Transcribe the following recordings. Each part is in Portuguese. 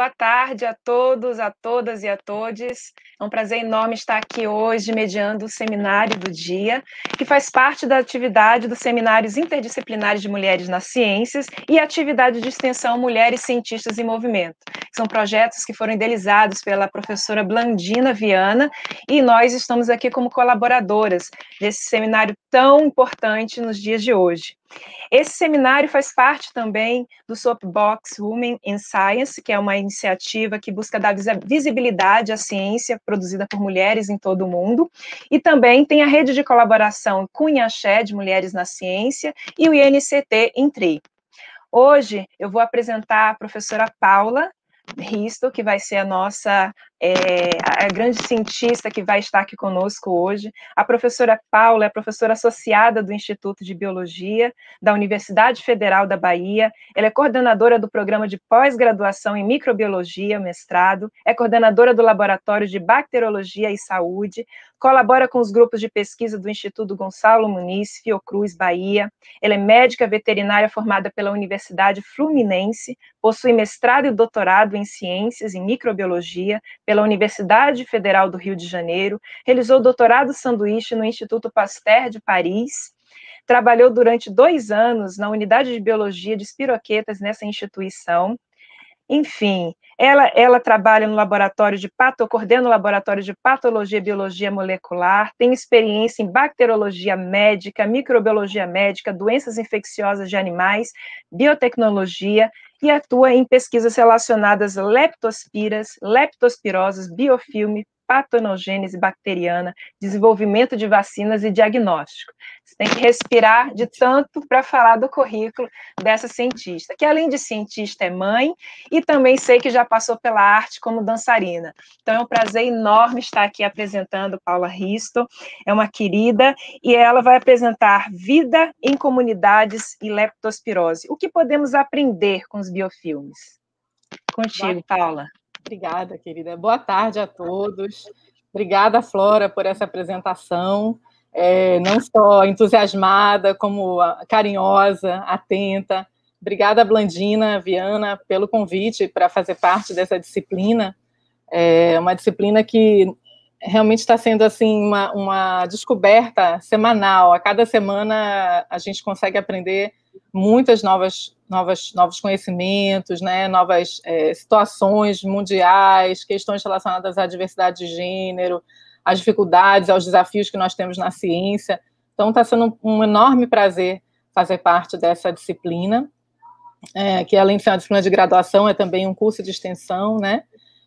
Boa tarde a todos, a todas e a todos. É um prazer enorme estar aqui hoje mediando o seminário do dia, que faz parte da atividade dos seminários interdisciplinares de mulheres nas ciências e atividade de extensão Mulheres Cientistas em Movimento. São projetos que foram idealizados pela professora Blandina Viana e nós estamos aqui como colaboradoras desse seminário tão importante nos dias de hoje. Esse seminário faz parte também do Soapbox Women in Science, que é uma in iniciativa que busca dar visibilidade à ciência produzida por mulheres em todo o mundo. E também tem a rede de colaboração Cunhaxé de Mulheres na Ciência e o INCT entrei Hoje eu vou apresentar a professora Paula Risto, que vai ser a nossa é, a grande cientista que vai estar aqui conosco hoje, a professora Paula, é professora associada do Instituto de Biologia da Universidade Federal da Bahia, ela é coordenadora do programa de pós-graduação em microbiologia, mestrado, é coordenadora do Laboratório de Bacteriologia e Saúde, colabora com os grupos de pesquisa do Instituto Gonçalo Muniz, Fiocruz, Bahia, ela é médica veterinária formada pela Universidade Fluminense, possui mestrado e doutorado em ciências em microbiologia pela Universidade Federal do Rio de Janeiro, realizou doutorado sanduíche no Instituto Pasteur de Paris, trabalhou durante dois anos na unidade de biologia de espiroquetas nessa instituição. Enfim, ela, ela trabalha no laboratório de pato, coordena o laboratório de patologia e biologia molecular, tem experiência em bacteriologia médica, microbiologia médica, doenças infecciosas de animais, biotecnologia e atua em pesquisas relacionadas a leptospiras, leptospirosas, biofilme, patonogênese bacteriana, desenvolvimento de vacinas e diagnóstico. Você tem que respirar de tanto para falar do currículo dessa cientista, que além de cientista é mãe e também sei que já passou pela arte como dançarina. Então é um prazer enorme estar aqui apresentando Paula Risto, é uma querida e ela vai apresentar Vida em Comunidades e Leptospirose. O que podemos aprender com os biofilmes? Contigo, Paula. Obrigada, querida. Boa tarde a todos. Obrigada, Flora, por essa apresentação. É, não só entusiasmada, como carinhosa, atenta. Obrigada, Blandina, Viana, pelo convite para fazer parte dessa disciplina. É uma disciplina que realmente está sendo assim uma, uma descoberta semanal. A cada semana a gente consegue aprender muitas novas, novas novos conhecimentos, né, novas é, situações mundiais, questões relacionadas à diversidade de gênero, às dificuldades, aos desafios que nós temos na ciência. Então está sendo um enorme prazer fazer parte dessa disciplina, é, que além de ser uma disciplina de graduação é também um curso de extensão, né?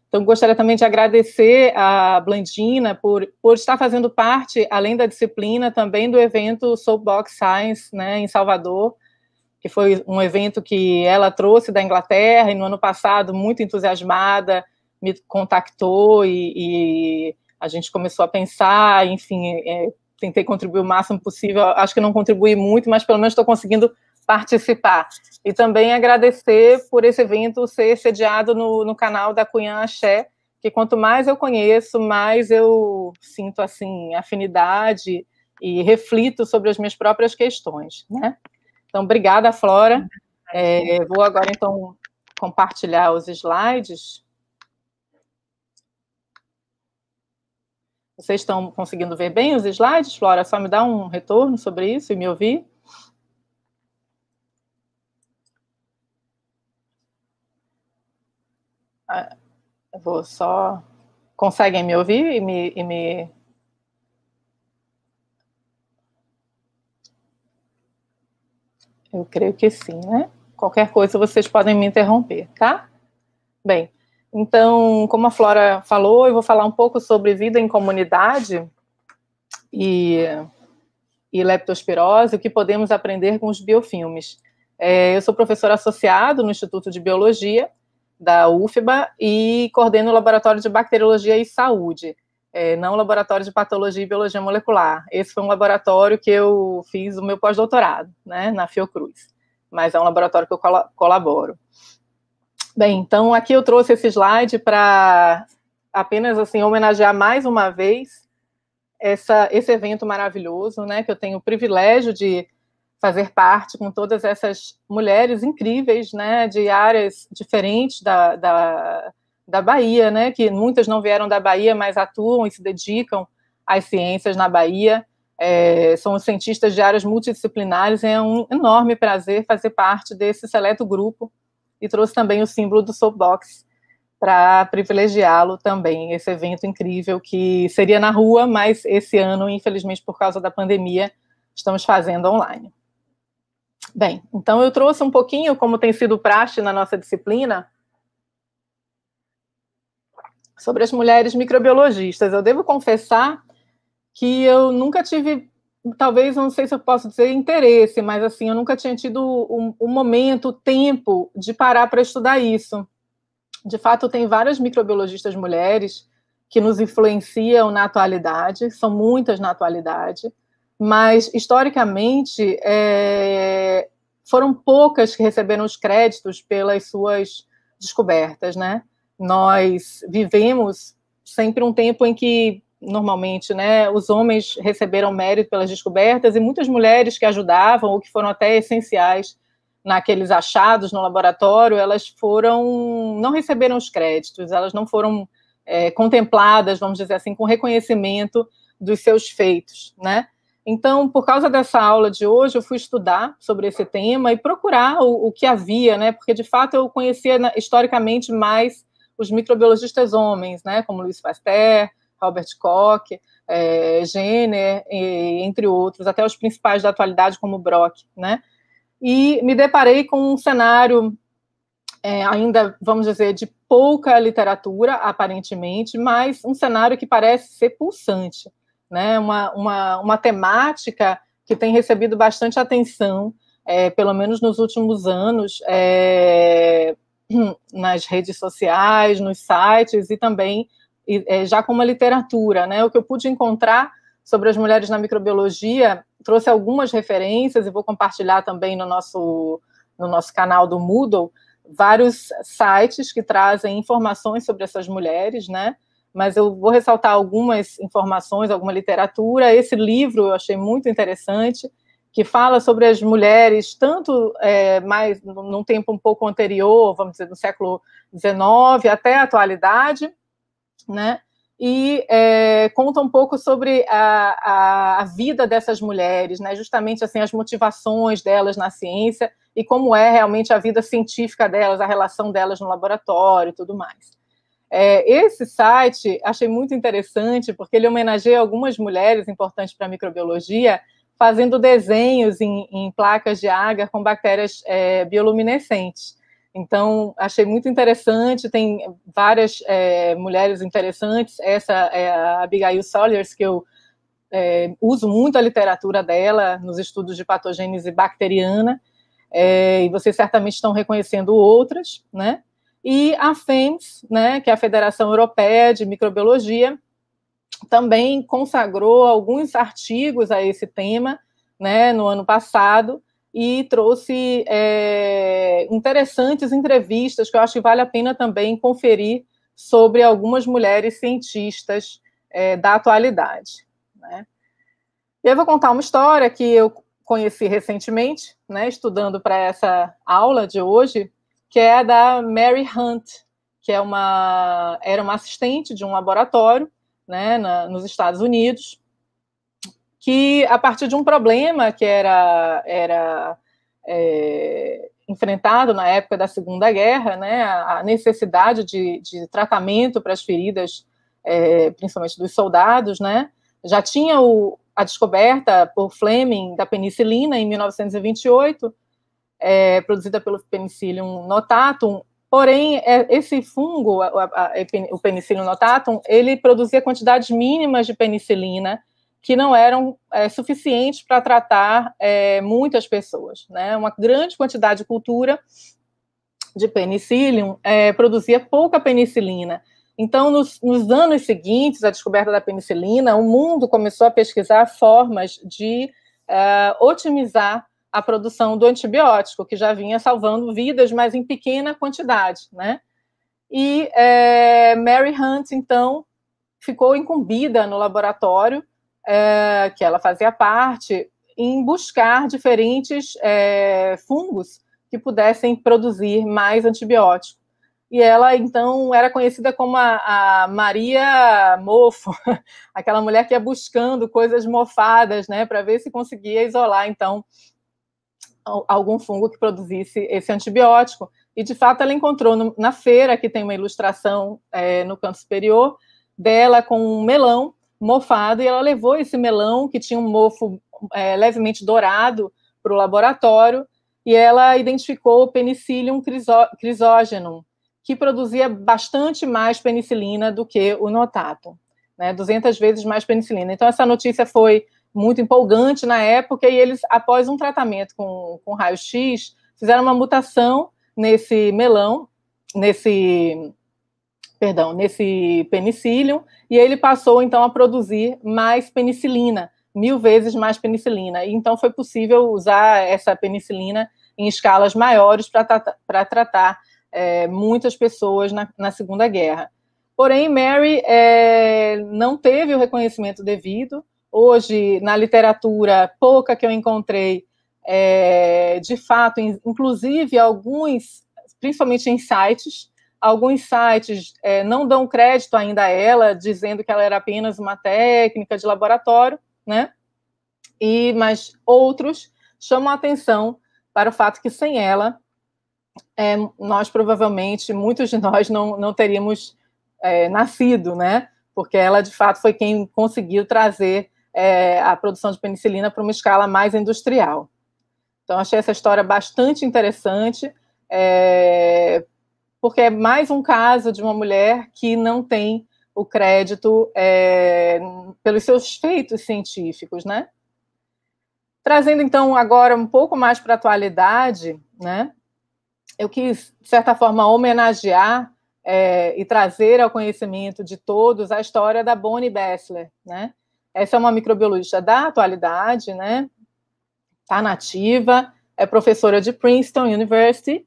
Então, gostaria também de agradecer a Blandina por, por estar fazendo parte, além da disciplina, também do evento Soapbox Science, né, em Salvador, que foi um evento que ela trouxe da Inglaterra e no ano passado, muito entusiasmada, me contactou e, e a gente começou a pensar, enfim, é, tentei contribuir o máximo possível. Acho que não contribuí muito, mas pelo menos estou conseguindo participar. E também agradecer por esse evento ser sediado no, no canal da Cunhã Axé, que quanto mais eu conheço, mais eu sinto assim afinidade e reflito sobre as minhas próprias questões, né? Então, obrigada, Flora. É, vou agora, então, compartilhar os slides. Vocês estão conseguindo ver bem os slides, Flora? Só me dá um retorno sobre isso e me ouvir. Ah, vou só. Conseguem me ouvir e me, e me Eu creio que sim, né? Qualquer coisa vocês podem me interromper, tá? Bem, então, como a Flora falou, eu vou falar um pouco sobre vida em comunidade e, e leptospirose, o que podemos aprender com os biofilmes. É, eu sou professora associado no Instituto de Biologia da UFBA e coordeno o Laboratório de Bacteriologia e Saúde é, não laboratório de patologia e biologia molecular. Esse foi um laboratório que eu fiz o meu pós-doutorado, né, na Fiocruz, mas é um laboratório que eu col colaboro. Bem, então aqui eu trouxe esse slide para apenas assim homenagear mais uma vez essa, esse evento maravilhoso, né, que eu tenho o privilégio de fazer parte com todas essas mulheres incríveis, né, de áreas diferentes da, da da Bahia, né? Que muitas não vieram da Bahia, mas atuam e se dedicam às ciências na Bahia. É, são cientistas de áreas multidisciplinares. é um enorme prazer fazer parte desse seleto grupo. E trouxe também o símbolo do Soapbox para privilegiá-lo também. Esse evento incrível que seria na rua, mas esse ano, infelizmente, por causa da pandemia, estamos fazendo online. Bem, então eu trouxe um pouquinho, como tem sido praxe na nossa disciplina, sobre as mulheres microbiologistas. Eu devo confessar que eu nunca tive, talvez, não sei se eu posso dizer interesse, mas assim, eu nunca tinha tido o um, um momento, o tempo de parar para estudar isso. De fato, tem várias microbiologistas mulheres que nos influenciam na atualidade, são muitas na atualidade, mas historicamente é, foram poucas que receberam os créditos pelas suas descobertas, né? nós vivemos sempre um tempo em que normalmente, né, os homens receberam mérito pelas descobertas e muitas mulheres que ajudavam ou que foram até essenciais naqueles achados no laboratório, elas foram não receberam os créditos, elas não foram é, contempladas, vamos dizer assim, com reconhecimento dos seus feitos, né? Então, por causa dessa aula de hoje, eu fui estudar sobre esse tema e procurar o, o que havia, né? Porque de fato eu conhecia historicamente mais os microbiologistas homens, né, como Luiz Pasteur, Robert Koch, é, Jenner, e, entre outros, até os principais da atualidade, como Brock, né? E me deparei com um cenário é, ainda, vamos dizer, de pouca literatura, aparentemente, mas um cenário que parece ser pulsante, né? Uma, uma, uma temática que tem recebido bastante atenção, é, pelo menos nos últimos anos, é, nas redes sociais, nos sites e também é, já uma literatura, né? O que eu pude encontrar sobre as mulheres na microbiologia trouxe algumas referências e vou compartilhar também no nosso no nosso canal do Moodle vários sites que trazem informações sobre essas mulheres, né? Mas eu vou ressaltar algumas informações, alguma literatura. Esse livro eu achei muito interessante que fala sobre as mulheres, tanto é, mais num tempo um pouco anterior, vamos dizer, no século XIX até a atualidade, né? E é, conta um pouco sobre a, a, a, vida dessas mulheres, né? justamente assim as motivações delas na ciência e como é realmente a vida científica delas, a relação delas no laboratório e tudo mais. É, esse site achei muito interessante porque ele homenageia algumas mulheres importantes para a microbiologia fazendo desenhos em, em placas de agar com bactérias é, bioluminescentes. Então, achei muito interessante, tem várias é, mulheres interessantes, essa é a Abigail Sollers, que eu é, uso muito a literatura dela nos estudos de patogênese bacteriana, é, e vocês certamente estão reconhecendo outras, né? E a FEMS, né, que é a Federação Europeia de Microbiologia, também consagrou alguns artigos a esse tema né, no ano passado e trouxe é, interessantes entrevistas que eu acho que vale a pena também conferir sobre algumas mulheres cientistas é, da atualidade. Né? E eu vou contar uma história que eu conheci recentemente, né, estudando para essa aula de hoje, que é da Mary Hunt, que é uma, era uma assistente de um laboratório né, na, nos Estados Unidos, que a partir de um problema que era, era é, enfrentado na época da Segunda Guerra, né, a necessidade de, de tratamento para as feridas, é, principalmente dos soldados, né, já tinha o, a descoberta por Fleming da penicilina em 1928, é, produzida pelo Penicillium notatum, Porém, é, esse fungo, o penicillium notatum, ele produzia quantidades mínimas de penicilina que não eram é, suficientes para tratar é, muitas pessoas. Né? Uma grande quantidade de cultura de penicillium é, produzia pouca penicilina. Então, nos, nos anos seguintes à descoberta da penicilina, o mundo começou a pesquisar formas de uh, otimizar a produção do antibiótico, que já vinha salvando vidas, mas em pequena quantidade, né? E é, Mary Hunt, então, ficou incumbida no laboratório, é, que ela fazia parte, em buscar diferentes é, fungos que pudessem produzir mais antibiótico. E ela, então, era conhecida como a, a Maria Mofo, aquela mulher que ia buscando coisas mofadas, né, para ver se conseguia isolar, então, algum fungo que produzisse esse antibiótico. E, de fato, ela encontrou no, na feira, que tem uma ilustração é, no canto superior, dela com um melão mofado, e ela levou esse melão, que tinha um mofo é, levemente dourado, para o laboratório, e ela identificou o penicillium crisógenum, que produzia bastante mais penicilina do que o notato, né, 200 vezes mais penicilina. Então, essa notícia foi muito empolgante na época, e eles, após um tratamento com, com raio-x, fizeram uma mutação nesse melão, nesse perdão, nesse penicílio e ele passou então a produzir mais penicilina, mil vezes mais penicilina. E, então foi possível usar essa penicilina em escalas maiores para tratar é, muitas pessoas na, na, Segunda Guerra. Porém, Mary é, não teve o reconhecimento devido, hoje na literatura pouca que eu encontrei, é, de fato, inclusive alguns, principalmente em sites, alguns sites é, não dão crédito ainda a ela, dizendo que ela era apenas uma técnica de laboratório, né? E mas outros chamam a atenção para o fato que sem ela é, nós provavelmente muitos de nós não, não teríamos é, nascido, né? Porque ela de fato foi quem conseguiu trazer é, a produção de penicilina para uma escala mais industrial. Então, achei essa história bastante interessante, é, porque é mais um caso de uma mulher que não tem o crédito é, pelos seus feitos científicos, né? Trazendo, então, agora um pouco mais para a atualidade, né? Eu quis, de certa forma, homenagear é, e trazer ao conhecimento de todos a história da Bonnie Bessler, né? Essa é uma microbiologista da atualidade, né? Está nativa, é professora de Princeton University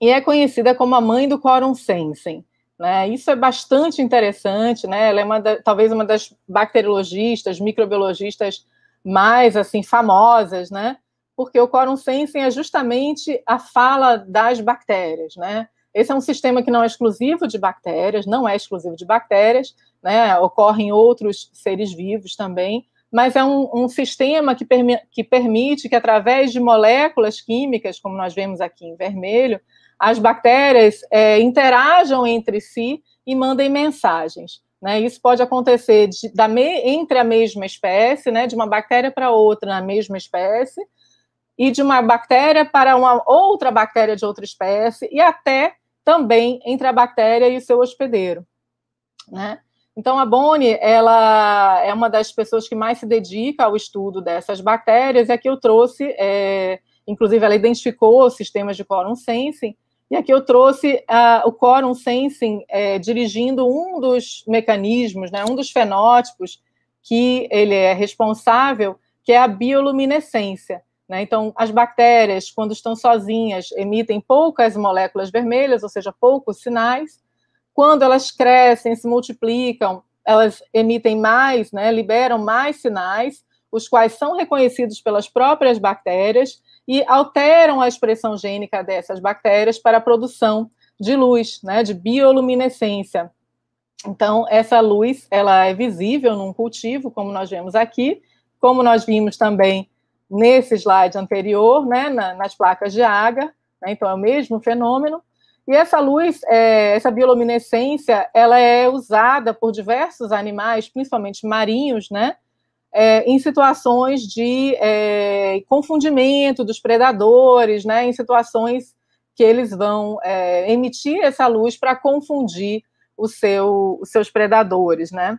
e é conhecida como a mãe do quorum sensing. Né? Isso é bastante interessante, né? Ela é uma da, talvez uma das bacteriologistas, microbiologistas mais assim famosas, né? Porque o quorum sensing é justamente a fala das bactérias, né? Esse é um sistema que não é exclusivo de bactérias, não é exclusivo de bactérias, né? ocorre em outros seres vivos também, mas é um, um sistema que, permi que permite que, através de moléculas químicas, como nós vemos aqui em vermelho, as bactérias é, interajam entre si e mandem mensagens. Né? Isso pode acontecer de, da me, entre a mesma espécie, né? de uma bactéria para outra na mesma espécie, e de uma bactéria para uma outra bactéria de outra espécie, e até também entre a bactéria e o seu hospedeiro, né? Então, a Boni, ela é uma das pessoas que mais se dedica ao estudo dessas bactérias, e aqui eu trouxe, é, inclusive ela identificou sistemas de quorum sensing, e aqui eu trouxe uh, o quorum sensing é, dirigindo um dos mecanismos, né, um dos fenótipos que ele é responsável, que é a bioluminescência. Né? Então, as bactérias, quando estão sozinhas, emitem poucas moléculas vermelhas, ou seja, poucos sinais. Quando elas crescem, se multiplicam, elas emitem mais, né? liberam mais sinais, os quais são reconhecidos pelas próprias bactérias e alteram a expressão gênica dessas bactérias para a produção de luz, né? de bioluminescência. Então, essa luz ela é visível num cultivo, como nós vemos aqui, como nós vimos também nesse slide anterior, né, na, nas placas de água, né, então é o mesmo fenômeno. E essa luz, é, essa bioluminescência, ela é usada por diversos animais, principalmente marinhos, né, é, em situações de é, confundimento dos predadores, né, em situações que eles vão é, emitir essa luz para confundir seu, os seus predadores, né.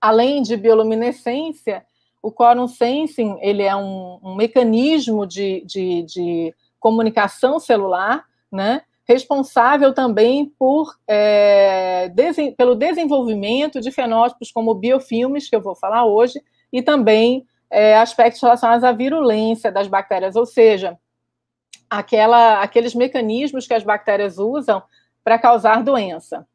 Além de bioluminescência, o quorum sensing ele é um, um mecanismo de, de, de, comunicação celular, né? responsável também por, é, pelo desenvolvimento de fenótipos como biofilmes, que eu vou falar hoje, e também é, aspectos relacionados à virulência das bactérias, ou seja, aquela, aqueles mecanismos que as bactérias usam para causar doença.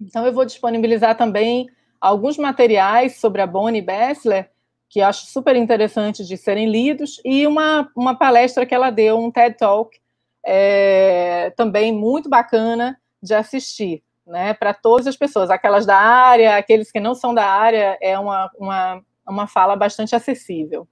Então, eu vou disponibilizar também alguns materiais sobre a Bonnie Bessler que acho super interessante de serem lidos, e uma, uma palestra que ela deu, um TED Talk, é, também muito bacana de assistir, né, para todas as pessoas, aquelas da área, aqueles que não são da área, é uma, uma, uma fala bastante acessível.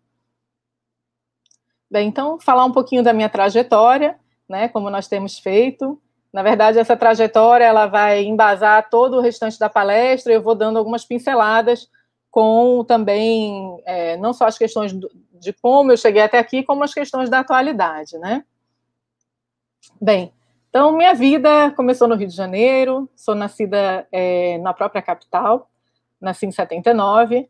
Bem, então, falar um pouquinho da minha trajetória, né, como nós temos feito. Na verdade, essa trajetória ela vai embasar todo o restante da palestra, eu vou dando algumas pinceladas com também é, não só as questões do, de como eu cheguei até aqui, como as questões da atualidade, né? Bem, então minha vida começou no Rio de Janeiro, sou nascida é, na própria capital, nasci em 79,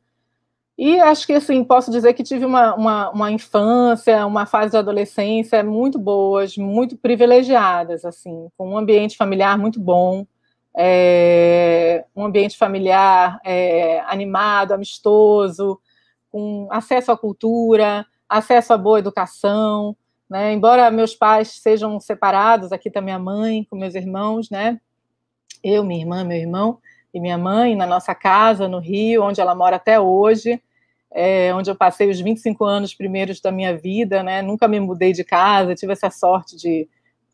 e acho que assim, posso dizer que tive uma, uma, uma infância, uma fase de adolescência muito boas, muito privilegiadas, assim, com um ambiente familiar muito bom, é, um ambiente familiar é, animado, amistoso, com acesso à cultura, acesso à boa educação. Né? Embora meus pais sejam separados, aqui está minha mãe com meus irmãos, né? Eu, minha irmã, meu irmão e minha mãe, na nossa casa no Rio, onde ela mora até hoje, é, onde eu passei os 25 anos primeiros da minha vida, né? Nunca me mudei de casa, tive essa sorte de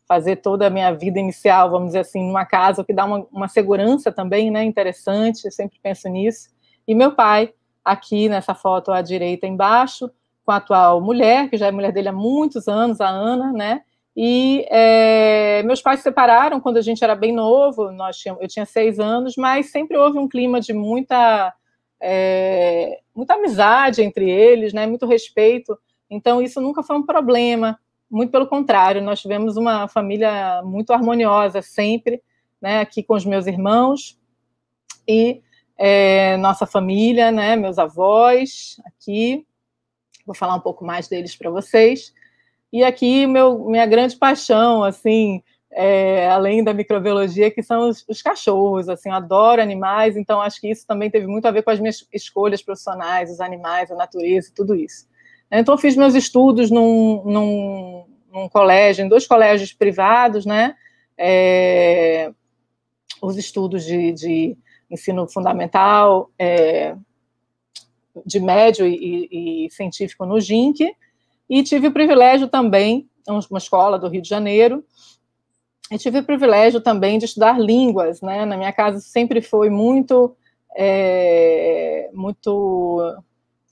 fazer toda a minha vida inicial, vamos dizer assim, numa casa, o que dá uma, uma segurança também, né? Interessante, eu sempre penso nisso. E meu pai, aqui nessa foto à direita embaixo, com a atual mulher, que já é mulher dele há muitos anos, a Ana, né? E é, meus pais se separaram quando a gente era bem novo, nós tínhamos, eu tinha seis anos, mas sempre houve um clima de muita, é, muita amizade entre eles, né, muito respeito. Então, isso nunca foi um problema. Muito pelo contrário, nós tivemos uma família muito harmoniosa sempre, né, aqui com os meus irmãos e é, nossa família, né, meus avós aqui. Vou falar um pouco mais deles para vocês. E aqui meu, minha grande paixão, assim, é, além da microbiologia, que são os, os, cachorros. Assim, eu adoro animais, então acho que isso também teve muito a ver com as minhas escolhas profissionais, os animais, a natureza, tudo isso. Então, eu fiz meus estudos num, num, num colégio, em dois colégios privados, né? É, os estudos de, de ensino fundamental, é, de médio e, e, científico no GINC, e tive o privilégio também, é uma escola do Rio de Janeiro, e tive o privilégio também de estudar línguas, né? Na minha casa sempre foi muito, é, muito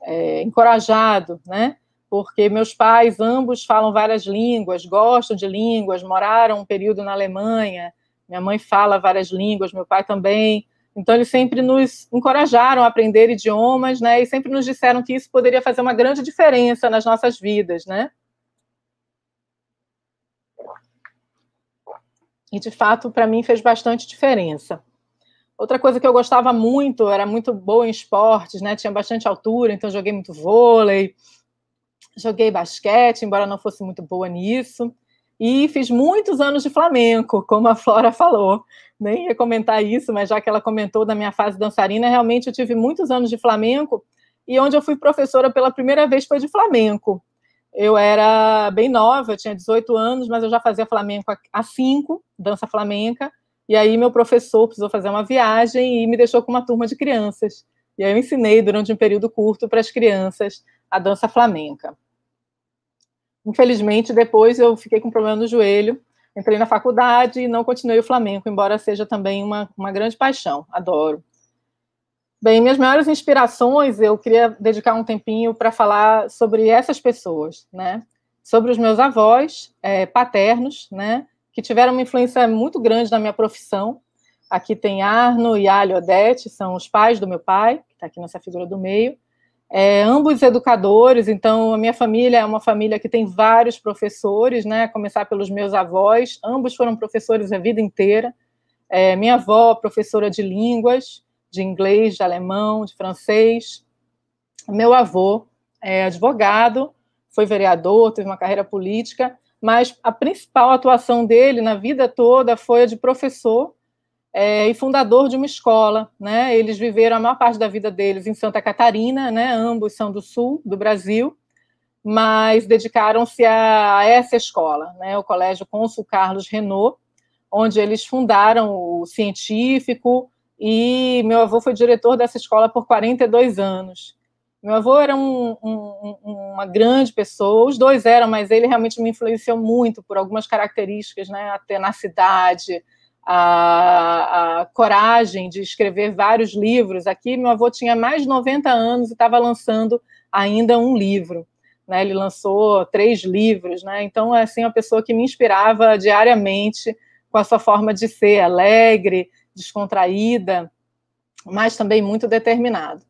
é, encorajado, né? Porque meus pais, ambos falam várias línguas, gostam de línguas, moraram um período na Alemanha. Minha mãe fala várias línguas, meu pai também. Então, eles sempre nos encorajaram a aprender idiomas, né? E sempre nos disseram que isso poderia fazer uma grande diferença nas nossas vidas, né? E, de fato, para mim fez bastante diferença. Outra coisa que eu gostava muito, era muito boa em esportes, né? Tinha bastante altura, então joguei muito vôlei, joguei basquete, embora não fosse muito boa nisso. E fiz muitos anos de flamenco, como a Flora falou. Nem ia comentar isso, mas já que ela comentou da minha fase dançarina, realmente eu tive muitos anos de flamenco. E onde eu fui professora pela primeira vez foi de flamenco. Eu era bem nova, eu tinha 18 anos, mas eu já fazia flamenco há 5, dança flamenca e aí meu professor precisou fazer uma viagem e me deixou com uma turma de crianças. E aí eu ensinei durante um período curto para as crianças a dança flamenca. Infelizmente, depois eu fiquei com um problema no joelho, entrei na faculdade e não continuei o flamenco, embora seja também uma, uma grande paixão, adoro. Bem, minhas maiores inspirações, eu queria dedicar um tempinho para falar sobre essas pessoas, né? Sobre os meus avós é, paternos, né? que tiveram uma influência muito grande na minha profissão. Aqui tem Arno e Alho Odete, são os pais do meu pai, que está aqui nessa figura do meio. É, ambos educadores, então a minha família é uma família que tem vários professores, né? começar pelos meus avós, ambos foram professores a vida inteira. É, minha avó, professora de línguas, de inglês, de alemão, de francês. Meu avô é advogado, foi vereador, teve uma carreira política mas a principal atuação dele na vida toda foi a de professor é, e fundador de uma escola. Né? Eles viveram a maior parte da vida deles em Santa Catarina, né? ambos são do sul do Brasil, mas dedicaram-se a, a, essa escola, né? o Colégio Cônsul Carlos Renault, onde eles fundaram o científico, e meu avô foi diretor dessa escola por 42 anos. Meu avô era um, um, uma grande pessoa, os dois eram, mas ele realmente me influenciou muito por algumas características, né? A tenacidade, a, a coragem de escrever vários livros. Aqui, meu avô tinha mais de 90 anos e estava lançando ainda um livro. Né? Ele lançou três livros, né? Então, é assim, uma pessoa que me inspirava diariamente com a sua forma de ser, alegre, descontraída, mas também muito determinado.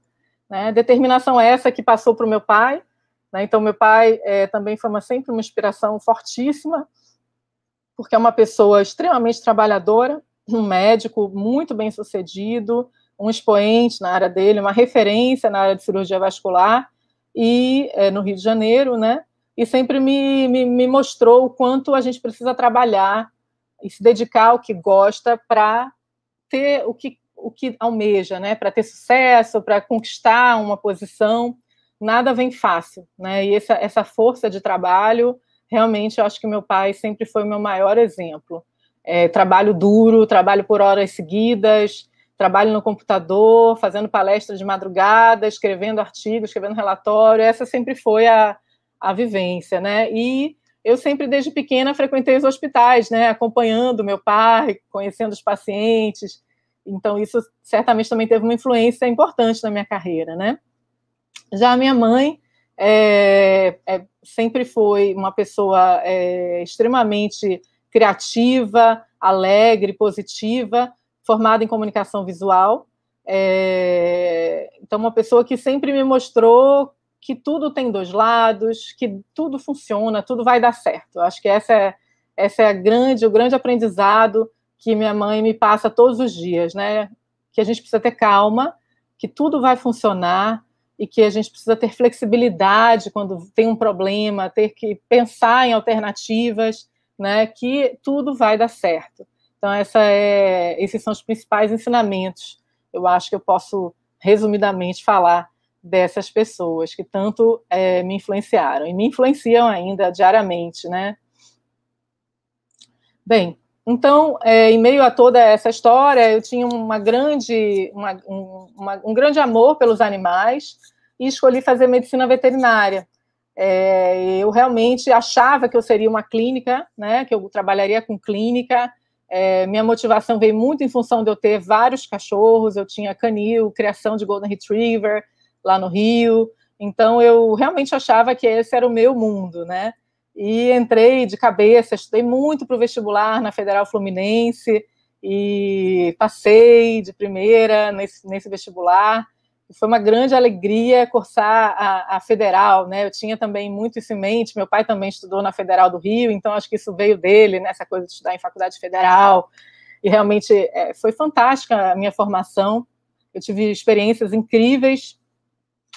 Né? Determinação é essa que passou para o meu pai. Né? Então, meu pai é, também foi uma, sempre uma inspiração fortíssima, porque é uma pessoa extremamente trabalhadora, um médico muito bem sucedido, um expoente na área dele, uma referência na área de cirurgia vascular e é, no Rio de Janeiro, né? E sempre me, me, me mostrou o quanto a gente precisa trabalhar e se dedicar ao que gosta para ter o que o que almeja, né? Para ter sucesso, para conquistar uma posição, nada vem fácil, né? E essa, essa força de trabalho, realmente, eu acho que meu pai sempre foi o meu maior exemplo. É, trabalho duro, trabalho por horas seguidas, trabalho no computador, fazendo palestra de madrugada, escrevendo artigos, escrevendo relatório. Essa sempre foi a, a vivência, né? E eu sempre, desde pequena, frequentei os hospitais, né? Acompanhando meu pai, conhecendo os pacientes, então, isso certamente também teve uma influência importante na minha carreira, né? Já a minha mãe é, é, sempre foi uma pessoa é, extremamente criativa, alegre, positiva, formada em comunicação visual. É, então, uma pessoa que sempre me mostrou que tudo tem dois lados, que tudo funciona, tudo vai dar certo. acho que essa é, essa é a grande, o grande aprendizado que minha mãe me passa todos os dias, né? Que a gente precisa ter calma, que tudo vai funcionar e que a gente precisa ter flexibilidade quando tem um problema, ter que pensar em alternativas, né? Que tudo vai dar certo. Então essa é, esses são os principais ensinamentos. Eu acho que eu posso resumidamente falar dessas pessoas que tanto é, me influenciaram e me influenciam ainda diariamente, né? Bem, então, é, em meio a toda essa história, eu tinha uma grande, uma, um, uma, um, grande amor pelos animais e escolhi fazer medicina veterinária. É, eu realmente achava que eu seria uma clínica, né, que eu trabalharia com clínica. É, minha motivação veio muito em função de eu ter vários cachorros. Eu tinha canil, criação de golden retriever lá no Rio. Então, eu realmente achava que esse era o meu mundo, né? e entrei de cabeça, estudei muito para o vestibular na Federal Fluminense e passei de primeira nesse, nesse vestibular. Foi uma grande alegria cursar a, a, Federal, né? Eu tinha também muito isso em mente. Meu pai também estudou na Federal do Rio, então acho que isso veio dele, né? Essa coisa de estudar em faculdade federal. E realmente é, foi fantástica a minha formação. Eu tive experiências incríveis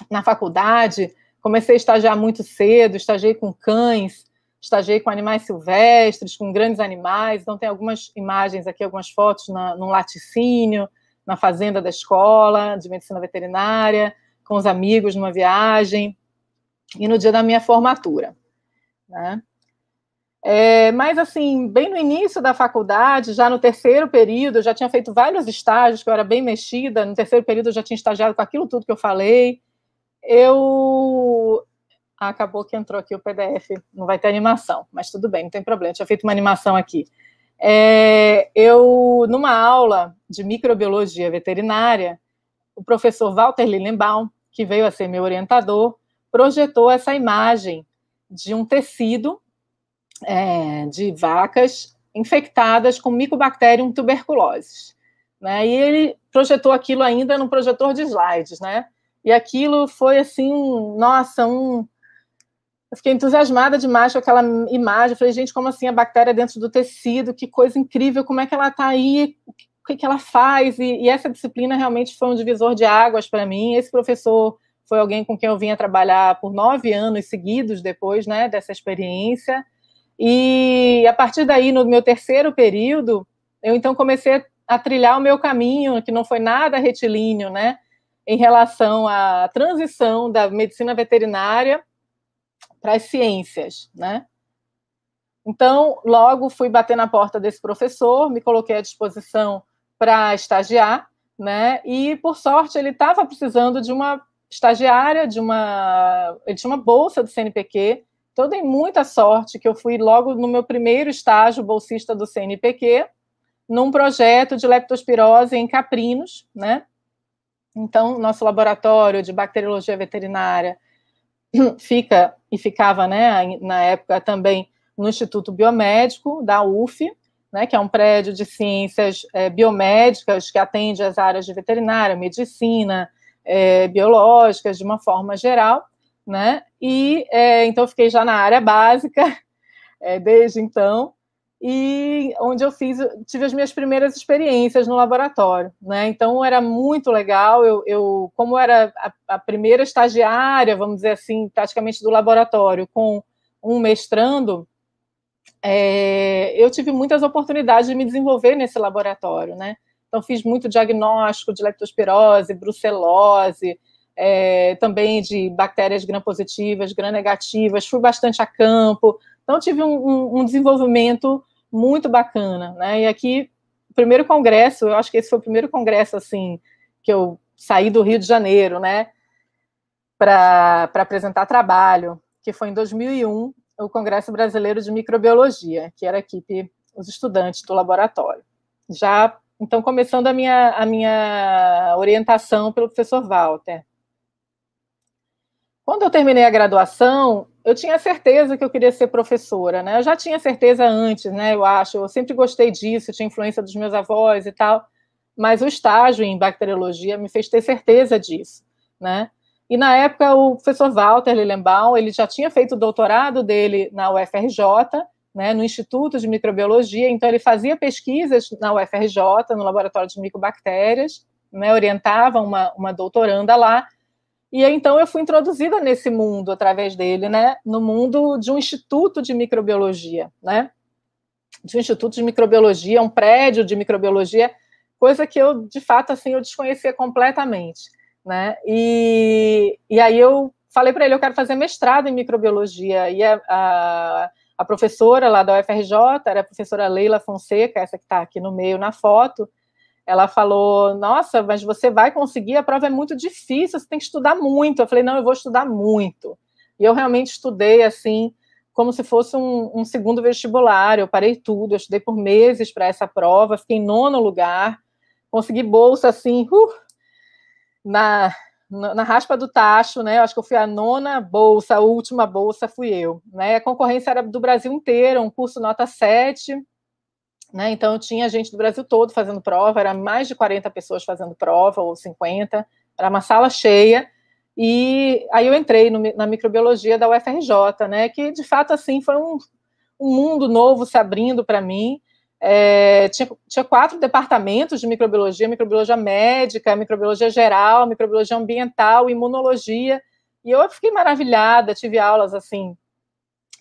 na faculdade comecei a estagiar muito cedo, estagiei com cães, estagiei com animais silvestres, com grandes animais, então tem algumas imagens aqui, algumas fotos na, num laticínio, na fazenda da escola de medicina veterinária, com os amigos numa viagem, e no dia da minha formatura. Né? É, mas, assim, bem no início da faculdade, já no terceiro período, eu já tinha feito vários estágios, que eu era bem mexida. No terceiro período, eu já tinha estagiado com aquilo tudo que eu falei. Eu ah, acabou que entrou aqui o PDF, não vai ter animação, mas tudo bem, não tem problema, tinha feito uma animação aqui. É, eu, numa aula de microbiologia veterinária, o professor Walter Lillenbaum, que veio a ser meu orientador, projetou essa imagem de um tecido é, de vacas infectadas com Mycobacterium tuberculosis. Né? E ele projetou aquilo ainda no projetor de slides, né? E aquilo foi assim, nossa, um, eu fiquei entusiasmada demais com aquela imagem. Eu falei, gente, como assim a bactéria dentro do tecido? Que coisa incrível! Como é que ela está aí? O que, que ela faz? E, e, essa disciplina realmente foi um divisor de águas para mim. Esse professor foi alguém com quem eu vinha trabalhar por nove anos seguidos depois, né, dessa experiência. E a partir daí, no meu terceiro período, eu então comecei a trilhar o meu caminho, que não foi nada retilíneo, né, em relação à transição da medicina veterinária para as ciências, né? Então, logo fui bater na porta desse professor, me coloquei à disposição para estagiar, né? E por sorte ele estava precisando de uma estagiária, de uma, ele tinha uma bolsa do CNPq. Então em muita sorte que eu fui logo no meu primeiro estágio bolsista do CNPq, num projeto de leptospirose em caprinos, né? Então, nosso laboratório de bacteriologia veterinária fica e ficava, né, na época também no Instituto Biomédico da UF, né, que é um prédio de ciências é, biomédicas que atende as áreas de veterinária, medicina, é, biológicas de uma forma geral, né? E é, então fiquei já na área básica desde então e onde eu fiz, tive as minhas primeiras experiências no laboratório, né? Então era muito legal. Eu, eu como era a, a, primeira estagiária, vamos dizer assim, praticamente do laboratório, com um mestrando, é, eu tive muitas oportunidades de me desenvolver nesse laboratório, né? Então fiz muito diagnóstico de leptospirose, brucelose, é, também de bactérias gram-positivas, gram-negativas. Fui bastante a campo. Então tive um, um, um desenvolvimento muito bacana, né? E aqui, primeiro congresso, eu acho que esse foi o primeiro congresso, assim, que eu saí do Rio de Janeiro, né? Para apresentar trabalho, que foi em 2001, o Congresso Brasileiro de Microbiologia, que era a equipe, os estudantes do laboratório. Já, então, começando a minha, a minha orientação pelo professor Walter. Quando eu terminei a graduação, eu tinha certeza que eu queria ser professora, né? Eu já tinha certeza antes, né? Eu acho, eu sempre gostei disso, tinha influência dos meus avós e tal, mas o estágio em bacteriologia me fez ter certeza disso, né? E na época o professor Walter Lillenbaum, ele já tinha feito o doutorado dele na UFRJ, né, no Instituto de Microbiologia, então ele fazia pesquisas na UFRJ, no Laboratório de micobactérias, né, orientava uma, uma doutoranda lá, e então eu fui introduzida nesse mundo através dele, né? No mundo de um instituto de microbiologia, né? De um instituto de microbiologia, um prédio de microbiologia, coisa que eu de fato assim eu desconhecia completamente, né? E, e aí eu falei para ele, eu quero fazer mestrado em microbiologia e a, a, a professora lá da UFRJ era a professora Leila Fonseca, essa que está aqui no meio na foto ela falou: Nossa, mas você vai conseguir, a prova é muito difícil, você tem que estudar muito. Eu falei: Não, eu vou estudar muito. E eu realmente estudei assim, como se fosse um, um segundo vestibular. Eu parei tudo, eu estudei por meses para essa prova, fiquei em nono lugar, consegui bolsa assim, uh, na, na, na raspa do tacho, né? Eu acho que eu fui a nona bolsa, a última bolsa fui eu. Né? A concorrência era do Brasil inteiro, um curso nota 7 né? Então, tinha gente do Brasil todo fazendo prova, era mais de 40 pessoas fazendo prova, ou 50, era uma sala cheia. E aí eu entrei no, na microbiologia da UFRJ, né? Que de fato assim foi um, um mundo novo se abrindo para mim. É, tinha, tinha, quatro departamentos de microbiologia: microbiologia médica, microbiologia geral, microbiologia ambiental, imunologia. E eu fiquei maravilhada, tive aulas assim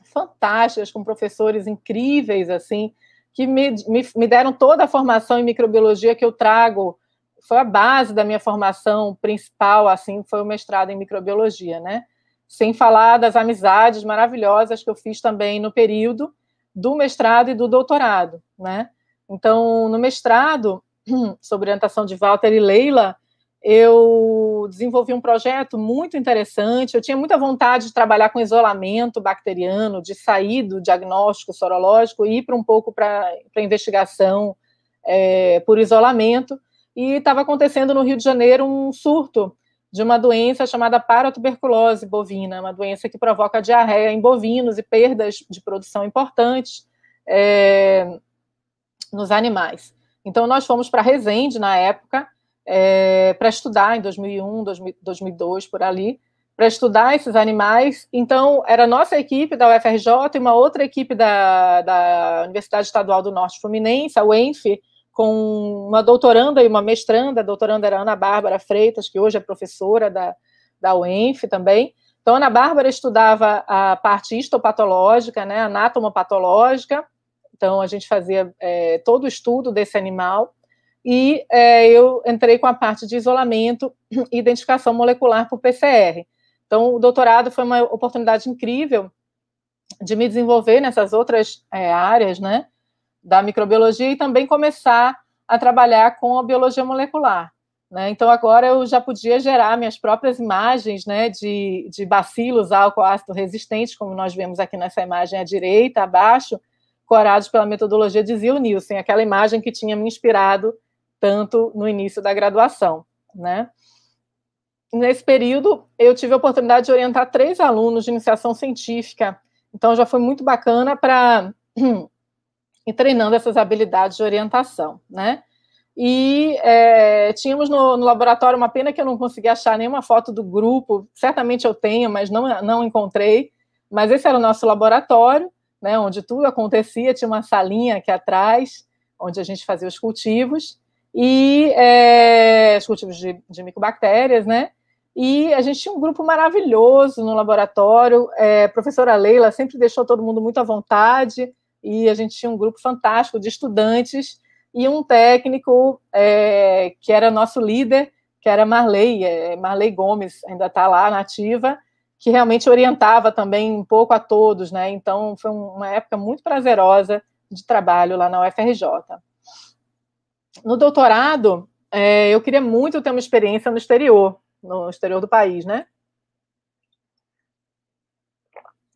fantásticas com professores incríveis assim que me, me, me deram toda a formação em microbiologia que eu trago. Foi a base da minha formação principal, assim, foi o mestrado em microbiologia, né? Sem falar das amizades maravilhosas que eu fiz também no período do mestrado e do doutorado, né? Então, no mestrado, sobre orientação de Walter e Leila, eu desenvolvi um projeto muito interessante. Eu tinha muita vontade de trabalhar com isolamento bacteriano, de sair do diagnóstico sorológico e ir para um pouco para a investigação é, por isolamento. E estava acontecendo no Rio de Janeiro um surto de uma doença chamada paratuberculose bovina, uma doença que provoca diarreia em bovinos e perdas de produção importantes é, nos animais. Então, nós fomos para Resende na época é, para estudar em 2001, 2000, 2002, por ali, para estudar esses animais. Então, era nossa equipe da UFRJ e uma outra equipe da, da Universidade Estadual do Norte Fluminense, a UENF, com uma doutoranda e uma mestranda. A doutoranda era Ana Bárbara Freitas, que hoje é professora da, da UENF também. Então, Ana Bárbara estudava a parte histopatológica, né, anatomopatológica. Então, a gente fazia é, todo o estudo desse animal e é, eu entrei com a parte de isolamento e identificação molecular por PCR. Então, o doutorado foi uma oportunidade incrível de me desenvolver nessas outras é, áreas, né, da microbiologia e também começar a trabalhar com a biologia molecular. Né? Então, agora eu já podia gerar minhas próprias imagens né, de, de bacilos álcool-ácido resistentes, como nós vemos aqui nessa imagem à direita, abaixo, corados pela metodologia de Zio Nielsen, assim, aquela imagem que tinha me inspirado tanto no início da graduação, né? Nesse período, eu tive a oportunidade de orientar três alunos de iniciação científica, então já foi muito bacana para ir treinando essas habilidades de orientação, né? E é, tínhamos no, no, laboratório uma pena que eu não consegui achar nenhuma foto do grupo. Certamente eu tenho, mas não, não encontrei. Mas esse era o nosso laboratório, né, onde tudo acontecia. Tinha uma salinha aqui atrás, onde a gente fazia os cultivos e é, os cultivos de, de micobactérias, né? E a gente tinha um grupo maravilhoso no laboratório. É, a professora Leila sempre deixou todo mundo muito à vontade. E a gente tinha um grupo fantástico de estudantes e um técnico é, que era nosso líder, que era Marley, é, Marley Gomes, ainda está lá na ativa, que realmente orientava também um pouco a todos, né? Então foi uma época muito prazerosa de trabalho lá na UFRJ no doutorado, é, eu queria muito ter uma experiência no exterior, no exterior do país, né?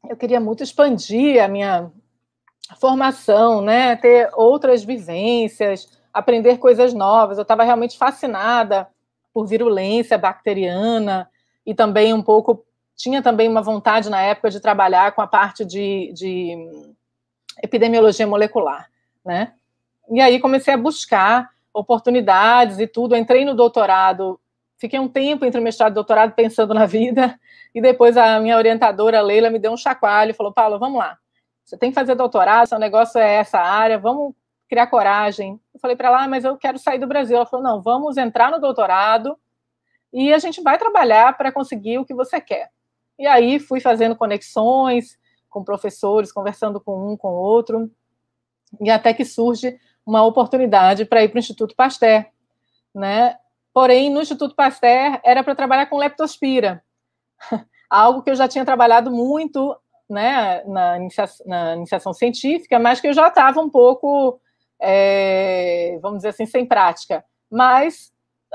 Eu queria muito expandir a minha formação, né? Ter outras vivências, aprender coisas novas. Eu estava realmente fascinada por virulência bacteriana e também um pouco tinha também uma vontade na época de trabalhar com a parte de, de epidemiologia molecular, né? E aí comecei a buscar oportunidades e tudo. entrei no doutorado, fiquei um tempo entre o mestrado e o doutorado pensando na vida, e depois a minha orientadora, Leila, me deu um chacoalho e falou: Paulo, vamos lá, você tem que fazer doutorado, seu negócio é essa área, vamos criar coragem. Eu falei para ela, ah, mas eu quero sair do Brasil. Ela falou: não, vamos entrar no doutorado e a gente vai trabalhar para conseguir o que você quer. E aí fui fazendo conexões com professores, conversando com um, com outro, e até que surge uma oportunidade para ir para o Instituto Pasteur, né? Porém, no Instituto Pasteur era para trabalhar com leptospira, algo que eu já tinha trabalhado muito, né, na iniciação, na iniciação científica, mas que eu já estava um pouco, é, vamos dizer assim, sem prática. Mas,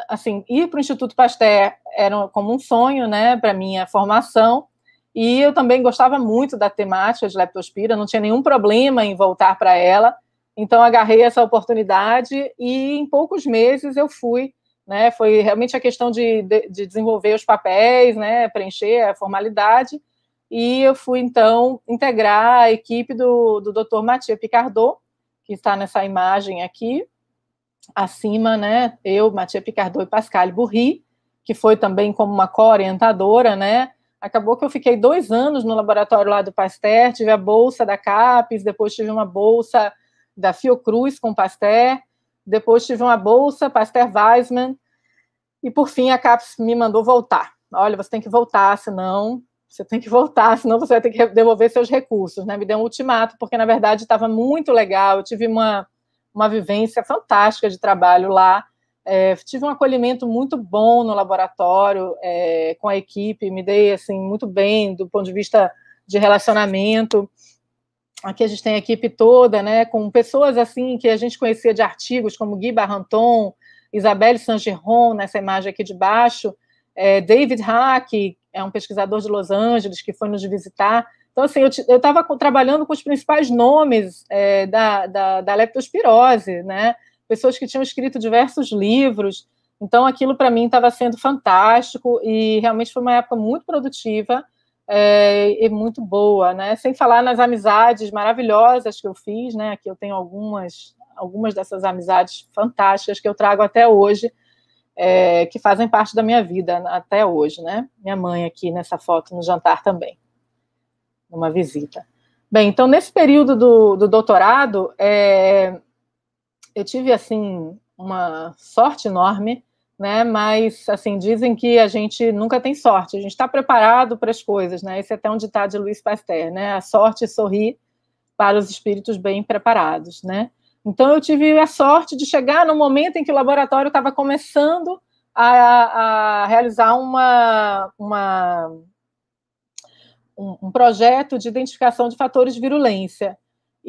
assim, ir para o Instituto Pasteur era como um sonho, né, para minha formação. E eu também gostava muito da temática de leptospira, não tinha nenhum problema em voltar para ela então, agarrei essa oportunidade e em poucos meses eu fui. Né, foi realmente a questão de, de, de desenvolver os papéis, né, preencher a formalidade, e eu fui, então, integrar a equipe do, do Dr. Matia Picardot, que está nessa imagem aqui, acima, né, eu, Matia Picardot e Pascal Burri, que foi também como uma co-orientadora, né, acabou que eu fiquei dois anos no laboratório lá do Pasteur, tive a bolsa da CAPES, depois tive uma bolsa da Fiocruz com Pasteur, depois tive uma bolsa, Pasteur Weisman, e por fim a CAPES me mandou voltar. Olha, você tem que voltar, senão você tem que voltar, senão você vai ter que devolver seus recursos, né? Me deu um ultimato, porque na verdade estava muito legal, eu tive uma, uma vivência fantástica de trabalho lá, é, tive um acolhimento muito bom no laboratório, é, com a equipe, me dei assim muito bem do ponto de vista de relacionamento aqui a gente tem a equipe toda, né, com pessoas assim que a gente conhecia de artigos, como Guy Barranton, Isabelle Saint-Geron, nessa imagem aqui de baixo, é, David Hack, é um pesquisador de Los Angeles que foi nos visitar. Então, assim, eu estava trabalhando com os principais nomes é, da, da, da leptospirose, né, pessoas que tinham escrito diversos livros, então aquilo para mim estava sendo fantástico e realmente foi uma época muito produtiva, é, é, muito boa, né? Sem falar nas amizades maravilhosas que eu fiz, né? Aqui eu tenho algumas, algumas dessas amizades fantásticas que eu trago até hoje, é, que fazem parte da minha vida até hoje, né? Minha mãe aqui nessa foto no jantar também, numa visita. Bem, então nesse período do, do doutorado, é, eu tive assim uma sorte enorme né? Mas assim dizem que a gente nunca tem sorte. A gente está preparado para as coisas, né? Esse é até um ditado de Luiz Pasteur, né? A sorte sorri para os espíritos bem preparados, né? Então eu tive a sorte de chegar no momento em que o laboratório estava começando a, a, realizar uma, uma um, um projeto de identificação de fatores de virulência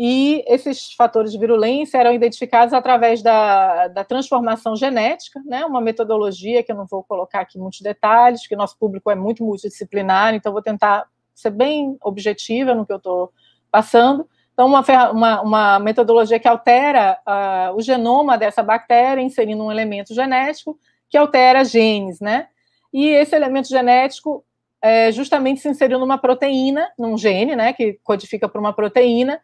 e esses fatores de virulência eram identificados através da, da transformação genética, né, uma metodologia que eu não vou colocar aqui muitos detalhes, que nosso público é muito multidisciplinar, então vou tentar ser bem objetiva no que eu estou passando. Então, uma, uma, uma, metodologia que altera uh, o genoma dessa bactéria, inserindo um elemento genético, que altera genes, né? E esse elemento genético é, justamente se inseriu numa proteína, num gene, né, que codifica para uma proteína,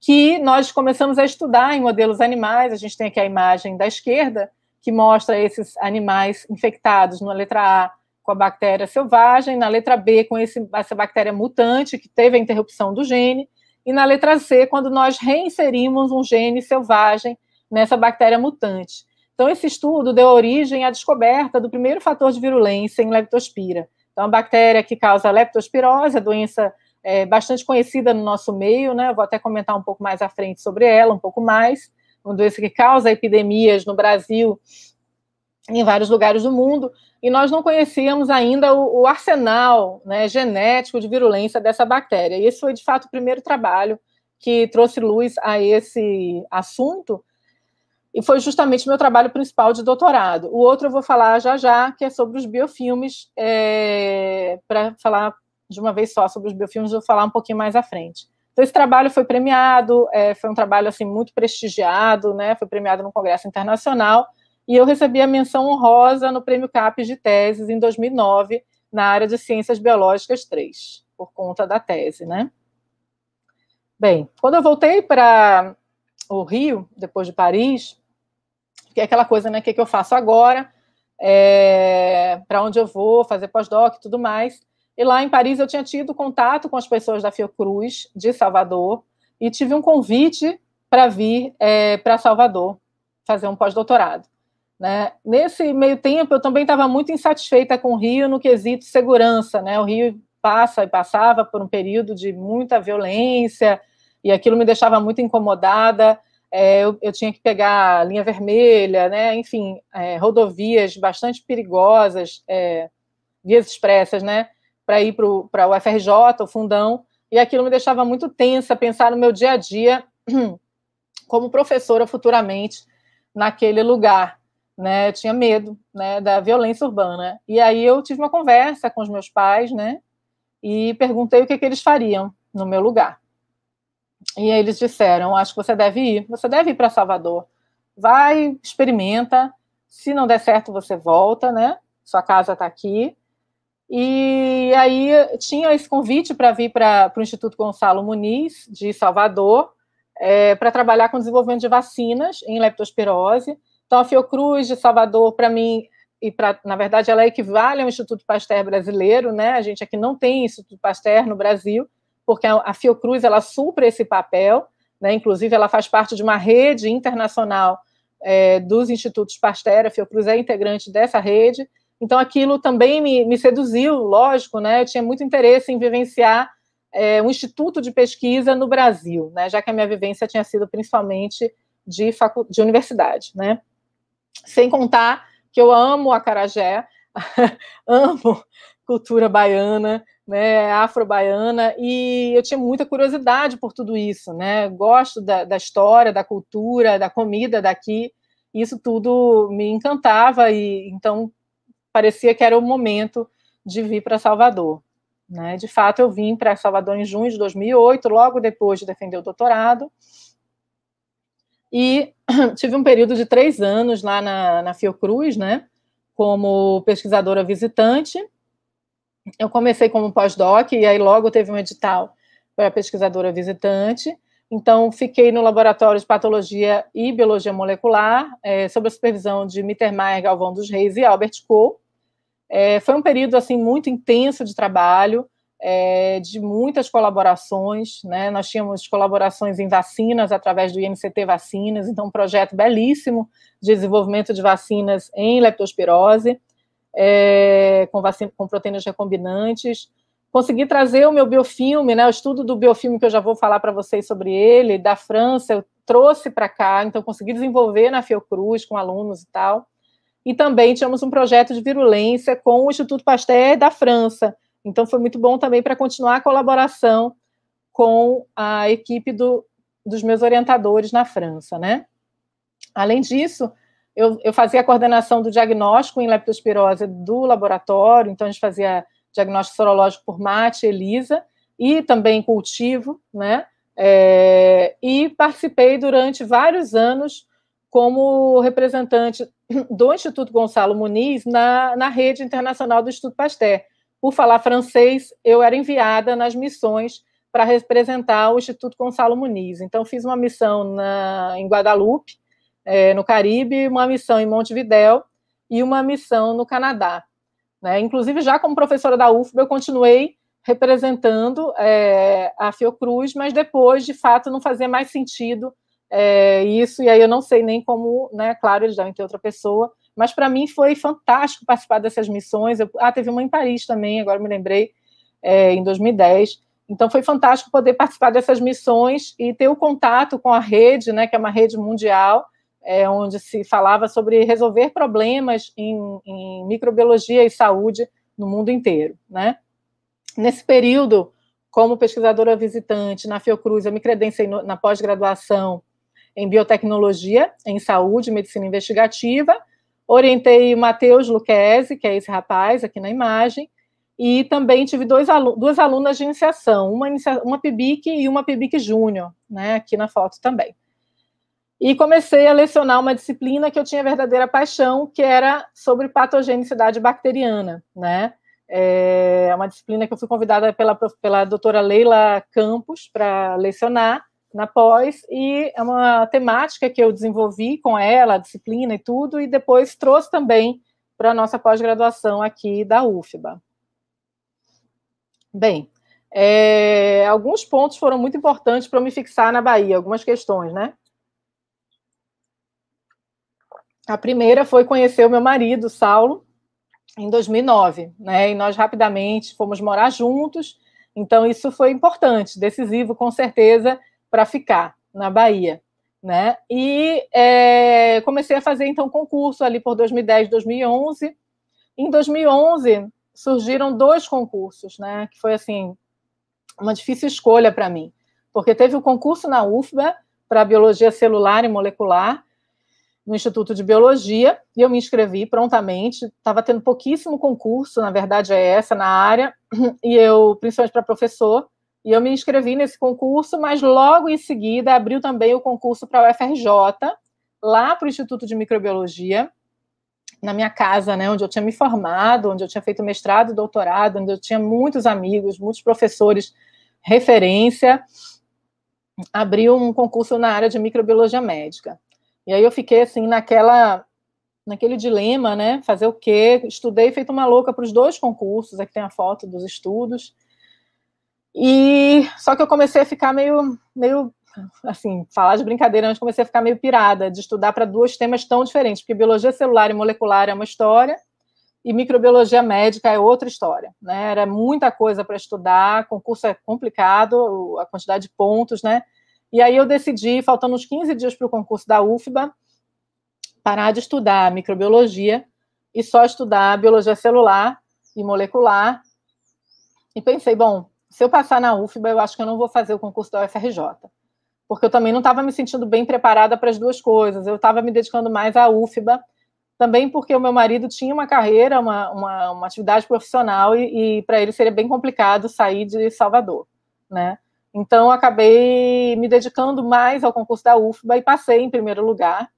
que nós começamos a estudar em modelos animais. A gente tem aqui a imagem da esquerda, que mostra esses animais infectados na letra A com a bactéria selvagem, na letra B com esse, essa bactéria mutante que teve a interrupção do gene, e na letra C, quando nós reinserimos um gene selvagem nessa bactéria mutante. Então, esse estudo deu origem à descoberta do primeiro fator de virulência em leptospira. Então, a bactéria que causa leptospirose, a doença é, bastante conhecida no nosso meio, né? Vou até comentar um pouco mais à frente sobre ela, um pouco mais. Uma doença que causa epidemias no Brasil em vários lugares do mundo, e nós não conhecíamos ainda o, o arsenal né, genético de virulência dessa bactéria. E esse foi, de fato, o primeiro trabalho que trouxe luz a esse assunto, e foi justamente meu trabalho principal de doutorado. O outro eu vou falar já já, que é sobre os biofilmes, é, para falar de uma vez só sobre os biofilmes, vou falar um pouquinho mais à frente. Então, esse trabalho foi premiado, é, foi um trabalho assim muito prestigiado, né? Foi premiado no Congresso Internacional e eu recebi a menção honrosa no Prêmio CAPES de Teses em 2009 na área de Ciências Biológicas 3, por conta da tese, né? Bem, quando eu voltei para o Rio, depois de Paris, que é aquela coisa, né? O que, é que eu faço agora? É, para onde eu vou fazer pós-doc e tudo mais. E lá em Paris eu tinha tido contato com as pessoas da Fiocruz de Salvador e tive um convite para vir é, para Salvador fazer um pós-doutorado. Né? Nesse meio tempo, eu também estava muito insatisfeita com o Rio no quesito segurança. Né? O Rio passa e passava por um período de muita violência e aquilo me deixava muito incomodada. É, eu, eu, tinha que pegar linha vermelha, né? enfim, é, rodovias bastante perigosas, é, vias expressas, né? para ir para o FRJ, o fundão, e aquilo me deixava muito tensa pensar no meu dia a dia como professora futuramente naquele lugar, né? Eu tinha medo, né, da violência urbana. E aí eu tive uma conversa com os meus pais, né? E perguntei o que, que eles fariam no meu lugar. E aí eles disseram: "Acho que você deve ir, você deve ir para Salvador. Vai, experimenta. Se não der certo, você volta, né? Sua casa está aqui." E aí tinha esse convite para vir para o Instituto Gonçalo Muniz, de Salvador, é, para trabalhar com desenvolvimento de vacinas em leptospirose. Então, a Fiocruz de Salvador, para mim, e pra, na verdade ela equivale ao Instituto Pasteur brasileiro, né? A gente aqui não tem Instituto Pasteur no Brasil, porque a Fiocruz ela supra esse papel, né? Inclusive ela faz parte de uma rede internacional é, dos institutos Pasteur. A Fiocruz é integrante dessa rede então, aquilo também me, me seduziu, lógico, né? Eu tinha muito interesse em vivenciar é, um instituto de pesquisa no Brasil, né? Já que a minha vivência tinha sido principalmente de, facu de universidade, né? Sem contar que eu amo a Carajé, amo cultura baiana, né, afro-baiana, e eu tinha muita curiosidade por tudo isso, né? Gosto da, da história, da cultura, da comida daqui, isso tudo me encantava e então parecia que era o momento de vir para Salvador. Né? De fato, eu vim para Salvador em junho de 2008, logo depois de defender o doutorado, e tive um período de três anos lá na, na Fiocruz, né? como pesquisadora visitante. Eu comecei como pós-doc e aí logo teve um edital para pesquisadora visitante. Então, fiquei no laboratório de patologia e biologia molecular, é, sob a supervisão de Mittermeier Galvão dos Reis e Albert Coe. É, foi um período assim muito intenso de trabalho, é, de muitas colaborações. Né? Nós tínhamos colaborações em vacinas através do INCT Vacinas, então um projeto belíssimo de desenvolvimento de vacinas em leptospirose, é, com, vacina, com proteínas recombinantes. Consegui trazer o meu biofilme, né, o estudo do biofilme que eu já vou falar para vocês sobre ele, da França, eu trouxe para cá, então consegui desenvolver na Fiocruz com alunos e tal. E também tínhamos um projeto de virulência com o Instituto Pasteur da França. Então foi muito bom também para continuar a colaboração com a equipe do, dos meus orientadores na França, né? Além disso, eu, eu, fazia a coordenação do diagnóstico em leptospirose do laboratório, então a gente fazia diagnóstico sorológico por mate, ELISA, e também cultivo, né? É, e participei durante vários anos como representante do Instituto Gonçalo Muniz na, na rede internacional do Instituto Pasteur. Por falar francês, eu era enviada nas missões para representar o Instituto Gonçalo Muniz. Então, fiz uma missão na, em Guadalupe, é, no Caribe, uma missão em Montevidéu e uma missão no Canadá. Né? Inclusive, já como professora da UFBA, eu continuei representando é, a Fiocruz, mas depois, de fato, não fazia mais sentido é, isso, e aí eu não sei nem como, né? Claro, eles devem ter outra pessoa, mas para mim foi fantástico participar dessas missões. Eu, ah, teve uma em Paris também, agora me lembrei, é, em 2010. Então foi fantástico poder participar dessas missões e ter o contato com a rede, né? Que é uma rede mundial. É, onde se falava sobre resolver problemas em, em, microbiologia e saúde no mundo inteiro. Né? Nesse período, como pesquisadora visitante na Fiocruz, eu me credenciei no, na pós-graduação em biotecnologia, em saúde, medicina investigativa. Orientei o Matheus Luquezzi, que é esse rapaz aqui na imagem, e também tive dois alu duas alunas de iniciação, uma, inicia uma PIBIC e uma PIBIC Júnior, né, aqui na foto também. E comecei a lecionar uma disciplina que eu tinha verdadeira paixão, que era sobre patogenicidade bacteriana, né? É, é uma disciplina que eu fui convidada pela, pela doutora Leila Campos para lecionar, na pós, e é uma temática que eu desenvolvi com ela, a disciplina e tudo, e depois trouxe também para a nossa pós-graduação aqui da UFBA. Bem, é, alguns pontos foram muito importantes para me fixar na Bahia, algumas questões, né? A primeira foi conhecer o meu marido, Saulo, em 2009, né? E nós rapidamente fomos morar juntos, então isso foi importante, decisivo, com certeza, para ficar na Bahia. Né? E é, comecei a fazer então concurso ali por 2010, 2011. Em 2011 surgiram dois concursos, né? Que foi assim uma difícil escolha para mim, porque teve o um concurso na UFBA para biologia celular e molecular no Instituto de Biologia e eu me inscrevi prontamente. Estava tendo pouquíssimo concurso, na verdade é essa na área e eu principalmente para professor e eu me inscrevi nesse concurso, mas logo em seguida abriu também o concurso para o UFRJ, lá para o Instituto de Microbiologia, na minha casa, né, onde eu tinha me formado, onde eu tinha feito mestrado, doutorado, onde eu tinha muitos amigos, muitos professores referência, abriu um concurso na área de microbiologia médica. E aí eu fiquei assim naquela naquele dilema, né? Fazer o quê? Estudei feito uma louca para os dois concursos, aqui tem a foto dos estudos. E só que eu comecei a ficar meio, meio assim, falar de brincadeira, mas comecei a ficar meio pirada de estudar para dois temas tão diferentes, porque biologia celular e molecular é uma história e microbiologia médica é outra história, né? Era muita coisa para estudar, concurso é complicado, a quantidade de pontos, né? E aí eu decidi, faltando uns 15 dias para o concurso da UFBA, parar de estudar microbiologia e só estudar biologia celular e molecular. E pensei, bom, se eu passar na UFBA, eu acho que eu não vou fazer o concurso da UFRJ. Porque eu também não estava me sentindo bem preparada para as duas coisas. Eu estava me dedicando mais à UFBA, também porque o meu marido tinha uma carreira, uma, uma, uma atividade profissional, e, e para ele seria bem complicado sair de Salvador, né? Então, acabei me dedicando mais ao concurso da UFBA e passei em primeiro lugar.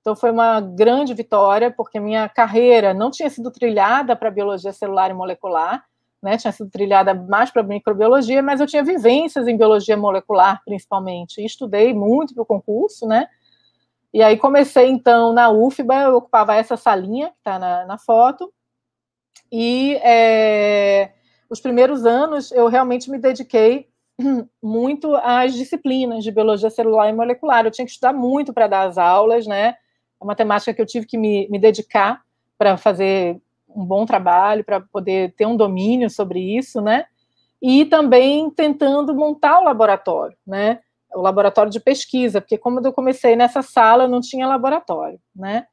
Então, foi uma grande vitória, porque minha carreira não tinha sido trilhada para biologia celular e molecular, né, tinha sido trilhada mais para microbiologia, mas eu tinha vivências em biologia molecular, principalmente. E estudei muito para o concurso, né? E aí comecei, então, na UFBA, eu ocupava essa salinha que está na, na, foto. E é, os primeiros anos eu realmente me dediquei muito às disciplinas de biologia celular e molecular. Eu tinha que estudar muito para dar as aulas, né? É uma temática que eu tive que me, me dedicar para fazer um bom trabalho para poder ter um domínio sobre isso, né? E também tentando montar o laboratório, né? O laboratório de pesquisa, porque como eu comecei nessa sala, não tinha laboratório, né?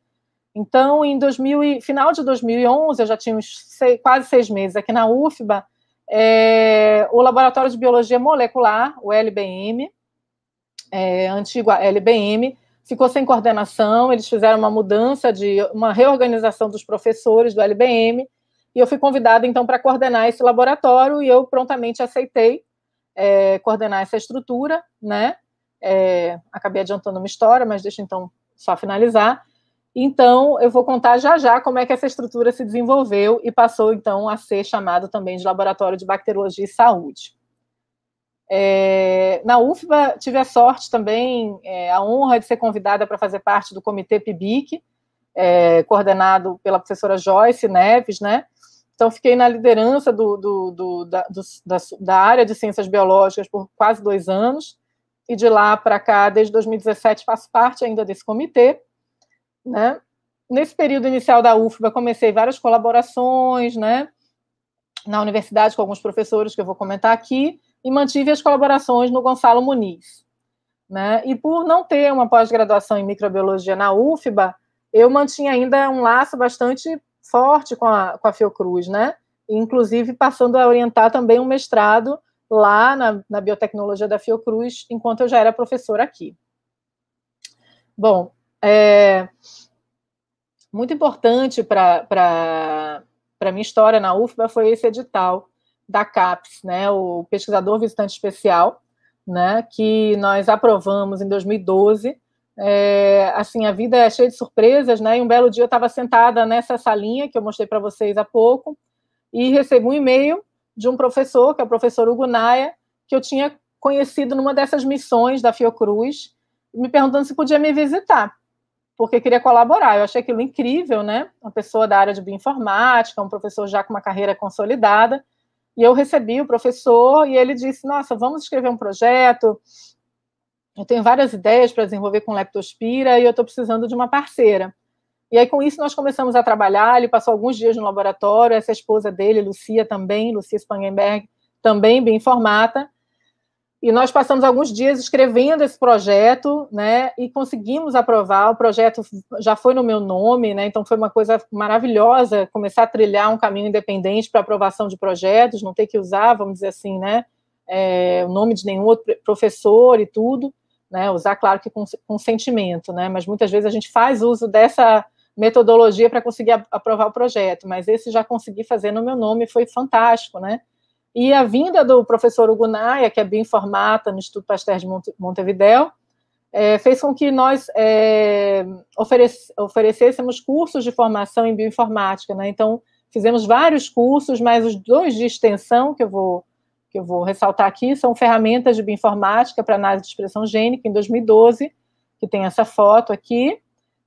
Então, em 2000 final de 2011, eu já tinha uns seis, quase seis meses aqui na UFBA, é, o Laboratório de Biologia Molecular, o LBM, é, antigo LBM, ficou sem coordenação, eles fizeram uma mudança de uma reorganização dos professores do LBM, e eu fui convidada então para coordenar esse laboratório e eu prontamente aceitei é, coordenar essa estrutura, né? É, acabei adiantando uma história, mas deixa então só finalizar. Então, eu vou contar já já como é que essa estrutura se desenvolveu e passou então a ser chamado também de Laboratório de Bacteriologia e Saúde. É, na UFBA, tive a sorte também, é, a honra de ser convidada para fazer parte do Comitê PIBIC, é, coordenado pela professora Joyce Neves, né? Então, fiquei na liderança do, do, do, da, da, da, área de ciências biológicas por quase dois anos, e de lá para cá, desde 2017, faço parte ainda desse comitê, né? Nesse período inicial da UFBA, comecei várias colaborações, né? Na universidade, com alguns professores que eu vou comentar aqui, e mantive as colaborações no Gonçalo Muniz. Né? E por não ter uma pós-graduação em microbiologia na UFBA, eu mantinha ainda um laço bastante forte com a, com a Fiocruz, né? Inclusive passando a orientar também um mestrado lá na, na biotecnologia da Fiocruz, enquanto eu já era professora aqui. Bom, é muito importante para a minha história na UFBA foi esse edital da CAPES, né, o pesquisador visitante especial, né, que nós aprovamos em 2012. É, assim, a vida é cheia de surpresas, né? E um belo dia eu estava sentada nessa salinha que eu mostrei para vocês há pouco e recebo um e-mail de um professor, que é o professor Hugo Naia, que eu tinha conhecido numa dessas missões da Fiocruz, me perguntando se podia me visitar, porque queria colaborar. Eu achei aquilo incrível, né? Uma pessoa da área de bioinformática, um professor já com uma carreira consolidada, e eu recebi o professor e ele disse: Nossa, vamos escrever um projeto. Eu tenho várias ideias para desenvolver com leptospira e eu estou precisando de uma parceira. E aí, com isso, nós começamos a trabalhar. Ele passou alguns dias no laboratório, essa esposa dele, Lucia, também, Lucia Spangenberg, também bem informada. E nós passamos alguns dias escrevendo esse projeto, né? E conseguimos aprovar. O projeto já foi no meu nome, né? Então foi uma coisa maravilhosa começar a trilhar um caminho independente para aprovação de projetos, não ter que usar, vamos dizer assim, né? É, o nome de nenhum outro professor e tudo, né? Usar, claro que com consentimento, né? Mas muitas vezes a gente faz uso dessa metodologia para conseguir aprovar o projeto. Mas esse já consegui fazer no meu nome, foi fantástico, né? E a vinda do professor Hugo que é bioinformata no Instituto Pasteur de Montevideo, é, fez com que nós é, oferec oferecêssemos cursos de formação em bioinformática. Né? Então, fizemos vários cursos, mas os dois de extensão, que eu vou, que eu vou ressaltar aqui, são ferramentas de bioinformática para análise de expressão gênica, em 2012, que tem essa foto aqui.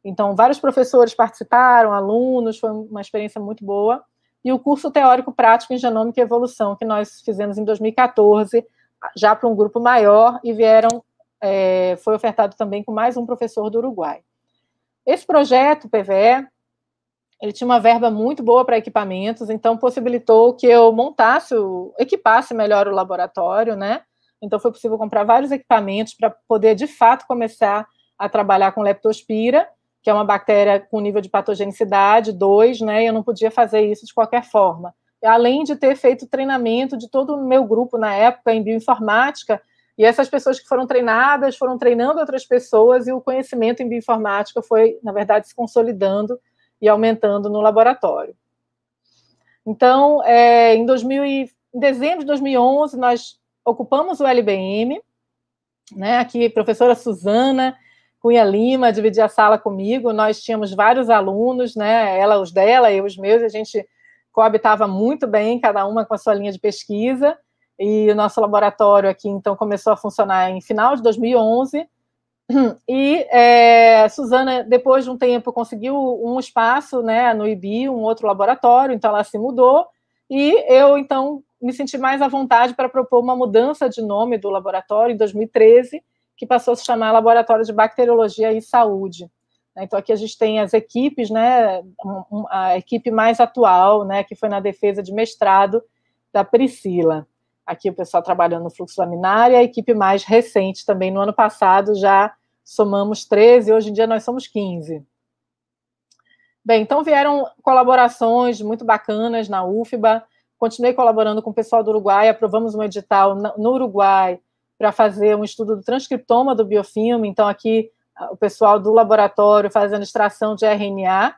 Então, vários professores participaram, alunos, foi uma experiência muito boa e o curso teórico prático em genômica e evolução, que nós fizemos em 2014, já para um grupo maior, e vieram, é, foi ofertado também com mais um professor do Uruguai. Esse projeto, PVE, ele tinha uma verba muito boa para equipamentos, então possibilitou que eu montasse, equipasse melhor o laboratório, né? Então foi possível comprar vários equipamentos para poder de fato começar a trabalhar com leptospira que é uma bactéria com nível de patogenicidade 2, né? Eu não podia fazer isso de qualquer forma. Além de ter feito treinamento de todo o meu grupo na época em bioinformática, e essas pessoas que foram treinadas foram treinando outras pessoas, e o conhecimento em bioinformática foi, na verdade, se consolidando e aumentando no laboratório. Então, é, em, 2000 e, em dezembro de 2011, nós ocupamos o LBM, né? Aqui, professora Suzana Cunha Lima dividia a sala comigo, nós tínhamos vários alunos, né? Ela, os dela, e os meus, a gente coabitava muito bem, cada uma com a sua linha de pesquisa, e o nosso laboratório aqui, então, começou a funcionar em final de 2011, e é, Suzana, depois de um tempo, conseguiu um espaço né, no IBI, um outro laboratório, então ela se mudou, e eu, então, me senti mais à vontade para propor uma mudança de nome do laboratório em 2013, que passou a se chamar Laboratório de Bacteriologia e Saúde. Né? Então, aqui a gente tem as equipes, né, a equipe mais atual, né, que foi na defesa de mestrado da Priscila. Aqui o pessoal trabalhando no fluxo laminar e a equipe mais recente também. No ano passado já somamos 13, hoje em dia nós somos 15. Bem, então vieram colaborações muito bacanas na UFBA. Continuei colaborando com o pessoal do Uruguai, aprovamos um edital no Uruguai para fazer um estudo do transcriptoma do biofilme. Então, aqui o pessoal do laboratório fazendo extração de RNA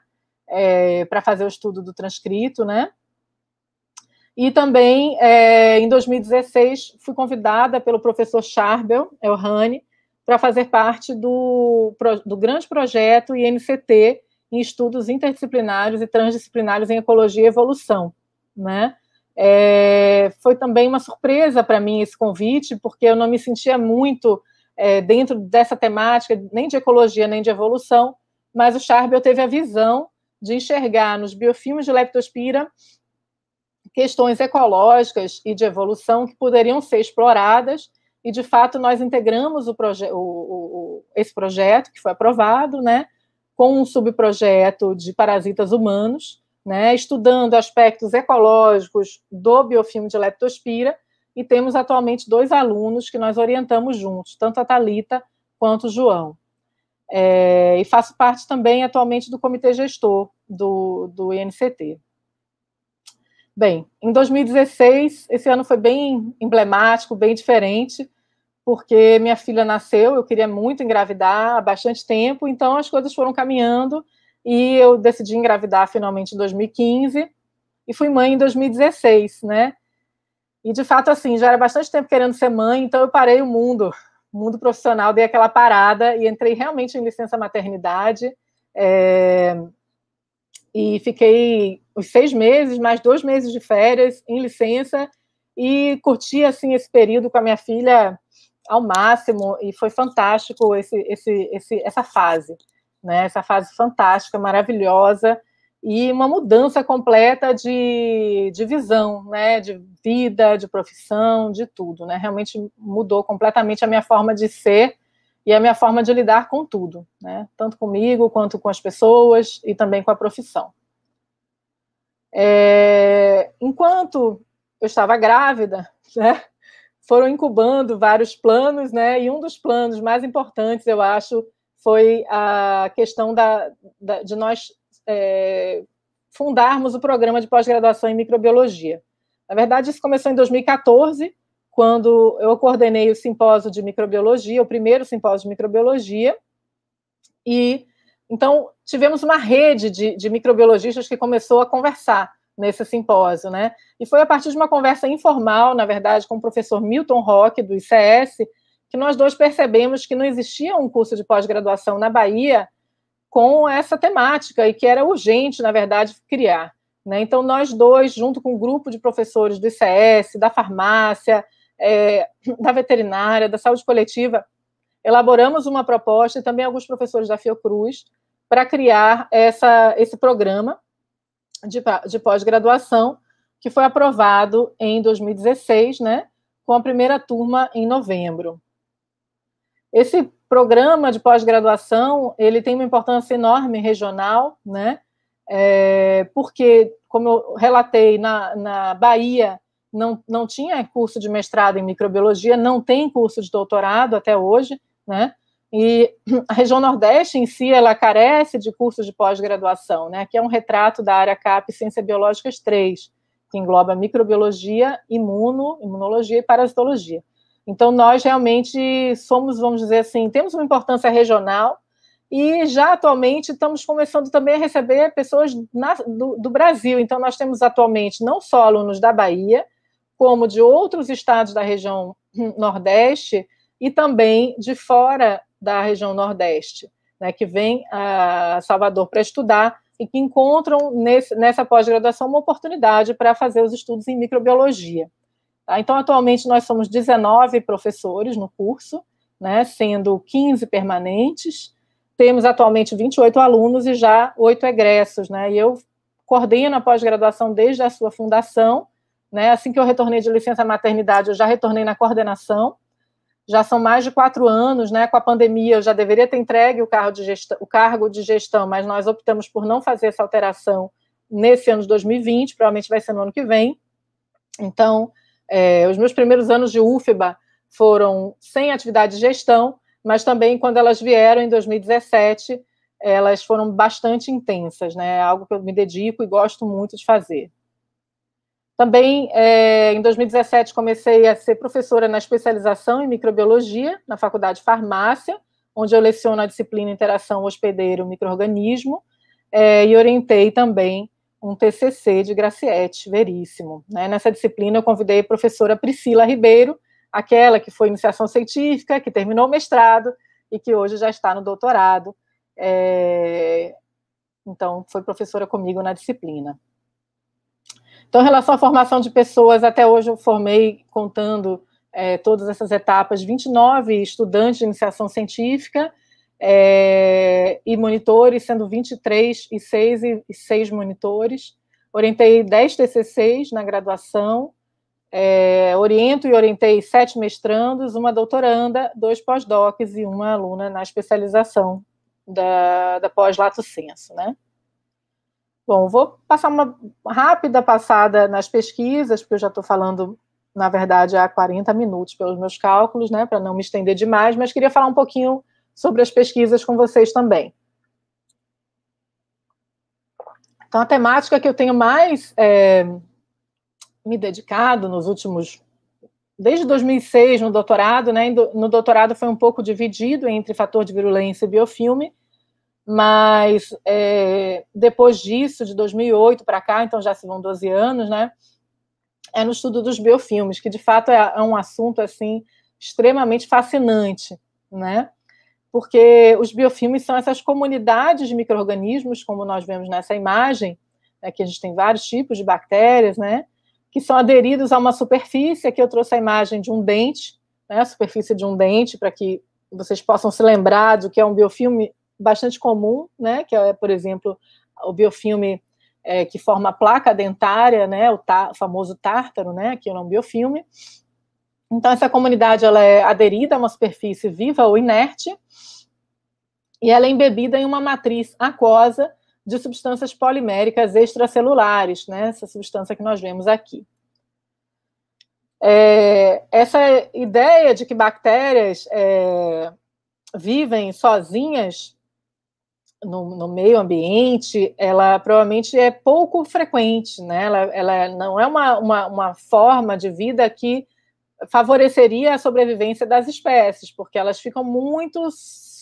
é, para fazer o estudo do transcrito, né? E também, é, em 2016, fui convidada pelo professor Charbel Elhane é para fazer parte do, do grande projeto INCT em estudos interdisciplinares e transdisciplinares em ecologia e evolução, né? É, foi também uma surpresa para mim esse convite, porque eu não me sentia muito é, dentro dessa temática, nem de ecologia, nem de evolução, mas o Charbel teve a visão de enxergar nos biofilmes de Leptospira questões ecológicas e de evolução que poderiam ser exploradas, e de fato nós integramos o proje o, o, esse projeto, que foi aprovado, né, com um subprojeto de parasitas humanos, né, estudando aspectos ecológicos do biofilme de leptospira, e temos atualmente dois alunos que nós orientamos juntos, tanto a Talita quanto o João. É, e faço parte também atualmente do comitê gestor do, do INCT. Bem, em 2016, esse ano foi bem emblemático, bem diferente, porque minha filha nasceu, eu queria muito engravidar há bastante tempo, então as coisas foram caminhando e eu decidi engravidar finalmente em 2015 e fui mãe em 2016, né? E de fato, assim, já era bastante tempo querendo ser mãe, então eu parei o mundo, o mundo profissional, dei aquela parada e entrei realmente em licença maternidade. É... E fiquei os seis meses, mais dois meses de férias em licença e curti assim esse período com a minha filha ao máximo e foi fantástico esse, esse, esse, essa fase né? Essa fase fantástica, maravilhosa e uma mudança completa de, de visão, né? De vida, de profissão, de tudo, né? Realmente mudou completamente a minha forma de ser e a minha forma de lidar com tudo, né? Tanto comigo quanto com as pessoas e também com a profissão. É, enquanto eu estava grávida, né? Foram incubando vários planos, né? E um dos planos mais importantes, eu acho, foi a questão da, da de nós é, fundarmos o programa de pós-graduação em microbiologia. Na verdade, isso começou em 2014, quando eu coordenei o simpósio de microbiologia, o primeiro simpósio de microbiologia, e então tivemos uma rede de, de microbiologistas que começou a conversar nesse simpósio, né? E foi a partir de uma conversa informal, na verdade, com o professor Milton Roque, do ICS, que nós dois percebemos que não existia um curso de pós-graduação na Bahia com essa temática e que era urgente, na verdade, criar. Né? Então, nós dois, junto com um grupo de professores do ICS, da farmácia, é, da veterinária, da saúde coletiva, elaboramos uma proposta e também alguns professores da Fiocruz para criar essa, esse programa de, de pós-graduação que foi aprovado em 2016, né, com a primeira turma em novembro. Esse programa de pós-graduação ele tem uma importância enorme regional, né? É, porque, como eu relatei, na, na Bahia não, não tinha curso de mestrado em microbiologia, não tem curso de doutorado até hoje, né? E a região Nordeste em si, ela carece de cursos de pós-graduação, né? Que é um retrato da área CAP Ciências Biológicas 3, que engloba microbiologia, imuno, imunologia e parasitologia. Então, nós realmente somos, vamos dizer assim, temos uma importância regional e já atualmente estamos começando também a receber pessoas na, do, do Brasil. Então, nós temos atualmente não só alunos da Bahia, como de outros estados da região Nordeste e também de fora da região Nordeste, né, que vem a Salvador para estudar e que encontram nesse, nessa pós-graduação uma oportunidade para fazer os estudos em microbiologia. Tá? Então, atualmente, nós somos 19 professores no curso, né, sendo 15 permanentes. Temos atualmente 28 alunos e já 8 egressos. Né, e eu coordeno a pós-graduação desde a sua fundação. Né, assim que eu retornei de licença maternidade, eu já retornei na coordenação. Já são mais de quatro anos, né? Com a pandemia, eu já deveria ter entregue o, de gestão, o cargo de gestão, mas nós optamos por não fazer essa alteração nesse ano de 2020, provavelmente vai ser no ano que vem. Então, é, os meus primeiros anos de UFBA foram sem atividade de gestão, mas também quando elas vieram em 2017, elas foram bastante intensas, né? É algo que eu me dedico e gosto muito de fazer. Também, é, em 2017, comecei a ser professora na especialização em microbiologia, na Faculdade de Farmácia, onde eu leciono a disciplina Interação Hospedeiro-Microorganismo, é, e orientei também um TCC de Graciete veríssimo. Né? Nessa disciplina, eu convidei a professora Priscila Ribeiro, aquela que foi iniciação científica, que terminou o mestrado e que hoje já está no doutorado. É... Então, foi professora comigo na disciplina. Então, em relação à formação de pessoas, até hoje eu formei, contando é, todas essas etapas, 29 estudantes de iniciação científica é, e monitores, sendo 23 e 6, e, e 6 monitores. Orientei 10 TCCs na graduação, é, oriento e orientei sete mestrandos, uma doutoranda, dois pós-docs e uma aluna na especialização da, da pós-lato senso, né? Bom, vou passar uma rápida passada nas pesquisas, porque eu já estou falando, na verdade, há 40 minutos pelos meus cálculos, né, para não me estender demais, mas queria falar um pouquinho sobre as pesquisas com vocês também. Então, a temática que eu tenho mais é, me dedicado nos últimos. Desde 2006, no doutorado, né? No doutorado foi um pouco dividido entre fator de virulência e biofilme, mas é, depois disso, de 2008 para cá, então já se vão 12 anos, né? É no estudo dos biofilmes, que de fato é, é um assunto assim extremamente fascinante, né? porque os biofilmes são essas comunidades de micro-organismos, como nós vemos nessa imagem, né, que a gente tem vários tipos de bactérias, né, que são aderidos a uma superfície. Aqui eu trouxe a imagem de um dente, né, a superfície de um dente, para que vocês possam se lembrar do que é um biofilme bastante comum, né, que é, por exemplo, o biofilme é, que forma a placa dentária, né, o, tá, famoso tártaro, né, aquilo é um biofilme. Então, essa comunidade ela é aderida a uma superfície viva ou inerte, e ela é embebida em uma matriz aquosa de substâncias poliméricas extracelulares, né? essa substância que nós vemos aqui. É, essa ideia de que bactérias é, vivem sozinhas no, no, meio ambiente, ela provavelmente é pouco frequente, né? Ela, ela não é uma, uma, uma, forma de vida que favoreceria a sobrevivência das espécies, porque elas ficam muito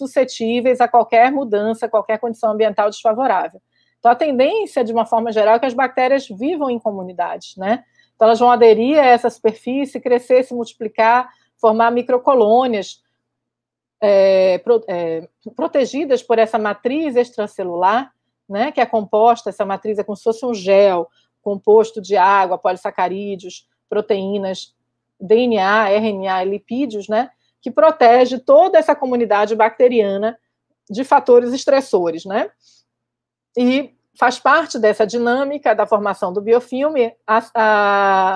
suscetíveis a qualquer mudança, qualquer condição ambiental desfavorável. Então, a tendência, de uma forma geral, é que as bactérias vivam em comunidades, né? Então, elas vão aderir a essa superfície, crescer, se multiplicar, formar microcolônias é, pro, é, protegidas por essa matriz extracelular, né? Que é composta, essa matriz é como se fosse um gel composto de água, polissacarídeos, proteínas, DNA, RNA e lipídios, né? que protege toda essa comunidade bacteriana de fatores estressores, né? E faz parte dessa dinâmica da formação do biofilme a,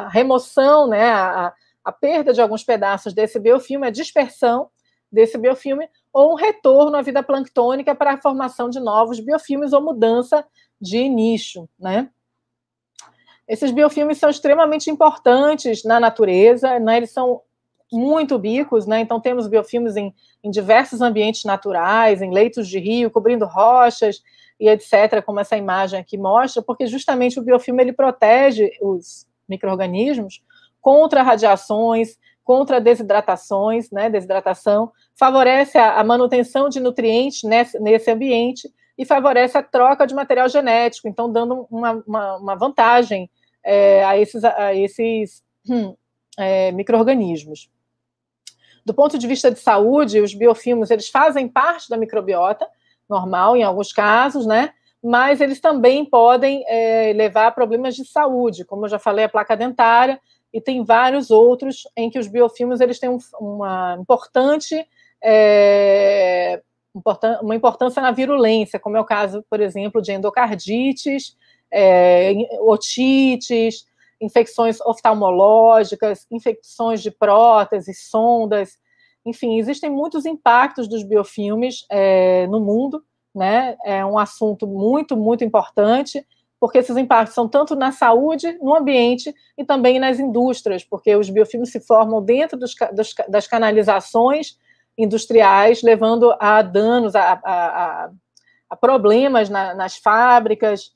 a remoção, né, a, a, perda de alguns pedaços desse biofilme, a dispersão desse biofilme ou um retorno à vida planctônica para a formação de novos biofilmes ou mudança de nicho, né? Esses biofilmes são extremamente importantes na natureza, né? eles são muito bicos, né? Então temos biofilmes em, em diversos ambientes naturais, em leitos de rio, cobrindo rochas e etc, como essa imagem aqui mostra, porque justamente o biofilme ele protege os micro-organismos contra radiações, contra desidratações, né, desidratação, favorece a, a manutenção de nutrientes nesse, nesse, ambiente e favorece a troca de material genético, então dando uma, uma, uma vantagem é, a esses, a esses hum, é, micro-organismos. Do ponto de vista de saúde, os biofilmes, eles fazem parte da microbiota, normal em alguns casos, né? Mas eles também podem é, levar a problemas de saúde, como eu já falei, a placa dentária, e tem vários outros em que os biofilmes eles têm um, uma importante é, uma importância na virulência, como é o caso, por exemplo, de endocardites, é, otites, infecções oftalmológicas, infecções de próteses, sondas, enfim, existem muitos impactos dos biofilmes é, no mundo, né? É um assunto muito, muito importante, porque esses impactos são tanto na saúde, no ambiente e também nas indústrias, porque os biofilmes se formam dentro dos, das canalizações industriais, levando a danos, a, a, a, a problemas na, nas fábricas,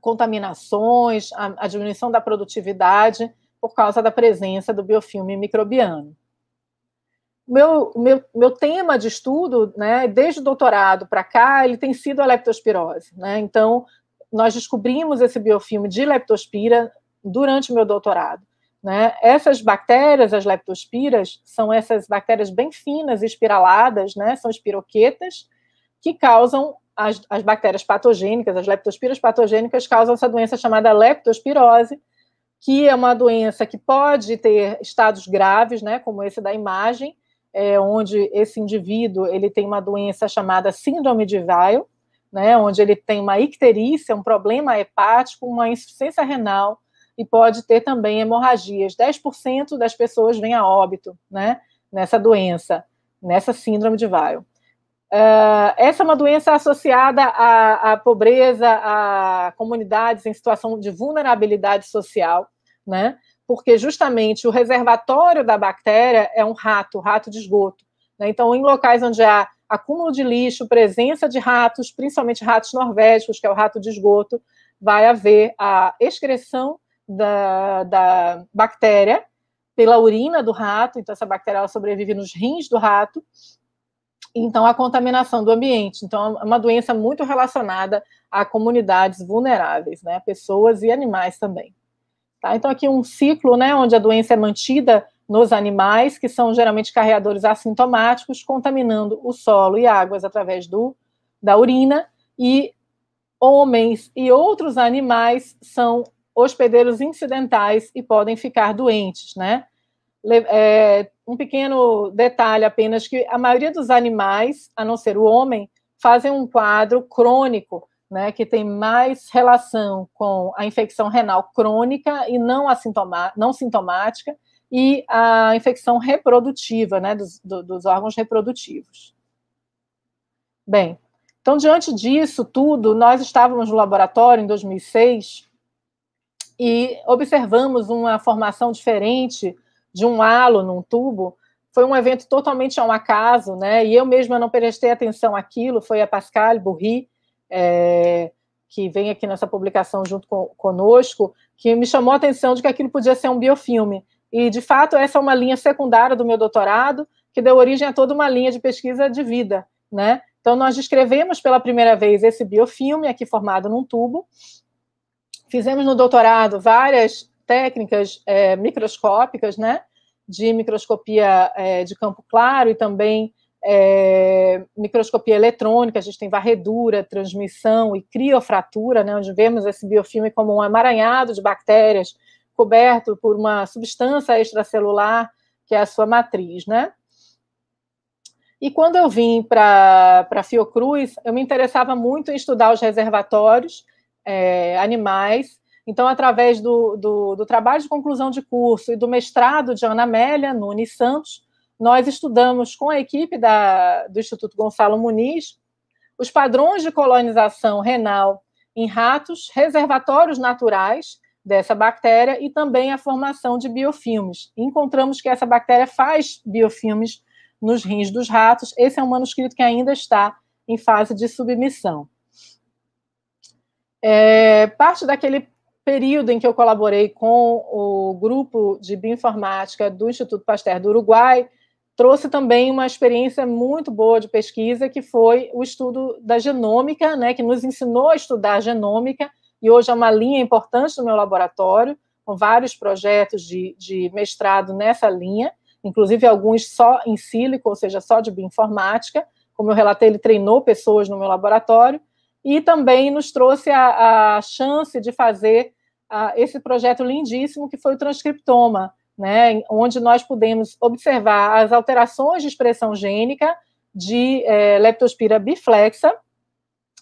contaminações, a, a diminuição da produtividade por causa da presença do biofilme microbiano meu, meu, meu tema de estudo, né, desde o doutorado para cá, ele tem sido a leptospirose. Né? Então, nós descobrimos esse biofilme de leptospira durante o meu doutorado. Né? Essas bactérias, as leptospiras, são essas bactérias bem finas, espiraladas, né? são espiroquetas, que causam as, as bactérias patogênicas, as leptospiras patogênicas, causam essa doença chamada leptospirose, que é uma doença que pode ter estados graves, né, como esse da imagem, é, onde esse indivíduo ele tem uma doença chamada síndrome de Weil, né, onde ele tem uma icterícia, um problema hepático, uma insuficiência renal e pode ter também hemorragias. 10% das pessoas vêm a óbito, né, nessa doença, nessa síndrome de Weil. Uh, essa é uma doença associada à, à, pobreza, a comunidades em situação de vulnerabilidade social, né? Porque justamente o reservatório da bactéria é um rato, rato de esgoto. Né? Então, em locais onde há acúmulo de lixo, presença de ratos, principalmente ratos norvégicos, que é o rato de esgoto, vai haver a excreção da, da bactéria pela urina do rato. Então, essa bactéria sobrevive nos rins do rato então a contaminação do ambiente. Então, é uma doença muito relacionada a comunidades vulneráveis, né? Pessoas e animais também. Tá? Então, aqui um ciclo, né, onde a doença é mantida nos animais, que são geralmente carreadores assintomáticos, contaminando o solo e águas através do, da urina, e homens e outros animais são hospedeiros incidentais e podem ficar doentes, né? É, um pequeno detalhe apenas que a maioria dos animais, a não ser o homem, fazem um quadro crônico, né, que tem mais relação com a infecção renal crônica e não, assintomática não sintomática e a infecção reprodutiva, né, dos, do, dos órgãos reprodutivos. Bem, então diante disso tudo, nós estávamos no laboratório em 2006 e observamos uma formação diferente de um halo num tubo, foi um evento totalmente ao acaso, né? E eu mesma não prestei atenção àquilo, foi a Pascal Burri, é, que vem aqui nessa publicação junto com, conosco, que me chamou a atenção de que aquilo podia ser um biofilme. E, de fato, essa é uma linha secundária do meu doutorado, que deu origem a toda uma linha de pesquisa de vida, né? Então, nós descrevemos pela primeira vez esse biofilme aqui formado num tubo. Fizemos no doutorado várias técnicas é, microscópicas, né? De microscopia é, de campo claro e também é, microscopia eletrônica, a gente tem varredura, transmissão e criofratura, né, onde vemos esse biofilme como um amaranhado de bactérias coberto por uma substância extracelular que é a sua matriz, né? E quando eu vim para a Fiocruz, eu me interessava muito em estudar os reservatórios é, animais então, através do, do, do trabalho de conclusão de curso e do mestrado de Ana Amélia Nunes Santos, nós estudamos com a equipe da, do Instituto Gonçalo Muniz os padrões de colonização renal em ratos, reservatórios naturais dessa bactéria e também a formação de biofilmes. Encontramos que essa bactéria faz biofilmes nos rins dos ratos. Esse é um manuscrito que ainda está em fase de submissão. É, parte daquele período em que eu colaborei com o grupo de bioinformática do Instituto Pasteur do Uruguai, trouxe também uma experiência muito boa de pesquisa, que foi o estudo da genômica, né, que nos ensinou a estudar a genômica, e hoje é uma linha importante do meu laboratório, com vários projetos de, de mestrado nessa linha, inclusive alguns só em sílico, ou seja, só de bioinformática. Como eu relatei, ele treinou pessoas no meu laboratório, e também nos trouxe a, a chance de fazer a, esse projeto lindíssimo que foi o transcriptoma, né, onde nós pudemos observar as alterações de expressão gênica de é, Leptospira biflexa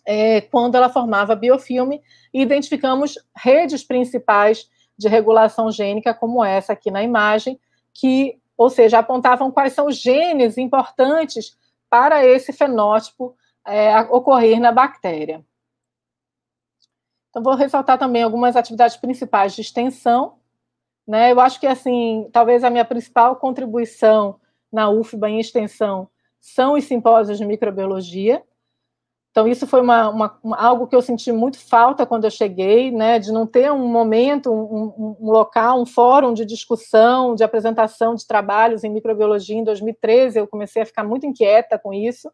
é, quando ela formava biofilme e identificamos redes principais de regulação gênica como essa aqui na imagem, que, ou seja, apontavam quais são os genes importantes para esse fenótipo é, ocorrer na bactéria. Então, vou ressaltar também algumas atividades principais de extensão. Né? Eu acho que, assim, talvez a minha principal contribuição na UFBA em extensão são os simpósios de microbiologia. Então, isso foi uma, uma, algo que eu senti muito falta quando eu cheguei, né? de não ter um momento, um, um local, um fórum de discussão, de apresentação de trabalhos em microbiologia. Em 2013, eu comecei a ficar muito inquieta com isso.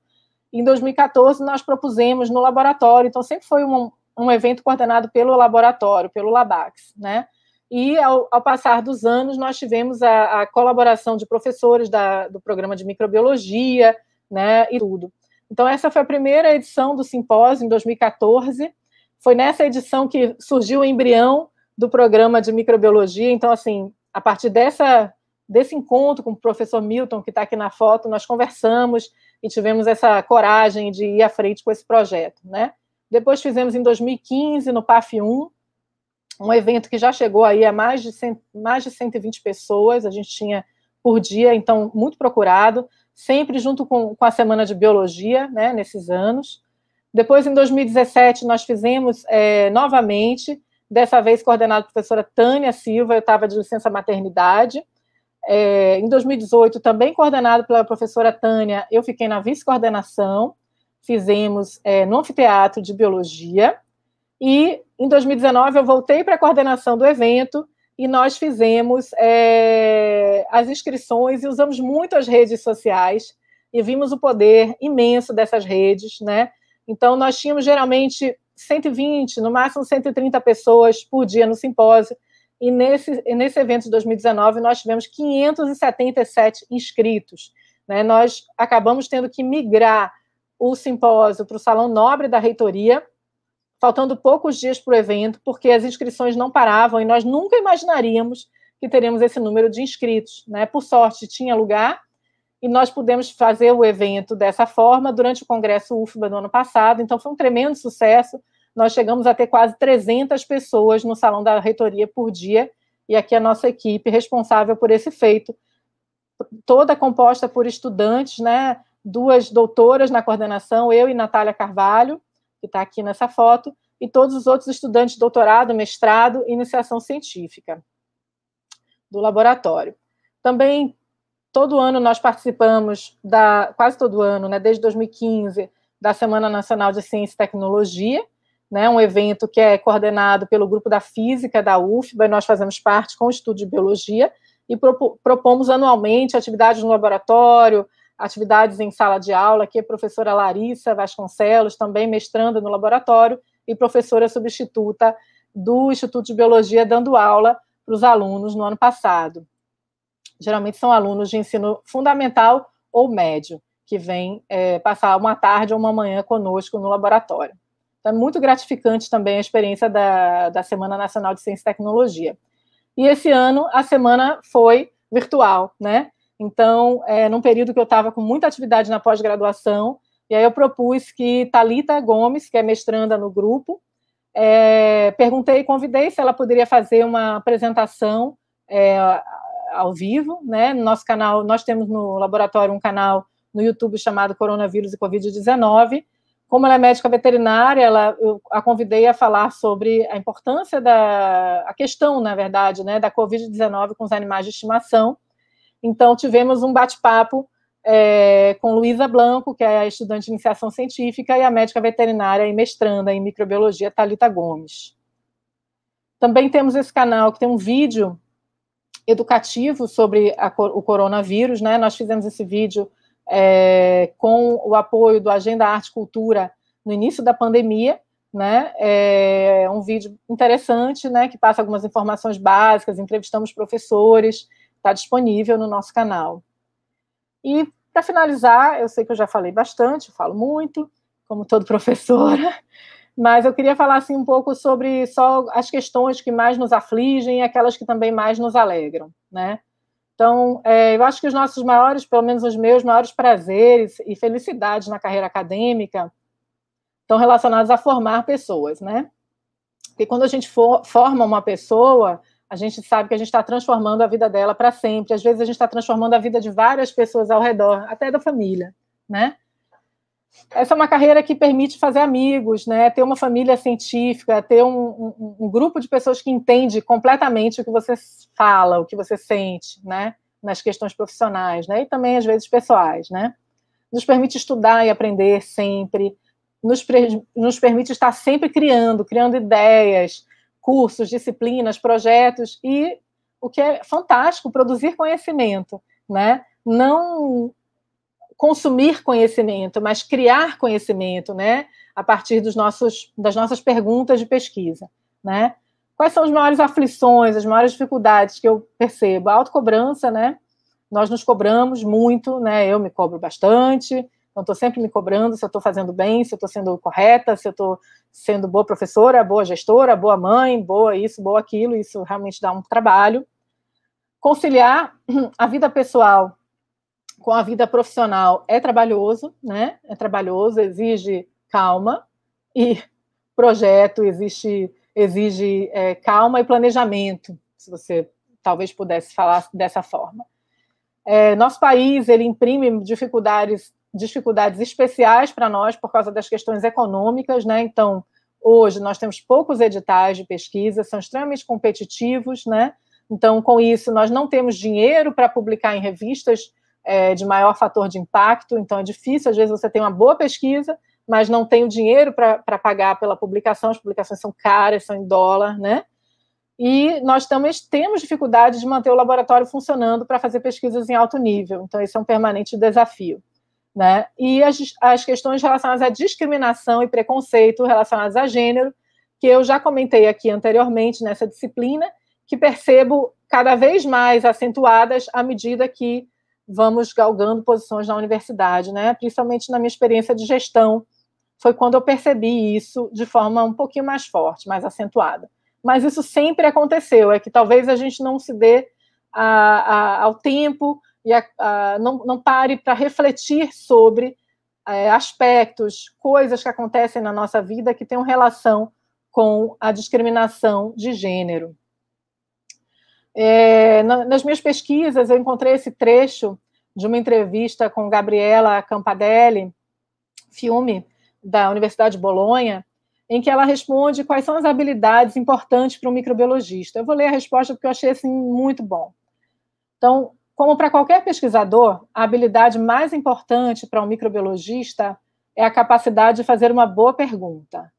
Em 2014, nós propusemos no laboratório, então sempre foi um, um evento coordenado pelo laboratório, pelo LABAX, né? E ao, ao passar dos anos, nós tivemos a, a colaboração de professores da, do programa de microbiologia, né, e tudo. Então, essa foi a primeira edição do simpósio, em 2014. Foi nessa edição que surgiu o embrião do programa de microbiologia. Então, assim, a partir dessa, desse encontro com o professor Milton, que está aqui na foto, nós conversamos e tivemos essa coragem de ir à frente com esse projeto, né? Depois fizemos em 2015 no PAF 1, um evento que já chegou aí a mais de, mais de 120 pessoas, a gente tinha por dia, então muito procurado, sempre junto com, com a Semana de Biologia, né, nesses anos. Depois, em 2017, nós fizemos é, novamente, dessa vez coordenado pela professora Tânia Silva, eu estava de licença maternidade, é, em 2018, também coordenado pela professora Tânia, eu fiquei na vice-coordenação, fizemos é, no anfiteatro de biologia, e em 2019 eu voltei para a coordenação do evento e nós fizemos é, as inscrições e usamos muito as redes sociais e vimos o poder imenso dessas redes, né? Então, nós tínhamos geralmente 120, no máximo 130 pessoas por dia no simpósio, e nesse, nesse evento de 2019 nós tivemos 577 inscritos. Né? Nós acabamos tendo que migrar o simpósio para o Salão Nobre da Reitoria, faltando poucos dias para o evento, porque as inscrições não paravam e nós nunca imaginaríamos que teríamos esse número de inscritos. Né? Por sorte, tinha lugar e nós pudemos fazer o evento dessa forma durante o Congresso UFBA do ano passado, então foi um tremendo sucesso nós chegamos a ter quase 300 pessoas no salão da reitoria por dia, e aqui a nossa equipe responsável por esse feito, toda composta por estudantes, né? Duas doutoras na coordenação, eu e Natália Carvalho, que está aqui nessa foto, e todos os outros estudantes de doutorado, mestrado e iniciação científica do laboratório. Também, todo ano, nós participamos, da, quase todo ano, né, desde 2015, da Semana Nacional de Ciência e Tecnologia, né, um evento que é coordenado pelo grupo da física da UFBA, e nós fazemos parte com o estudo de biologia, e propomos anualmente atividades no laboratório, atividades em sala de aula, que a professora Larissa Vasconcelos, também mestranda no laboratório, e professora substituta do Instituto de Biologia, dando aula para os alunos no ano passado. Geralmente são alunos de ensino fundamental ou médio, que vêm é, passar uma tarde ou uma manhã conosco no laboratório. Então, é muito gratificante também a experiência da, da Semana Nacional de Ciência e Tecnologia. E esse ano a semana foi virtual, né? Então, é, num período que eu estava com muita atividade na pós-graduação, e aí eu propus que Talita Gomes, que é mestranda no grupo, é, perguntei e convidei se ela poderia fazer uma apresentação é, ao vivo, né? No nosso canal, nós temos no laboratório um canal no YouTube chamado Coronavírus e Covid-19, como ela é médica veterinária, ela, eu a convidei a falar sobre a importância da a questão, na verdade, né, da Covid-19 com os animais de estimação. Então, tivemos um bate-papo é, com Luísa Blanco, que é a estudante de iniciação científica, e a médica veterinária e mestranda em microbiologia, Talita Gomes. Também temos esse canal que tem um vídeo educativo sobre a, o coronavírus, né? Nós fizemos esse vídeo é, com o apoio do Agenda Arte Cultura no início da pandemia, né? É um vídeo interessante, né? Que passa algumas informações básicas, entrevistamos professores, está disponível no nosso canal. E para finalizar, eu sei que eu já falei bastante, falo muito, como todo professora, mas eu queria falar assim um pouco sobre só as questões que mais nos afligem e aquelas que também mais nos alegram, né? Então, é, eu acho que os nossos maiores, pelo menos os meus maiores prazeres e felicidades na carreira acadêmica estão relacionados a formar pessoas, né? Porque quando a gente for, forma uma pessoa, a gente sabe que a gente está transformando a vida dela para sempre. Às vezes a gente está transformando a vida de várias pessoas ao redor, até da família, né? essa é uma carreira que permite fazer amigos, né? Ter uma família científica, ter um, um, um, grupo de pessoas que entende completamente o que você fala, o que você sente, né? Nas questões profissionais, né? E também às vezes pessoais, né? Nos permite estudar e aprender sempre, nos, nos permite estar sempre criando, criando ideias, cursos, disciplinas, projetos e o que é fantástico, produzir conhecimento, né? Não consumir conhecimento, mas criar conhecimento, né? A partir dos nossos, das nossas perguntas de pesquisa, né? Quais são as maiores aflições, as maiores dificuldades que eu percebo? A autocobrança, né? Nós nos cobramos muito, né? Eu me cobro bastante, então estou sempre me cobrando se eu estou fazendo bem, se eu estou sendo correta, se eu estou sendo boa professora, boa gestora, boa mãe, boa isso, boa aquilo. Isso realmente dá um trabalho. Conciliar a vida pessoal com a vida profissional é trabalhoso, né? É trabalhoso, exige calma e projeto, existe, exige é, calma e planejamento, se você talvez pudesse falar dessa forma. É, nosso país ele imprime dificuldades, dificuldades especiais para nós por causa das questões econômicas, né? Então, hoje nós temos poucos editais de pesquisa, são extremamente competitivos, né? Então, com isso, nós não temos dinheiro para publicar em revistas é, de maior fator de impacto, então é difícil, às vezes você tem uma boa pesquisa, mas não tem o dinheiro para pagar pela publicação, as publicações são caras, são em dólar, né? E nós também temos dificuldade de manter o laboratório funcionando para fazer pesquisas em alto nível, então isso é um permanente desafio. Né? E as, as questões relacionadas à discriminação e preconceito relacionadas a gênero, que eu já comentei aqui anteriormente nessa disciplina, que percebo cada vez mais acentuadas à medida que vamos galgando posições na universidade, né? Principalmente na minha experiência de gestão, foi quando eu percebi isso de forma um pouquinho mais forte, mais acentuada. Mas isso sempre aconteceu, é que talvez a gente não se dê a, a, ao tempo e a, não, não, pare para refletir sobre é, aspectos, coisas que acontecem na nossa vida que tenham relação com a discriminação de gênero. É, na, nas minhas pesquisas, eu encontrei esse trecho de uma entrevista com Gabriela Campadelli, filme da Universidade de Bolonha, em que ela responde quais são as habilidades importantes para um microbiologista. Eu vou ler a resposta porque eu achei assim, muito bom. Então, como para qualquer pesquisador, a habilidade mais importante para um microbiologista é a capacidade de fazer uma boa pergunta.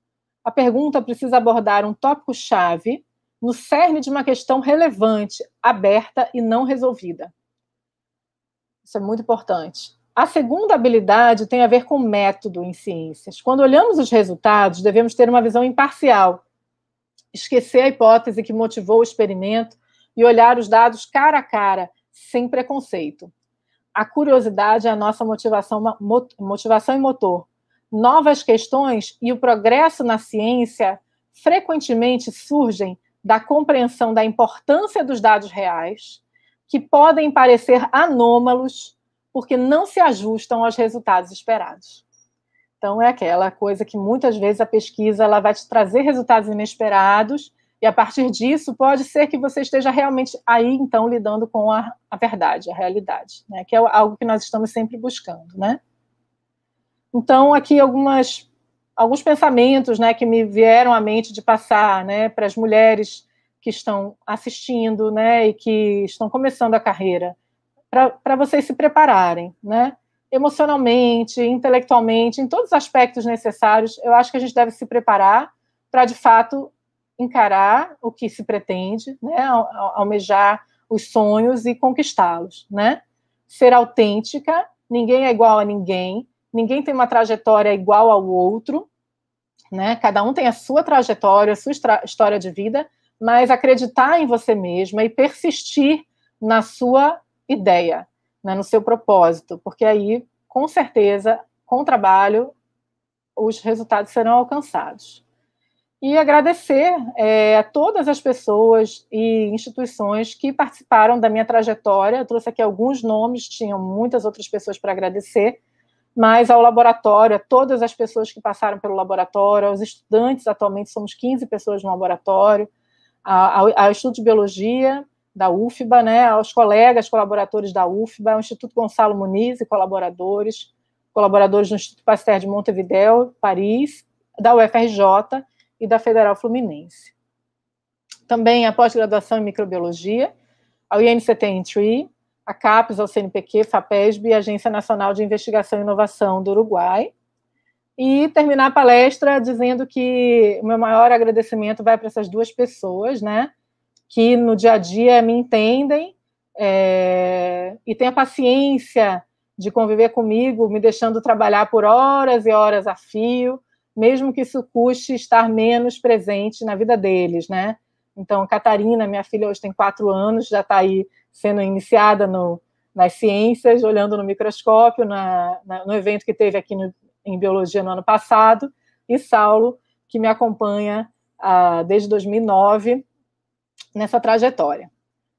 A pergunta precisa abordar um tópico-chave no cerne de uma questão relevante, aberta e não resolvida. Isso é muito importante. A segunda habilidade tem a ver com método em ciências. Quando olhamos os resultados, devemos ter uma visão imparcial, esquecer a hipótese que motivou o experimento e olhar os dados cara a cara, sem preconceito. A curiosidade é a nossa motivação, motivação e motor. Novas questões e o progresso na ciência frequentemente surgem da compreensão da importância dos dados reais, que podem parecer anômalos, porque não se ajustam aos resultados esperados. Então, é aquela coisa que muitas vezes a pesquisa ela vai te trazer resultados inesperados, e a partir disso, pode ser que você esteja realmente aí, então, lidando com a, a verdade, a realidade, né? que é algo que nós estamos sempre buscando. Né? Então, aqui algumas alguns pensamentos né, que me vieram à mente de passar né, para as mulheres que estão assistindo né, e que estão começando a carreira, para vocês se prepararem, né? emocionalmente, intelectualmente, em todos os aspectos necessários, eu acho que a gente deve se preparar para, de fato, encarar o que se pretende, né? almejar os sonhos e conquistá-los. Né? Ser autêntica, ninguém é igual a ninguém, ninguém tem uma trajetória igual ao outro, né? Cada um tem a sua trajetória, a sua história de vida, mas acreditar em você mesma e persistir na sua ideia, né? no seu propósito, porque aí, com certeza, com o trabalho, os resultados serão alcançados. E agradecer é, a todas as pessoas e instituições que participaram da minha trajetória. Eu trouxe aqui alguns nomes, tinham muitas outras pessoas para agradecer, mas ao laboratório, a todas as pessoas que passaram pelo laboratório, aos estudantes, atualmente somos 15 pessoas no laboratório, ao, ao de Biologia da UFBA, né, aos colegas colaboradores da UFBA, ao Instituto Gonçalo Muniz e colaboradores, colaboradores do Instituto Pasteur de Montevideo, Paris, da UFRJ e da Federal Fluminense. Também a pós-graduação em Microbiologia, ao INCT Intree, a CAPES, ao CNPq, FAPESB e Agência Nacional de Investigação e Inovação do Uruguai. E terminar a palestra dizendo que o meu maior agradecimento vai para essas duas pessoas, né? Que no dia a dia me entendem é, e têm a paciência de conviver comigo, me deixando trabalhar por horas e horas a fio, mesmo que isso custe estar menos presente na vida deles, né? Então, Catarina, minha filha hoje tem quatro anos, já está aí sendo iniciada no, nas ciências, olhando no microscópio, na, na, no evento que teve aqui no, em biologia no ano passado, e Saulo, que me acompanha ah, desde 2009 nessa trajetória.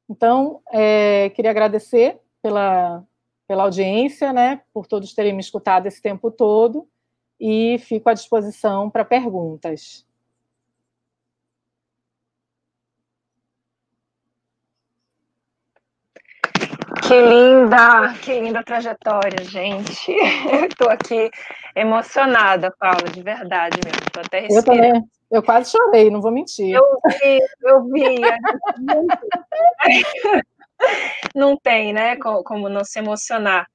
Então, é, queria agradecer pela, pela audiência, né, por todos terem me escutado esse tempo todo, e fico à disposição para perguntas. Que linda, que linda trajetória, gente. Estou aqui emocionada, Paula, de verdade mesmo. Estou até respirando. Eu também. Eu quase chorei, não vou mentir. Eu vi, eu vi. não tem, né, como não se emocionar,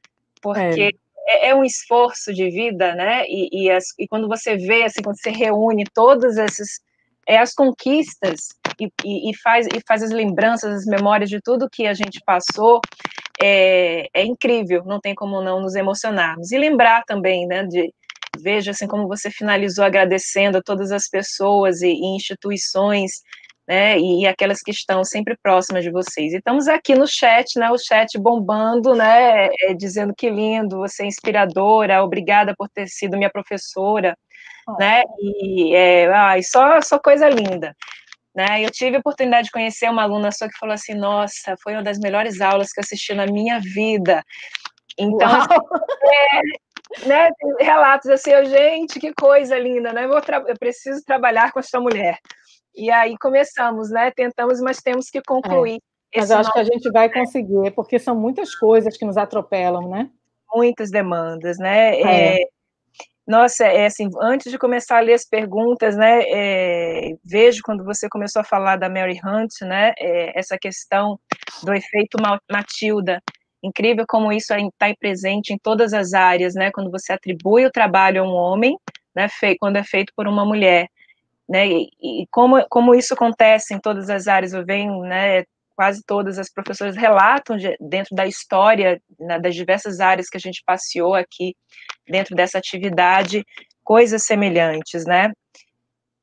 porque é, é um esforço de vida, né, e, e, as, e, quando você vê, assim, quando você reúne todas essas, é, as conquistas e, e, faz, e faz as lembranças, as memórias de tudo que a gente passou, é, é incrível, não tem como não nos emocionarmos. E lembrar também, né, de, vejo assim como você finalizou agradecendo a todas as pessoas e, e instituições, né, e, e, aquelas que estão sempre próximas de vocês. E estamos aqui no chat, né, o chat bombando, né, é, dizendo que lindo, você é inspiradora, obrigada por ter sido minha professora, né, e é, ai, só, só coisa linda. Né? Eu tive a oportunidade de conhecer uma aluna só que falou assim: Nossa, foi uma das melhores aulas que eu assisti na minha vida. Então, é, né, relatos assim, gente, que coisa linda, né? Eu, eu preciso trabalhar com essa mulher. E aí começamos, né? Tentamos, mas temos que concluir. É, mas eu acho que a gente vai conseguir, porque são muitas coisas que nos atropelam, né? Muitas demandas, né? É. é nossa, é, é assim, antes de começar a ler as perguntas, né, é, vejo quando você começou a falar da Mary Hunt, né, é, essa questão do efeito Matilda, incrível como isso está presente em todas as áreas, né, quando você atribui o trabalho a um homem, né, quando é feito por uma mulher, né, e, e como, como isso acontece em todas as áreas, eu venho, né, quase todas as professoras relatam de, dentro da história, né, das diversas áreas que a gente passeou aqui, dentro dessa atividade coisas semelhantes, né?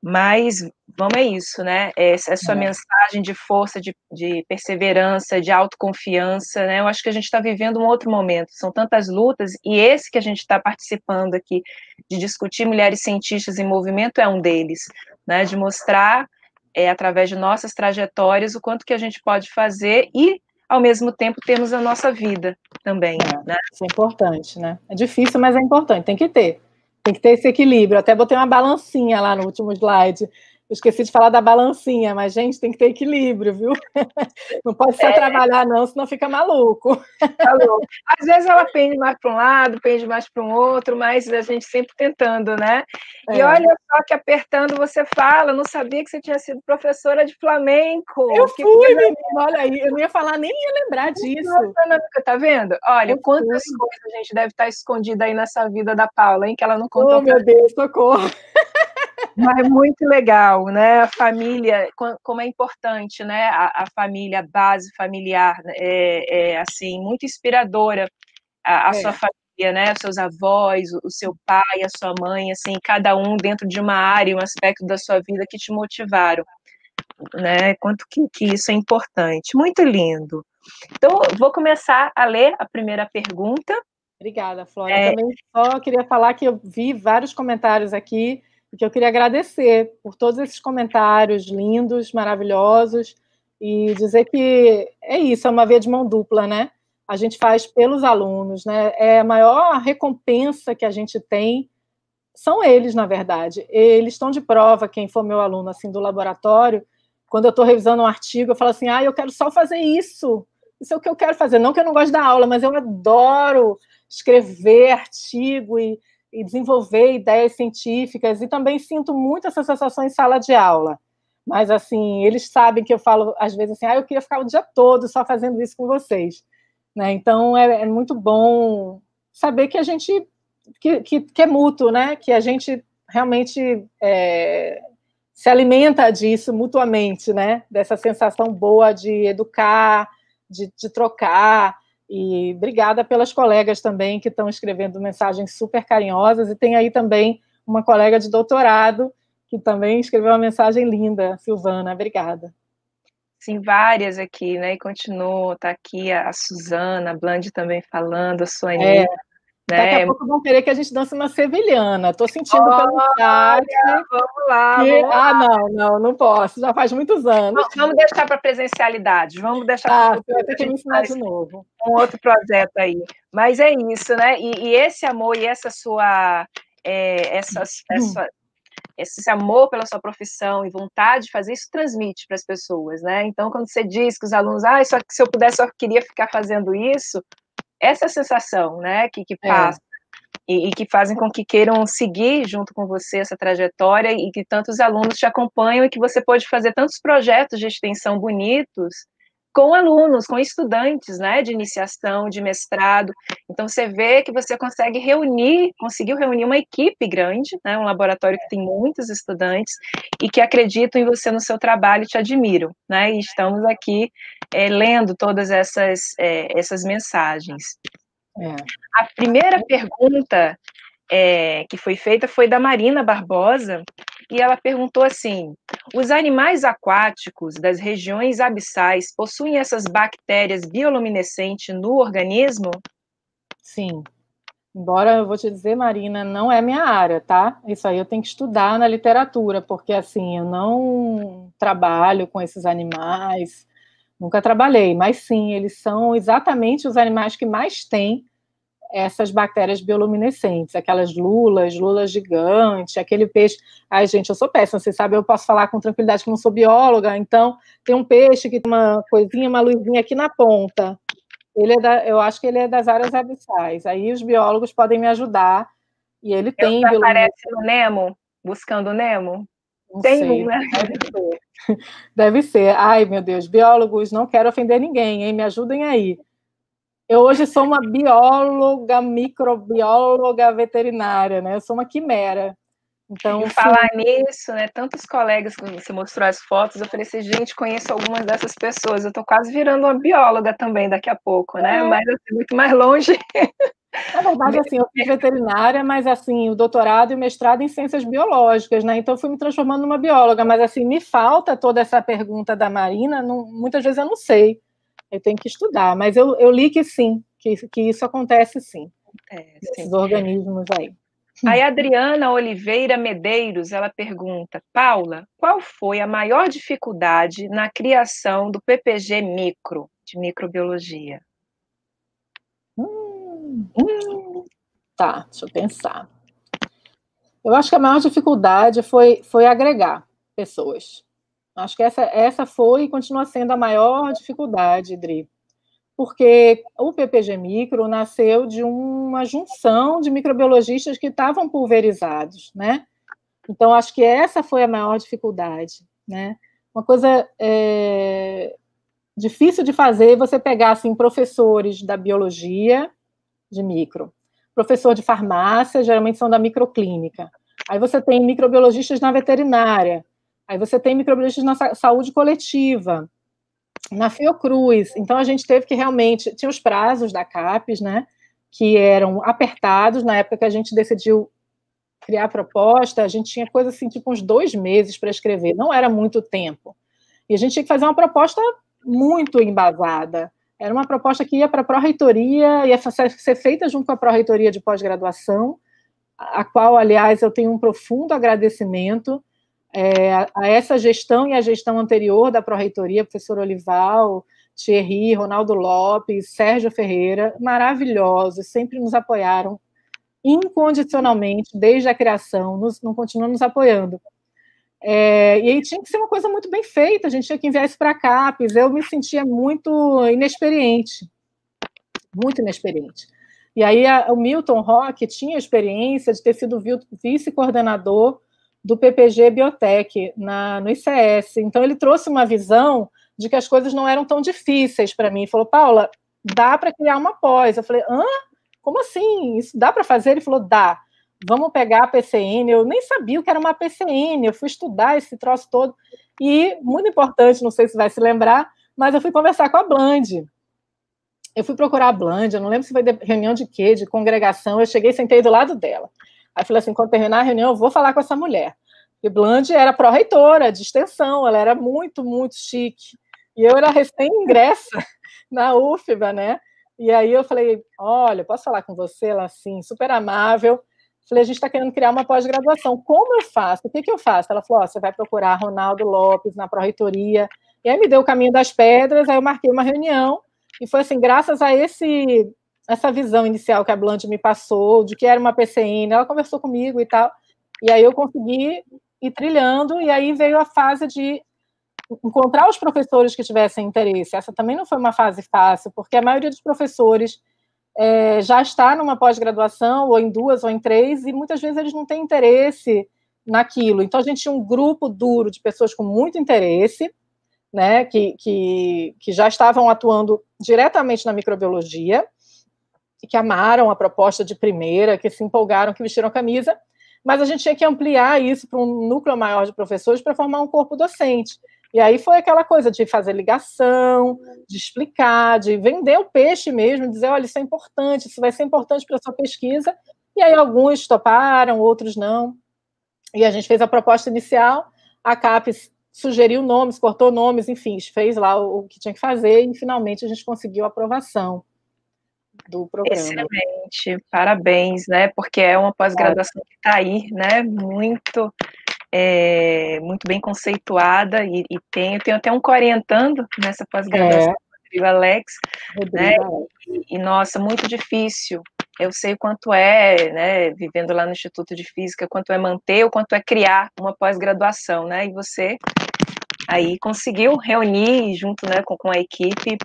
Mas vamos é isso, né? Essa é a sua é. mensagem de força, de, de, perseverança, de autoconfiança, né? Eu acho que a gente está vivendo um outro momento. São tantas lutas e esse que a gente está participando aqui de discutir mulheres cientistas em movimento é um deles, né? De mostrar é, através de nossas trajetórias o quanto que a gente pode fazer e ao mesmo tempo temos a nossa vida também. É, né? Isso é importante, né? É difícil, mas é importante, tem que ter. Tem que ter esse equilíbrio. Até botei uma balancinha lá no último slide eu esqueci de falar da balancinha, mas, gente, tem que ter equilíbrio, viu? Não pode só é. trabalhar, não, senão fica maluco. Tá Às vezes ela pende mais para um lado, pende mais para um outro, mas a gente sempre tentando, né? É. E olha só que apertando você fala, não sabia que você tinha sido professora de flamenco. Eu que fui, menina, olha aí, eu não ia falar, nem ia lembrar disso. Nossa, não, tá vendo? Olha, eu quantas fui. coisas a gente deve estar escondida aí nessa vida da Paula, hein? Que ela não oh, contou. Oh, meu Deus, socorro! Mas muito legal, né? A família, como é importante, né? A, a família, a base familiar, né? é, é assim, muito inspiradora a, a é. sua família, né? Os seus avós, o, seu pai, a sua mãe, assim, cada um dentro de uma área, um aspecto da sua vida que te motivaram, né? Quanto que, que isso é importante. Muito lindo. Então, vou começar a ler a primeira pergunta. Obrigada, Flora. É... Também só queria falar que eu vi vários comentários aqui porque eu queria agradecer por todos esses comentários lindos, maravilhosos, e dizer que é isso, é uma via de mão dupla, né? A gente faz pelos alunos, né? É a maior recompensa que a gente tem são eles, na verdade. Eles estão de prova, quem for meu aluno assim do laboratório, quando eu estou revisando um artigo, eu falo assim, ah, eu quero só fazer isso. Isso é o que eu quero fazer. Não que eu não goste da aula, mas eu adoro escrever artigo e e desenvolver ideias científicas e também sinto muito essa sensação em sala de aula. Mas assim, eles sabem que eu falo às vezes assim, ah, eu queria ficar o dia todo só fazendo isso com vocês, né? Então é, é muito bom saber que a gente que, que, que, é mútuo, né? Que a gente realmente é, se alimenta disso mutuamente, né? Dessa sensação boa de educar, de, de trocar, e obrigada pelas colegas também que estão escrevendo mensagens super carinhosas. E tem aí também uma colega de doutorado que também escreveu uma mensagem linda, Silvana. Obrigada. Sim, várias aqui, né? E continua, tá aqui a, Suzana, a Bland também falando, a Sonia. É. Daqui a é. pouco vão querer que a gente dance uma sevilhana. Estou sentindo Olha, pelo chat. Vamos lá. Que... Vamos lá. Ah, não, não, não posso. Já faz muitos anos. Vamos deixar para presencialidade. Vamos deixar. Ah, você vai ter que me ensinar de novo. Um outro projeto aí. Mas é isso, né? E, e esse amor e essa sua, é, essa, hum. esse amor pela sua profissão e vontade de fazer isso transmite para as pessoas, né? Então, quando você diz que os alunos, ah, só que se eu pudesse, só queria ficar fazendo isso, essa sensação, né, que, que é. passa. É. E, e, que fazem com que queiram seguir junto com você essa trajetória e que tantos alunos te acompanham e que você pode fazer tantos projetos de extensão bonitos com alunos, com estudantes, né, de iniciação, de mestrado. Então você vê que você consegue reunir, conseguiu reunir uma equipe grande, né, um laboratório que tem muitos estudantes e que acreditam em você no seu trabalho, e te admiram, né? E estamos aqui é, lendo todas essas é, essas mensagens. É. A primeira pergunta eh, que foi feita foi da Marina Barbosa, e ela perguntou assim: os animais aquáticos das regiões abissais possuem essas bactérias bioluminescentes no organismo? Sim. Embora eu vou te dizer, Marina, não é minha área, tá? Isso aí eu tenho que estudar na literatura, porque assim, eu não trabalho com esses animais, nunca trabalhei, mas sim, eles são exatamente os animais que mais têm essas bactérias bioluminescentes, aquelas lulas, lulas gigantes aquele peixe. Ai, gente, eu sou péssima, você sabe, eu posso falar com tranquilidade que não sou bióloga, então tem um peixe que tem uma coisinha, uma luzinha aqui na ponta. Ele é da, eu acho que ele é das áreas abissais. Aí os biólogos podem me ajudar. E ele eu tem Aparece no Nemo, buscando o Nemo. Não tem sei, um, né? Deve ser. deve ser. Ai, meu Deus, biólogos, não quero ofender ninguém, hein? Me ajudem aí. Eu hoje sou uma bióloga, microbióloga veterinária, né? Eu sou uma quimera. Então, e assim, falar sim. nisso, né? Tantos colegas que você mostrou as fotos, eu falei assim, gente, conheço algumas dessas pessoas. Eu tô quase virando uma bióloga também daqui a pouco, né? É. Mas assim, muito mais longe. Na verdade, assim, eu fui veterinária, mas assim, o doutorado e o mestrado em ciências biológicas, né? Então eu fui me transformando numa bióloga, mas assim, me falta toda essa pergunta da Marina, não, muitas vezes eu não sei. Eu tenho que estudar, mas eu, eu li que sim, que, que isso acontece sim. Acontece. É, Esses organismos aí. Aí, Adriana Oliveira Medeiros, ela pergunta, Paula, qual foi a maior dificuldade na criação do PPG Micro, de microbiologia? Hum, hum. Tá, deixa eu pensar. Eu acho que a maior dificuldade foi, foi agregar pessoas. Acho que essa, essa foi e continua sendo a maior dificuldade, Dri, porque o PPG Micro nasceu de uma junção de microbiologistas que estavam pulverizados, né? Então, acho que essa foi a maior dificuldade, né? Uma coisa é, difícil de fazer você pegar, assim, professores da biologia de micro, professor de farmácia, geralmente são da microclínica. Aí você tem microbiologistas na veterinária, Aí você tem microbiologistas na saúde coletiva, na Fiocruz. Então a gente teve que realmente tinha os prazos da CAPES, né, que eram apertados na época que a gente decidiu criar a proposta. A gente tinha coisa assim tipo uns dois meses para escrever. Não era muito tempo. E a gente tinha que fazer uma proposta muito embasada. Era uma proposta que ia para a pró-reitoria, ia ser feita junto com a pró-reitoria de pós-graduação, a qual, aliás, eu tenho um profundo agradecimento é, a essa gestão e a gestão anterior da Pró-Reitoria, professor Olival, Thierry, Ronaldo Lopes, Sérgio Ferreira, maravilhosos, sempre nos apoiaram incondicionalmente, desde a criação, nos, não continuam nos apoiando. É, e aí tinha que ser uma coisa muito bem feita, a gente tinha que enviar isso para a CAPES, eu me sentia muito inexperiente, muito inexperiente. E aí a, o Milton Rock tinha a experiência de ter sido vice-coordenador do PPG Biotech na, no ICS. Então, ele trouxe uma visão de que as coisas não eram tão difíceis para mim. Ele falou, Paula, dá para criar uma pós. Eu falei, hã? Como assim? Isso dá para fazer? Ele falou, dá. Vamos pegar a PCN. Eu nem sabia o que era uma PCN. Eu fui estudar esse troço todo. E, muito importante, não sei se vai se lembrar, mas eu fui conversar com a Bland. Eu fui procurar a Bland, eu não lembro se foi de reunião de quê, de congregação. Eu cheguei, e sentei do lado dela. Aí falei assim: quando terminar a reunião, eu vou falar com essa mulher. E Blanche era pró-reitora de extensão, ela era muito, muito chique. E eu era recém-ingressa na UFBA, né? E aí eu falei: olha, posso falar com você? Ela assim, super amável. Falei, a gente está querendo criar uma pós-graduação. Como eu faço? O que, que eu faço? Ela falou: oh, você vai procurar Ronaldo Lopes na pró-reitoria. E aí me deu o caminho das pedras, aí eu marquei uma reunião. E foi assim, graças a esse essa visão inicial que a Blanche me passou de que era uma PCN, ela conversou comigo e tal. E aí eu consegui ir trilhando, e aí veio a fase de encontrar os professores que tivessem interesse. Essa também não foi uma fase fácil, porque a maioria dos professores é, já está numa pós-graduação, ou em duas, ou em três, e muitas vezes eles não têm interesse naquilo. Então, a gente tinha um grupo duro de pessoas com muito interesse, né, que, que, que já estavam atuando diretamente na microbiologia, que amaram a proposta de primeira, que se empolgaram, que vestiram a camisa, mas a gente tinha que ampliar isso para um núcleo maior de professores para formar um corpo docente. E aí foi aquela coisa de fazer ligação, de explicar, de vender o peixe mesmo, dizer, olha, isso é importante, isso vai ser importante para a sua pesquisa. E aí alguns toparam, outros não. E a gente fez a proposta inicial, a CAPES sugeriu nomes, cortou nomes, enfim, fez lá o que tinha que fazer e finalmente a gente conseguiu a aprovação do programa. Excelente, parabéns, né? Porque é uma pós-graduação que está aí, né? Muito, é, muito bem conceituada e, e tem, eu tenho até um orientando nessa pós-graduação. É. Rodrigo Alex, Rodrigo né? E, e nossa, muito difícil. Eu sei quanto é, né, vivendo lá no Instituto de Física, quanto é manter, o quanto é criar uma pós-graduação, né? E você aí conseguiu reunir junto, né, com, com a equipe.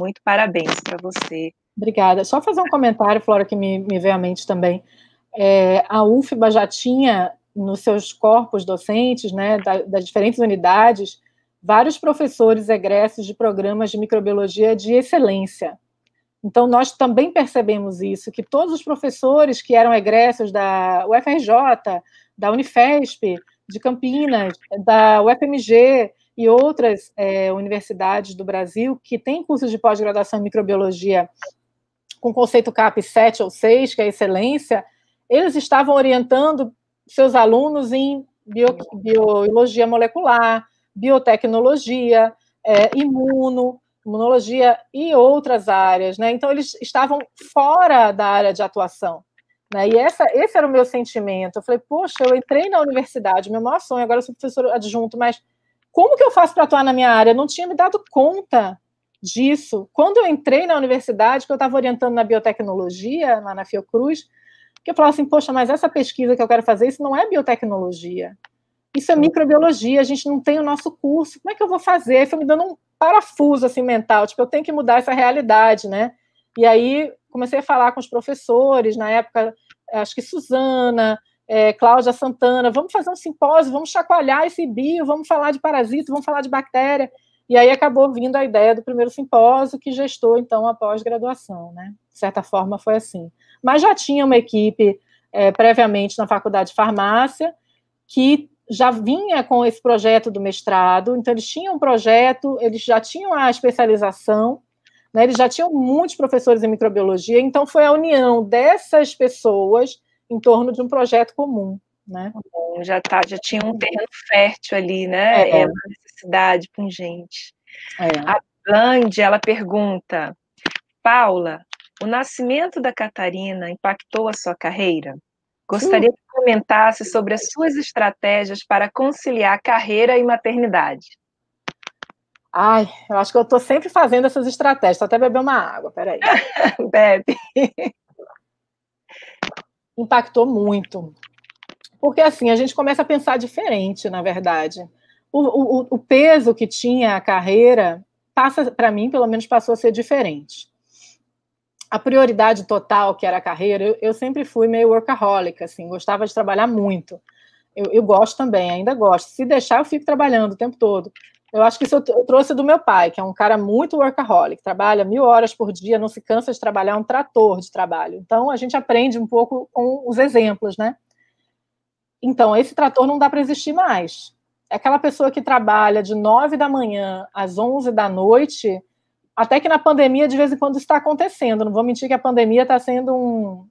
Muito parabéns para você. Obrigada. Só fazer um comentário, Flora, que me, me veio à mente também. É, a UFBA já tinha nos seus corpos docentes, né, da, das diferentes unidades, vários professores egressos de programas de microbiologia de excelência. Então, nós também percebemos isso, que todos os professores que eram egressos da UFRJ, da Unifesp, de Campinas, da UFMG e outras é, universidades do Brasil que têm cursos de pós-graduação em microbiologia com o conceito CAP 7 ou 6, que é excelência, eles estavam orientando seus alunos em bio, biologia molecular, biotecnologia, é, imuno, imunologia e outras áreas, né? Então eles estavam fora da área de atuação, né? E essa, esse era o meu sentimento. Eu falei, poxa, eu entrei na universidade, meu maior sonho agora eu sou professor adjunto, mas como que eu faço para atuar na minha área? Eu não tinha me dado conta disso. Quando eu entrei na universidade, que eu estava orientando na biotecnologia, lá na Fiocruz, que eu falava assim, poxa, mas essa pesquisa que eu quero fazer, isso não é biotecnologia. Isso é microbiologia, a gente não tem o nosso curso, como é que eu vou fazer? foi me dando um parafuso assim mental, tipo, eu tenho que mudar essa realidade, né? E aí comecei a falar com os professores, na época, acho que Suzana, é, Cláudia Santana, vamos fazer um simpósio, vamos chacoalhar esse bio, vamos falar de parasito, vamos falar de bactéria. E aí acabou vindo a ideia do primeiro simpósio, que gestou, então, a pós-graduação, né? De certa forma, foi assim. Mas já tinha uma equipe é, previamente na faculdade de farmácia, que já vinha com esse projeto do mestrado, então eles tinham um projeto, eles já tinham a especialização, né, eles já tinham muitos professores em microbiologia, então foi a união dessas pessoas em torno de um projeto comum. Né? Já, tá, já tinha um terreno fértil ali, né? É, é, intensidade pungente. É. A Blande, ela pergunta, Paula, o nascimento da Catarina impactou a sua carreira? Gostaria Sim. que comentasse sobre as suas estratégias para conciliar carreira e maternidade. Ai, eu acho que eu estou sempre fazendo essas estratégias. Estou até beber uma água, peraí. Bebe. Impactou muito. Porque assim, a gente começa a pensar diferente, na verdade o, o, o peso que tinha a carreira passa, para mim, pelo menos, passou a ser diferente. A prioridade total que era a carreira, eu, eu sempre fui meio workaholic, assim, gostava de trabalhar muito. Eu, eu, gosto também, ainda gosto. Se deixar, eu fico trabalhando o tempo todo. Eu acho que isso eu, eu trouxe do meu pai, que é um cara muito workaholic, trabalha mil horas por dia, não se cansa de trabalhar, é um trator de trabalho. Então, a gente aprende um pouco com os exemplos, né? Então, esse trator não dá para existir mais. É aquela pessoa que trabalha de 9 da manhã às 11 da noite, até que na pandemia de vez em quando está acontecendo. Não vou mentir que a pandemia está sendo um,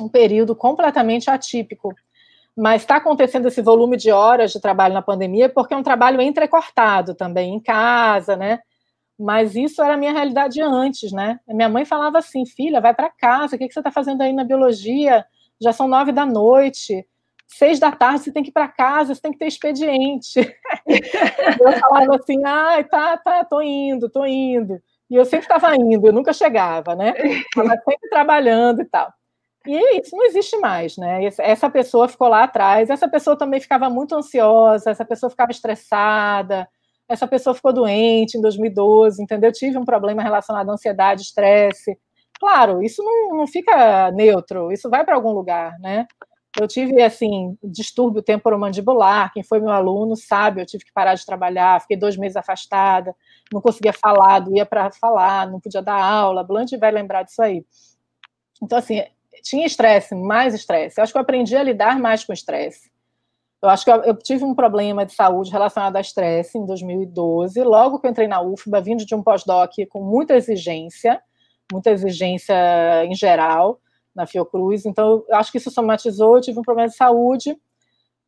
um período completamente atípico. Mas está acontecendo esse volume de horas de trabalho na pandemia porque é um trabalho entrecortado também, em casa, né? Mas isso era a minha realidade antes, né? Minha mãe falava assim, filha, vai para casa, o que, que você está fazendo aí na biologia? Já são nove da noite seis da tarde você tem que ir para casa, você tem que ter expediente. eu falava assim, ah, tá, tá, tô indo, tô indo. E eu sempre estava indo, eu nunca chegava, né? Estava sempre trabalhando e tal. E é isso não existe mais, né? Essa pessoa ficou lá atrás, essa pessoa também ficava muito ansiosa, essa pessoa ficava estressada, essa pessoa ficou doente em 2012, entendeu? Eu tive um problema relacionado à ansiedade, estresse. Claro, isso não, não fica neutro, isso vai para algum lugar, né? Eu tive, assim, distúrbio temporomandibular. Quem foi meu aluno sabe, eu tive que parar de trabalhar, fiquei dois meses afastada, não conseguia falar, doía para falar, não podia dar aula. Blanche vai lembrar disso aí. Então, assim, tinha estresse, mais estresse. Eu acho que eu aprendi a lidar mais com estresse. Eu acho que eu, eu, tive um problema de saúde relacionado a estresse em 2012. Logo que eu entrei na UFBA, vindo de um pós-doc com muita exigência, muita exigência em geral na Fiocruz. Então, eu acho que isso somatizou, eu tive um problema de saúde.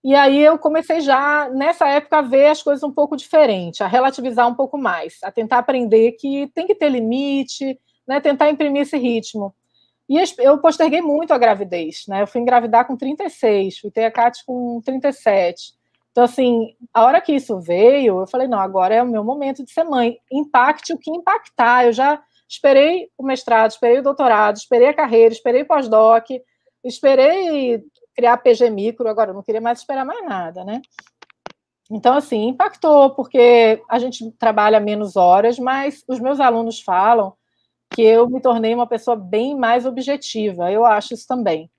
E aí eu comecei já, nessa época, a ver as coisas um pouco diferente, a relativizar um pouco mais, a tentar aprender que tem que ter limite, né, tentar imprimir esse ritmo. E eu posterguei muito a gravidez, né? Eu fui engravidar com 36, fui ter a Cátia com 37. Então, assim, a hora que isso veio, eu falei, não, agora é o meu momento de ser mãe. Impacte o que impactar. Eu já Esperei o mestrado, esperei o doutorado, esperei a carreira, esperei pós-doc, esperei criar PG Micro, agora eu não queria mais esperar mais nada, né? Então, assim, impactou, porque a gente trabalha menos horas, mas os meus alunos falam que eu me tornei uma pessoa bem mais objetiva, eu acho isso também.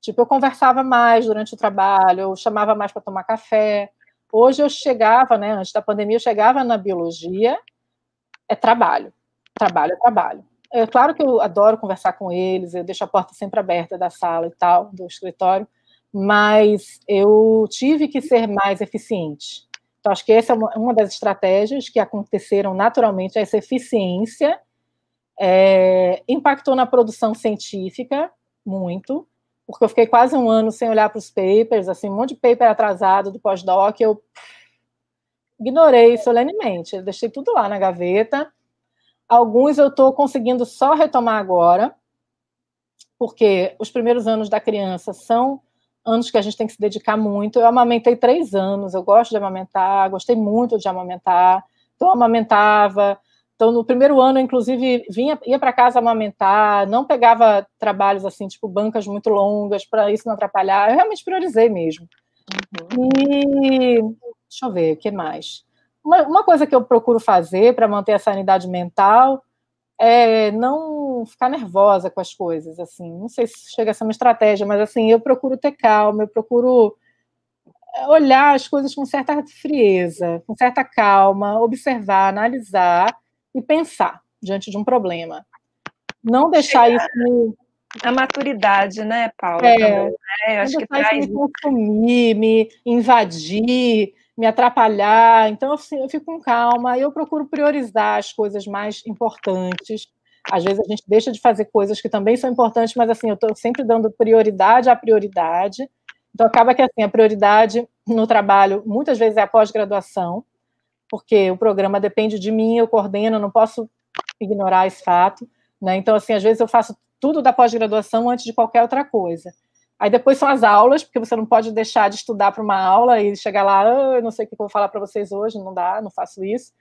Tipo, eu conversava mais durante o trabalho, eu chamava mais para tomar café. Hoje eu chegava, né, antes da pandemia, eu chegava na biologia, é trabalho trabalho é trabalho. É claro que eu adoro conversar com eles, eu deixo a porta sempre aberta da sala e tal, do escritório, mas eu tive que ser mais eficiente. Então, acho que essa é uma das estratégias que aconteceram naturalmente, essa eficiência é, impactou na produção científica muito, porque eu fiquei quase um ano sem olhar para os papers, assim, um monte de paper atrasado do pós-doc, eu ignorei solenemente, eu deixei tudo lá na gaveta, Alguns eu estou conseguindo só retomar agora, porque os primeiros anos da criança são anos que a gente tem que se dedicar muito. Eu amamentei três anos, eu gosto de amamentar, gostei muito de amamentar, então amamentava. Então, no primeiro ano, inclusive, vinha, ia para casa amamentar, não pegava trabalhos assim, tipo bancas muito longas, para isso não atrapalhar. Eu realmente priorizei mesmo. Uhum. E deixa eu ver, o que mais? uma, uma coisa que eu procuro fazer para manter a sanidade mental é não ficar nervosa com as coisas, assim. Não sei se chega a ser uma estratégia, mas assim, eu procuro ter calma, eu procuro é, olhar as coisas com certa frieza, com certa calma, observar, analisar e pensar diante de um problema. Não deixar isso me... a maturidade, né, Paula? É, também, né? Eu acho que traz me consumir, me invadir, me atrapalhar. Então, assim, eu fico com calma, eu procuro priorizar as coisas mais importantes. Às vezes a gente deixa de fazer coisas que também são importantes, mas assim, eu estou sempre dando prioridade à prioridade. Então, acaba que assim, a prioridade no trabalho muitas vezes é a pós-graduação, porque o programa depende de mim, eu coordeno, não posso ignorar esse fato. Né? Então, assim, às vezes eu faço tudo da pós-graduação antes de qualquer outra coisa. Aí depois são as aulas, porque você não pode deixar de estudar para uma aula e chegar lá, oh, eu não sei o que eu vou falar para vocês hoje, não dá, não faço isso.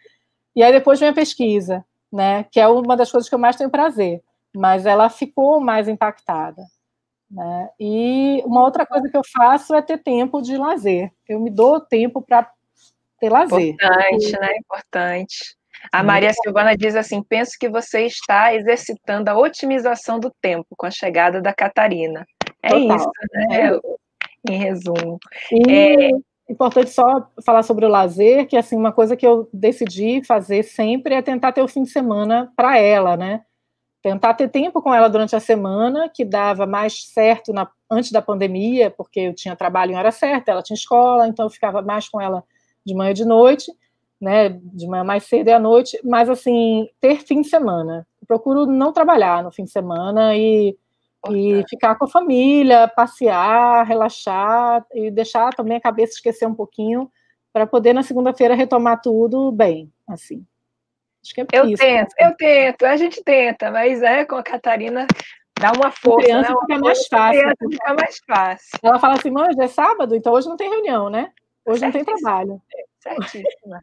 E aí depois vem a pesquisa, né, que é uma das coisas que eu mais tenho prazer, mas ela ficou mais impactada. Né? E uma outra coisa que eu faço é ter tempo de lazer. Eu me dou tempo para ter lazer. Importante, né? Uhum. Importante. A uhum. Maria Silvana diz assim: penso que você está exercitando a otimização do tempo com a chegada da Catarina. É Total, isso, né? É. Em resumo. E... É... Importante só falar sobre o lazer, que assim, uma coisa que eu decidi fazer sempre é tentar ter o fim de semana para ela, né? Tentar ter tempo com ela durante a semana, que dava mais certo na, antes da pandemia, porque eu tinha trabalho em hora certa, ela tinha escola, então eu ficava mais com ela de manhã e de noite, né? De manhã mais cedo e à noite, mas assim, ter fim de semana. Eu procuro não trabalhar no fim de semana e e ficar com a família, passear, relaxar e deixar também a cabeça esquecer um pouquinho para poder na segunda-feira retomar tudo bem, assim. Acho que é eu isso, tento, né? eu tento, a gente tenta, mas é com a Catarina dá uma força, a né? fica mais fácil. Criança né? fica mais fácil. Ela fala assim, mãe, hoje é sábado, então hoje não tem reunião, né? Hoje Certíssima. não tem trabalho. É, certíssima.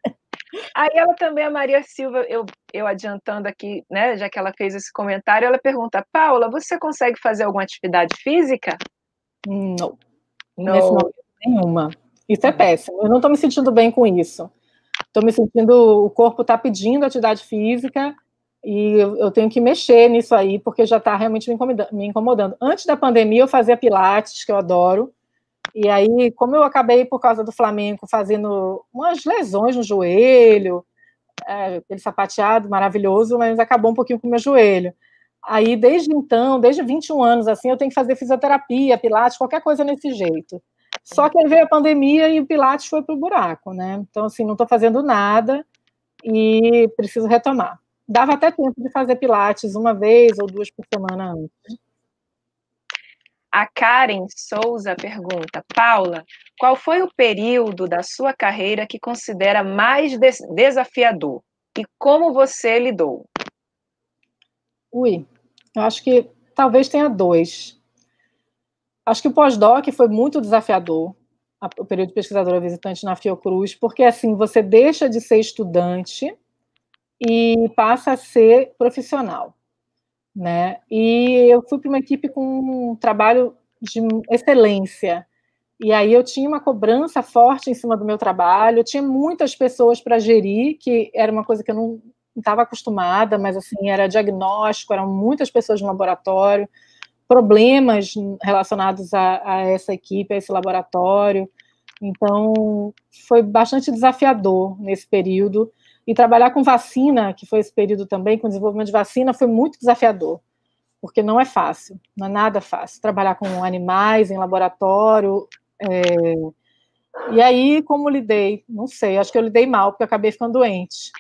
Aí ela também, a Maria Silva, eu, eu adiantando aqui, né, já que ela fez esse comentário, ela pergunta: Paula, você consegue fazer alguma atividade física? Não. Não. Nesse momento, nenhuma. Isso é uhum. péssimo. Eu não estou me sentindo bem com isso. Estou me sentindo. O corpo está pedindo atividade física e eu, eu, tenho que mexer nisso aí, porque já está realmente me incomodando, me incomodando. Antes da pandemia, eu fazia pilates, que eu adoro. E aí, como eu acabei, por causa do Flamengo, fazendo umas lesões no joelho, é, aquele sapateado maravilhoso, mas acabou um pouquinho com o meu joelho. Aí, desde então, desde 21 anos, assim, eu tenho que fazer fisioterapia, pilates, qualquer coisa nesse jeito. Só que aí veio a pandemia e o pilates foi pro buraco, né? Então, assim, não estou fazendo nada e preciso retomar. Dava até tempo de fazer pilates uma vez ou duas por semana antes. A Karen Souza pergunta: Paula, qual foi o período da sua carreira que considera mais des desafiador e como você lidou? Ui, eu acho que talvez tenha dois. Acho que o pós-doc foi muito desafiador, o período de pesquisadora visitante na Fiocruz, porque assim você deixa de ser estudante e passa a ser profissional né? E eu fui para uma equipe com um trabalho de excelência. E aí eu tinha uma cobrança forte em cima do meu trabalho, eu tinha muitas pessoas para gerir, que era uma coisa que eu não estava acostumada, mas assim, era diagnóstico, eram muitas pessoas no laboratório, problemas relacionados a, a essa equipe, a esse laboratório. Então, foi bastante desafiador nesse período e trabalhar com vacina, que foi esse período também, com desenvolvimento de vacina, foi muito desafiador, porque não é fácil, não é nada fácil. Trabalhar com animais em laboratório. É... E aí, como lidei? Não sei, acho que eu lidei mal, porque eu acabei ficando doente.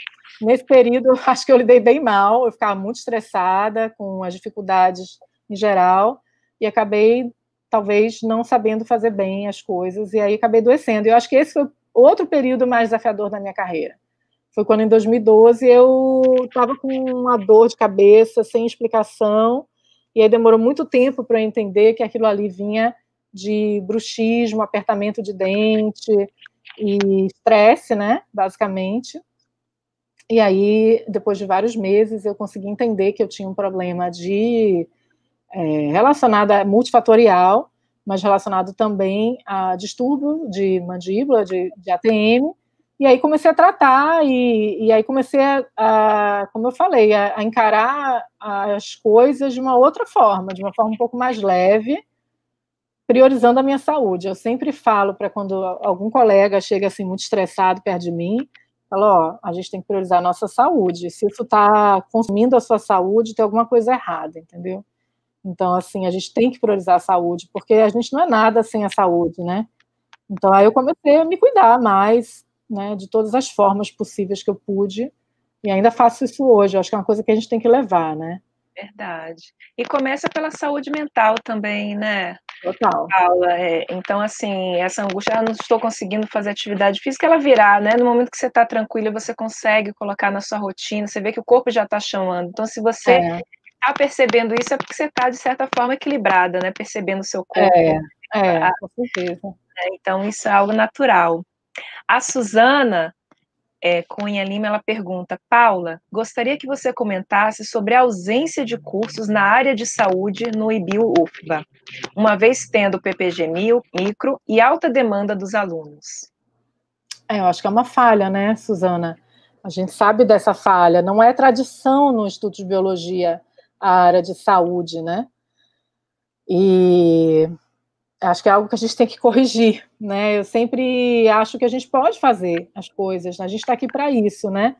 Nesse período, acho que eu lidei bem mal, eu ficava muito estressada com as dificuldades em geral, e acabei, talvez, não sabendo fazer bem as coisas, e aí acabei adoecendo. Eu acho que esse foi outro período mais desafiador da minha carreira foi quando, em 2012, eu estava com uma dor de cabeça, sem explicação, e aí demorou muito tempo para eu entender que aquilo ali vinha de bruxismo, apertamento de dente e estresse, né, basicamente. E aí, depois de vários meses, eu consegui entender que eu tinha um problema de é, relacionado a multifatorial, mas relacionado também a distúrbio de mandíbula, de, de ATM, e aí comecei a tratar, e, e aí comecei a, a, como eu falei, a, a, encarar as coisas de uma outra forma, de uma forma um pouco mais leve, priorizando a minha saúde. Eu sempre falo para quando algum colega chega assim muito estressado perto de mim, falo, ó, a gente tem que priorizar a nossa saúde. Se isso está consumindo a sua saúde, tem alguma coisa errada, entendeu? Então, assim, a gente tem que priorizar a saúde, porque a gente não é nada sem a saúde, né? Então, aí eu comecei a me cuidar mais, né, de todas as formas possíveis que eu pude. E ainda faço isso hoje. Eu acho que é uma coisa que a gente tem que levar, né? Verdade. E começa pela saúde mental também, né? Total. Paula, é. Então, assim, essa angústia, não estou conseguindo fazer atividade física, ela virá, né? No momento que você está tranquila, você consegue colocar na sua rotina, você vê que o corpo já está chamando. Então, se você está é. Tá percebendo isso, é porque você está, de certa forma, equilibrada, né? Percebendo o seu corpo. É, é com certeza. Então, isso é algo natural. A Suzana é, Cunha Lima, ela pergunta, Paula, gostaria que você comentasse sobre a ausência de cursos na área de saúde no IBIU-UFBA, uma vez tendo o PPG micro e alta demanda dos alunos. É, eu acho que é uma falha, né, Suzana? A gente sabe dessa falha, não é tradição no Instituto de Biologia a área de saúde, né? E acho que é algo que a gente tem que corrigir, né? Eu sempre acho que a gente pode fazer as coisas, né? a gente está aqui para isso, né?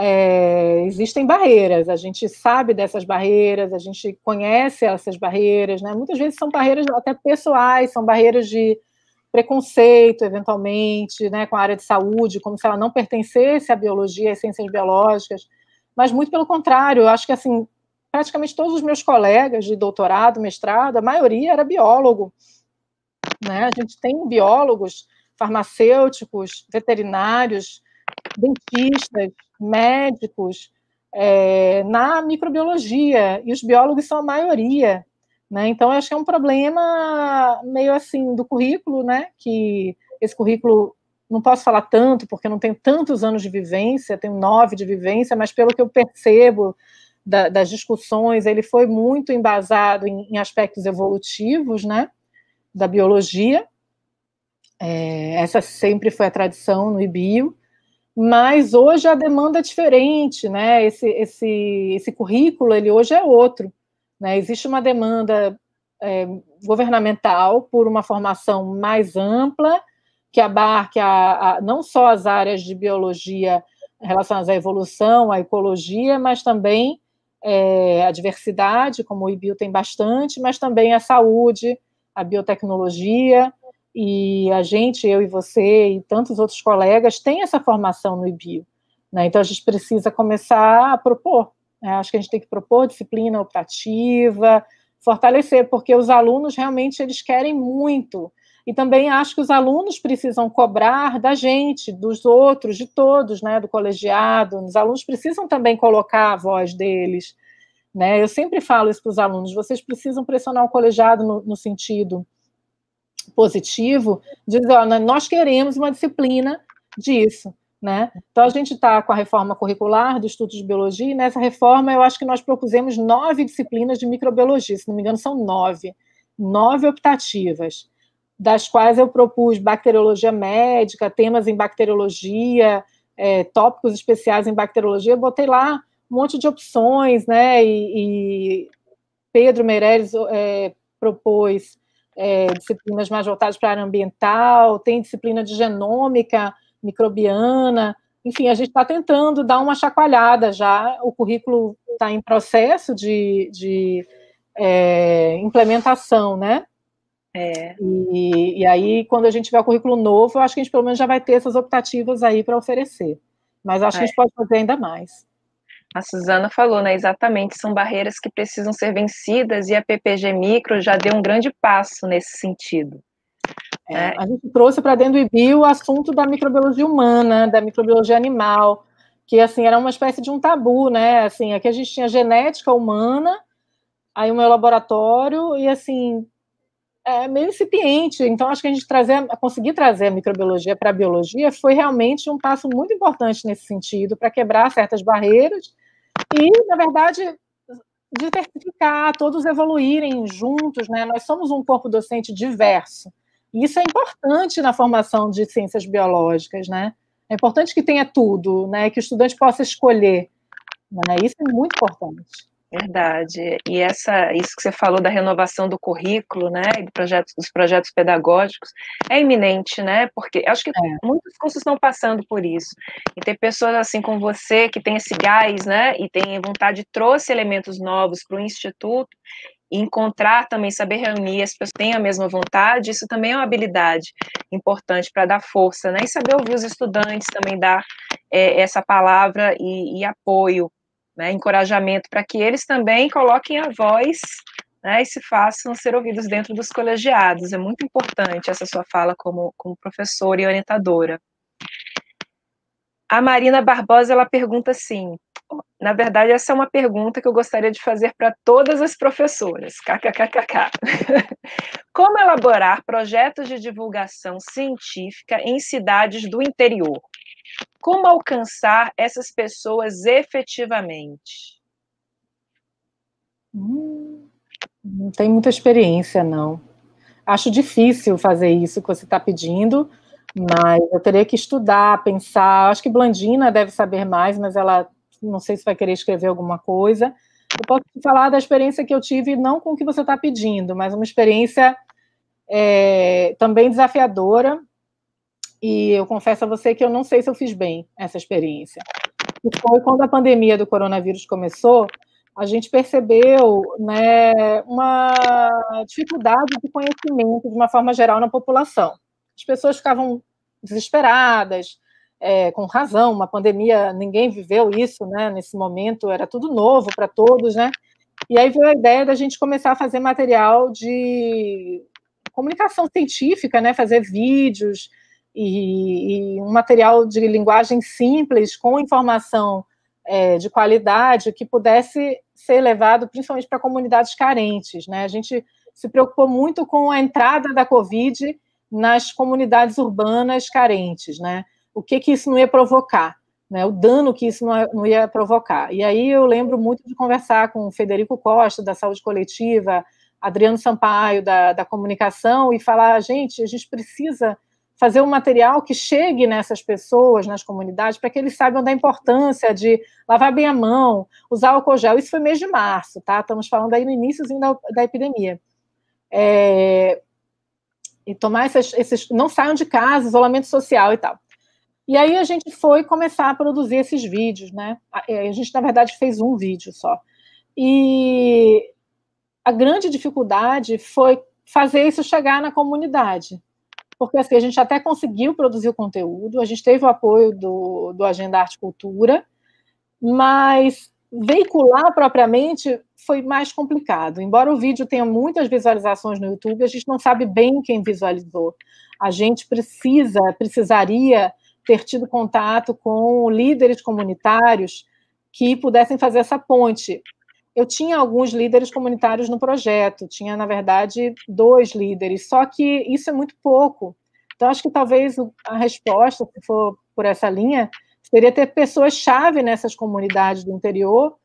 É, existem barreiras, a gente sabe dessas barreiras, a gente conhece essas barreiras, né? Muitas vezes são barreiras até pessoais, são barreiras de preconceito, eventualmente, né, com a área de saúde, como se ela não pertencesse à biologia, às ciências biológicas, mas muito pelo contrário, eu acho que assim praticamente todos os meus colegas de doutorado, mestrado, a maioria era biólogo. Né? A gente tem biólogos, farmacêuticos, veterinários, dentistas, médicos, é, na microbiologia, e os biólogos são a maioria. Né? Então, acho que é um problema meio assim do currículo, né? que esse currículo não posso falar tanto, porque não tenho tantos anos de vivência, tenho nove de vivência, mas pelo que eu percebo da, das discussões, ele foi muito embasado em, em aspectos evolutivos, né, da biologia. É, essa sempre foi a tradição no IBIO, mas hoje a demanda é diferente, né? Esse, esse, esse currículo ele hoje é outro, né? Existe uma demanda é, governamental por uma formação mais ampla que abarque a, a, não só as áreas de biologia relacionadas à evolução, à ecologia, mas também é, a diversidade, como o IBIO tem bastante, mas também a saúde, a biotecnologia, e a gente, eu e você e tantos outros colegas, tem essa formação no IBIO. Né? Então, a gente precisa começar a propor. Né? Acho que a gente tem que propor disciplina optativa, fortalecer, porque os alunos realmente eles querem muito e também acho que os alunos precisam cobrar da gente, dos outros, de todos, né, do colegiado. Os alunos precisam também colocar a voz deles. Né? Eu sempre falo isso para os alunos: vocês precisam pressionar o colegiado no, no sentido positivo, dizer, ó, nós queremos uma disciplina disso. Né? Então, a gente está com a reforma curricular do Estudo de Biologia, e nessa reforma eu acho que nós propusemos nove disciplinas de microbiologia, se não me engano, são nove, nove optativas das quais eu propus bacteriologia médica, temas em bacteriologia, é, tópicos especiais em bacteriologia, botei lá um monte de opções, né? E, e Pedro Meireles é, propôs é, disciplinas mais voltadas para a área ambiental, tem disciplina de genômica microbiana, enfim, a gente está tentando dar uma chacoalhada já, o currículo está em processo de, de é, implementação, né? É. E, e, aí, quando a gente tiver o currículo novo, eu acho que a gente pelo menos já vai ter essas optativas aí para oferecer. Mas acho é. que a gente é. pode fazer ainda mais. A Suzana falou, né? Exatamente, são barreiras que precisam ser vencidas e a PPG Micro já deu um grande passo nesse sentido. É, é. a gente trouxe para dentro do IBI o assunto da microbiologia humana, da microbiologia animal, que assim era uma espécie de um tabu, né? Assim, aqui a gente tinha genética humana, aí é o meu laboratório e assim é, meio incipiente. Então, acho que a gente trazer, conseguir trazer a microbiologia para a biologia foi realmente um passo muito importante nesse sentido, para quebrar certas barreiras e, na verdade, diversificar, todos evoluírem juntos. Né? Nós somos um corpo docente diverso. E isso é importante na formação de ciências biológicas. Né? É importante que tenha tudo, né? que o estudante possa escolher. Né? Isso é muito importante. Verdade. E essa, isso que você falou da renovação do currículo, né, do projeto, dos projetos pedagógicos, é iminente, né? Porque acho que é. muitos cursos estão passando por isso. E ter pessoas assim como você que tem esse gás, né, e tem vontade, trouxe elementos novos para o instituto, e encontrar também, saber reunir as pessoas que têm a mesma vontade, isso também é uma habilidade importante para dar força, né? E saber ouvir os estudantes também dar é, essa palavra e, e apoio né, encorajamento para que eles também coloquem a voz né, e se façam ser ouvidos dentro dos colegiados. É muito importante essa sua fala como, como professora e orientadora. A Marina Barbosa ela pergunta assim: na verdade, essa é uma pergunta que eu gostaria de fazer para todas as professoras. KKKKK. Como elaborar projetos de divulgação científica em cidades do interior? Como alcançar essas pessoas efetivamente? Hum, não tem muita experiência, não. Acho difícil fazer isso que você está pedindo, mas eu teria que estudar, pensar. Acho que Blandina deve saber mais, mas ela não sei se vai querer escrever alguma coisa. Eu posso te falar da experiência que eu tive, não com o que você está pedindo, mas uma experiência é, também desafiadora. E eu confesso a você que eu não sei se eu fiz bem essa experiência. E foi quando a pandemia do coronavírus começou, a gente percebeu né, uma dificuldade de conhecimento de uma forma geral na população. As pessoas ficavam desesperadas, é, com razão, uma pandemia, ninguém viveu isso né, nesse momento, era tudo novo para todos, né? E aí veio a ideia da gente começar a fazer material de comunicação científica, né? Fazer vídeos, e, e um material de linguagem simples, com informação é, de qualidade, que pudesse ser levado principalmente para comunidades carentes. Né? A gente se preocupou muito com a entrada da Covid nas comunidades urbanas carentes, né? O que que isso não ia provocar, né? O dano que isso não é, ia provocar. E aí eu lembro muito de conversar com o Federico Costa da Saúde Coletiva, Adriano Sampaio da, da Comunicação e falar, gente, a gente precisa fazer um material que chegue nessas pessoas, nas comunidades, para que eles saibam da importância de lavar bem a mão, usar álcool gel. Isso foi mês de março, tá? Estamos falando aí no iníciozinho da, da epidemia. É... E tomar esses, esses. Não saiam de casa, isolamento social e tal. E aí a gente foi começar a produzir esses vídeos, né? A, é, a gente, na verdade, fez um vídeo só. E a grande dificuldade foi fazer isso chegar na comunidade, porque assim, a gente até conseguiu produzir o conteúdo, a gente teve o apoio do, do Agenda Arte Cultura, mas veicular propriamente foi mais complicado. Embora o vídeo tenha muitas visualizações no YouTube, a gente não sabe bem quem visualizou. A gente precisa, precisaria ter tido contato com líderes comunitários que pudessem fazer essa ponte eu tinha alguns líderes comunitários no projeto, tinha, na verdade, dois líderes, só que isso é muito pouco. Então, acho que talvez a resposta, se for por essa linha, seria ter pessoas-chave nessas comunidades do interior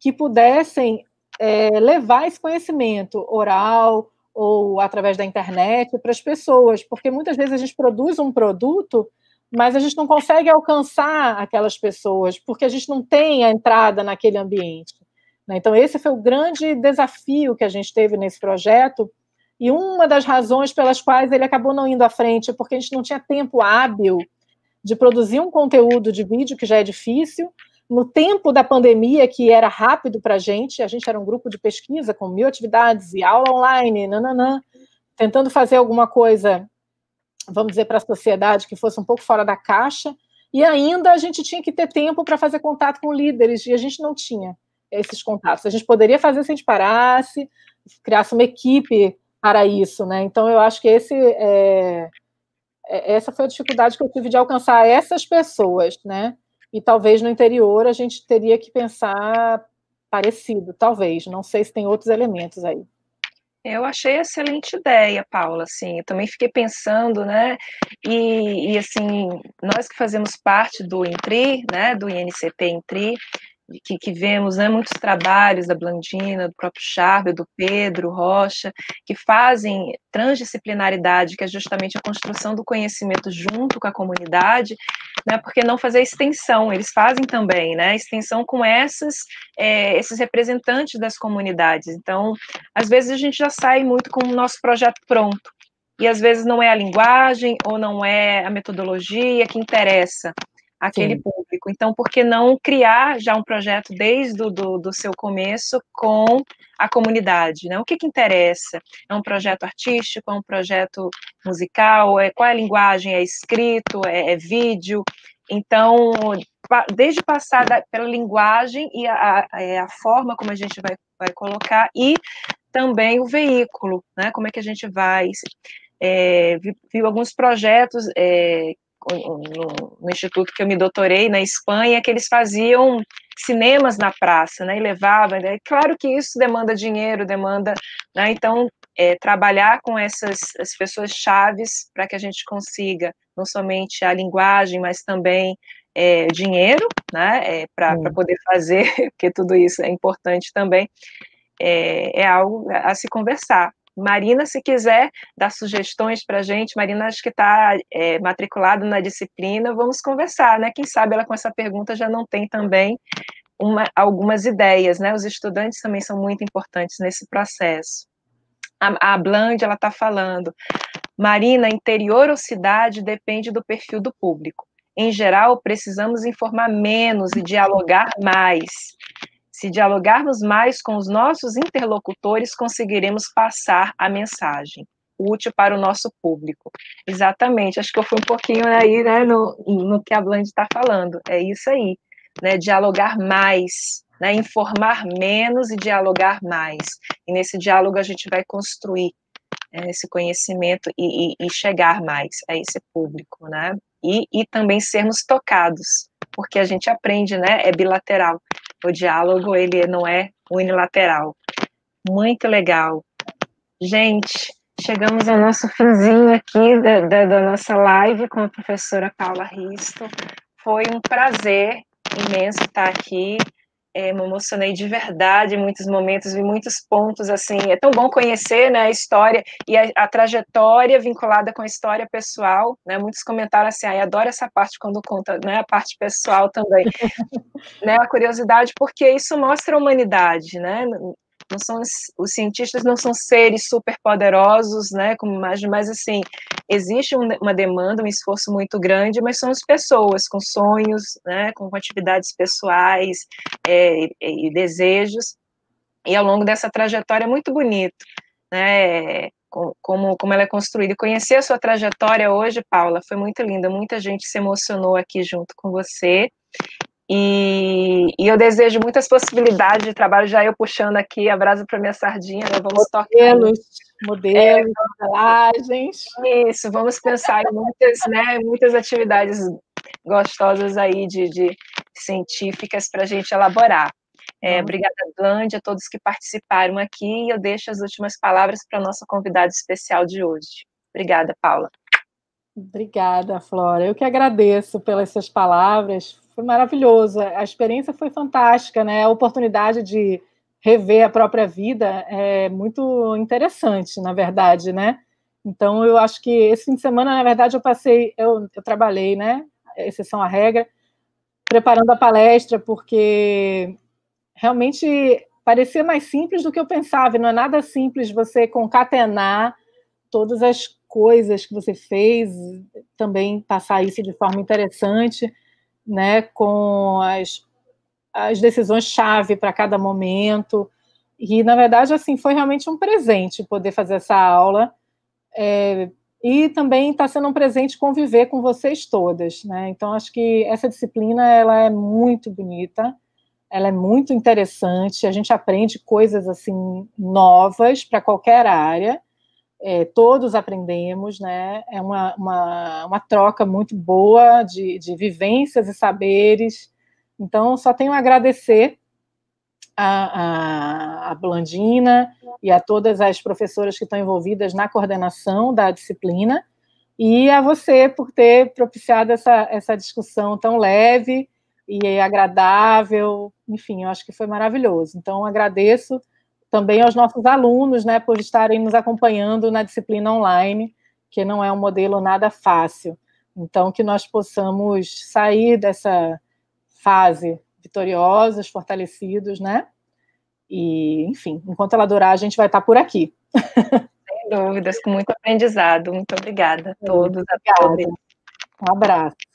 que pudessem é, levar esse conhecimento oral ou através da internet para as pessoas, porque muitas vezes a gente produz um produto, mas a gente não consegue alcançar aquelas pessoas, porque a gente não tem a entrada naquele ambiente. Né? Então, esse foi o grande desafio que a gente teve nesse projeto, e uma das razões pelas quais ele acabou não indo à frente, é porque a gente não tinha tempo hábil de produzir um conteúdo de vídeo, que já é difícil, no tempo da pandemia, que era rápido para a gente, a gente era um grupo de pesquisa com mil atividades e aula online, nananã, tentando fazer alguma coisa, vamos dizer, para a sociedade que fosse um pouco fora da caixa, e ainda a gente tinha que ter tempo para fazer contato com líderes, e a gente não tinha esses contatos. A gente poderia fazer se a gente parasse, criasse uma equipe para isso, né? Então eu acho que esse é, é, essa foi a dificuldade que eu tive de alcançar essas pessoas, né? E talvez no interior a gente teria que pensar parecido, talvez. Não sei se tem outros elementos aí. Eu achei excelente ideia, Paula, assim, eu também fiquei pensando, né, e, e assim, nós que fazemos parte do INTRI, né, do INCT INTRI, que, que, vemos né, muitos trabalhos da Blandina, do próprio Charbel, do Pedro Rocha, que fazem transdisciplinaridade, que é justamente a construção do conhecimento junto com a comunidade, né, porque não fazer extensão, eles fazem também, né, extensão com essas, é, esses representantes das comunidades. Então, às vezes a gente já sai muito com o nosso projeto pronto, e às vezes não é a linguagem ou não é a metodologia que interessa, aquele Sim. público. Então, por que não criar já um projeto desde do, do, do seu começo com a comunidade? Né? O que, que interessa? É um projeto artístico? É um projeto musical? É, qual é a linguagem? É escrito? É, é vídeo? Então, desde passar da, pela linguagem e a, a, é, a, forma como a gente vai, vai colocar e também o veículo, né? Como é que a gente vai é, viu alguns projetos é, no, no, instituto que eu me doutorei na Espanha, que eles faziam cinemas na praça, né, e levavam, né, claro que isso demanda dinheiro, demanda, né, então, é, trabalhar com essas as pessoas chaves para que a gente consiga não somente a linguagem, mas também é, dinheiro, né, é, para hum. poder fazer, porque tudo isso é importante também, é, é algo a se conversar, Marina, se quiser dar sugestões para a gente, Marina, acho que está é, matriculada na disciplina, vamos conversar, né? Quem sabe ela com essa pergunta já não tem também uma, algumas ideias, né? Os estudantes também são muito importantes nesse processo. A, a ela está falando, Marina, interior ou cidade depende do perfil do público. Em geral, precisamos informar menos e dialogar mais. Se dialogarmos mais com os nossos interlocutores, conseguiremos passar a mensagem útil para o nosso público. Exatamente, acho que eu fui um pouquinho aí né, no, no que a Bland está falando. É isso aí, né? Dialogar mais, né, informar menos e dialogar mais. E nesse diálogo a gente vai construir né, esse conhecimento e, e, e chegar mais a esse público, né? E, e também sermos tocados, porque a gente aprende, né? É bilateral. O diálogo ele não é unilateral. Muito legal. Gente, chegamos ao nosso finzinho aqui da, da, da nossa live com a professora Paula Risto. Foi um prazer imenso estar aqui é, me emocionei de verdade em muitos momentos, vi muitos pontos, assim, é tão bom conhecer, né, a história e a, a trajetória vinculada com a história pessoal, né, muitos comentaram assim, ai, ah, adoro essa parte quando conta, né, a parte pessoal também, né, a curiosidade, porque isso mostra a humanidade, né, não são os cientistas não são seres superpoderosos, né? Como mas assim existe uma demanda, um esforço muito grande, mas são as pessoas com sonhos, né? Com atividades pessoais é, e, e desejos. E ao longo dessa trajetória é muito bonito, né? como, como ela é construída. E conhecer a sua trajetória hoje, Paula, foi muito linda. Muita gente se emocionou aqui junto com você. E, e, eu desejo muitas possibilidades de trabalho, já eu puxando aqui a brasa para minha sardinha, né? vamos tocar. Modelos, é, modelos, é, Isso, vamos pensar em muitas, né, muitas atividades gostosas aí de, de científicas para a gente elaborar. É, Obrigada, Glândia, a todos que participaram aqui, e eu deixo as últimas palavras para a nossa convidada especial de hoje. Obrigada, Paula. Obrigada, Flora. Eu que agradeço pelas suas palavras. Foi maravilhoso. A experiência foi fantástica, né? A oportunidade de rever a própria vida é muito interessante, na verdade, né? Então, eu acho que esse fim de semana, na verdade, eu passei, eu, eu trabalhei, né? Exceção à regra, preparando a palestra, porque realmente parecia mais simples do que eu pensava. Não é nada simples você concatenar todas as coisas que você fez, também passar isso de forma interessante, né, com as, as decisões chave para cada momento. E na verdade, assim, foi realmente um presente poder fazer essa aula. É, e também está sendo um presente conviver com vocês todas, né? Então acho que essa disciplina ela é muito bonita, ela é muito interessante, a gente aprende coisas assim novas para qualquer área é, todos aprendemos, né? É uma, uma, uma troca muito boa de, de vivências e saberes. Então, só tenho a agradecer a, a, a, Blandina e a todas as professoras que estão envolvidas na coordenação da disciplina e a você por ter propiciado essa, essa discussão tão leve e agradável. Enfim, eu acho que foi maravilhoso. Então, agradeço também aos nossos alunos, né, por estarem nos acompanhando na disciplina online, que não é um modelo nada fácil. Então, que nós possamos sair dessa fase vitoriosos, fortalecidos, né? E, enfim, enquanto ela durar, a gente vai estar por aqui. Sem dúvidas, com muito aprendizado. Muito obrigada a todos. Obrigada. A todos. Um abraço.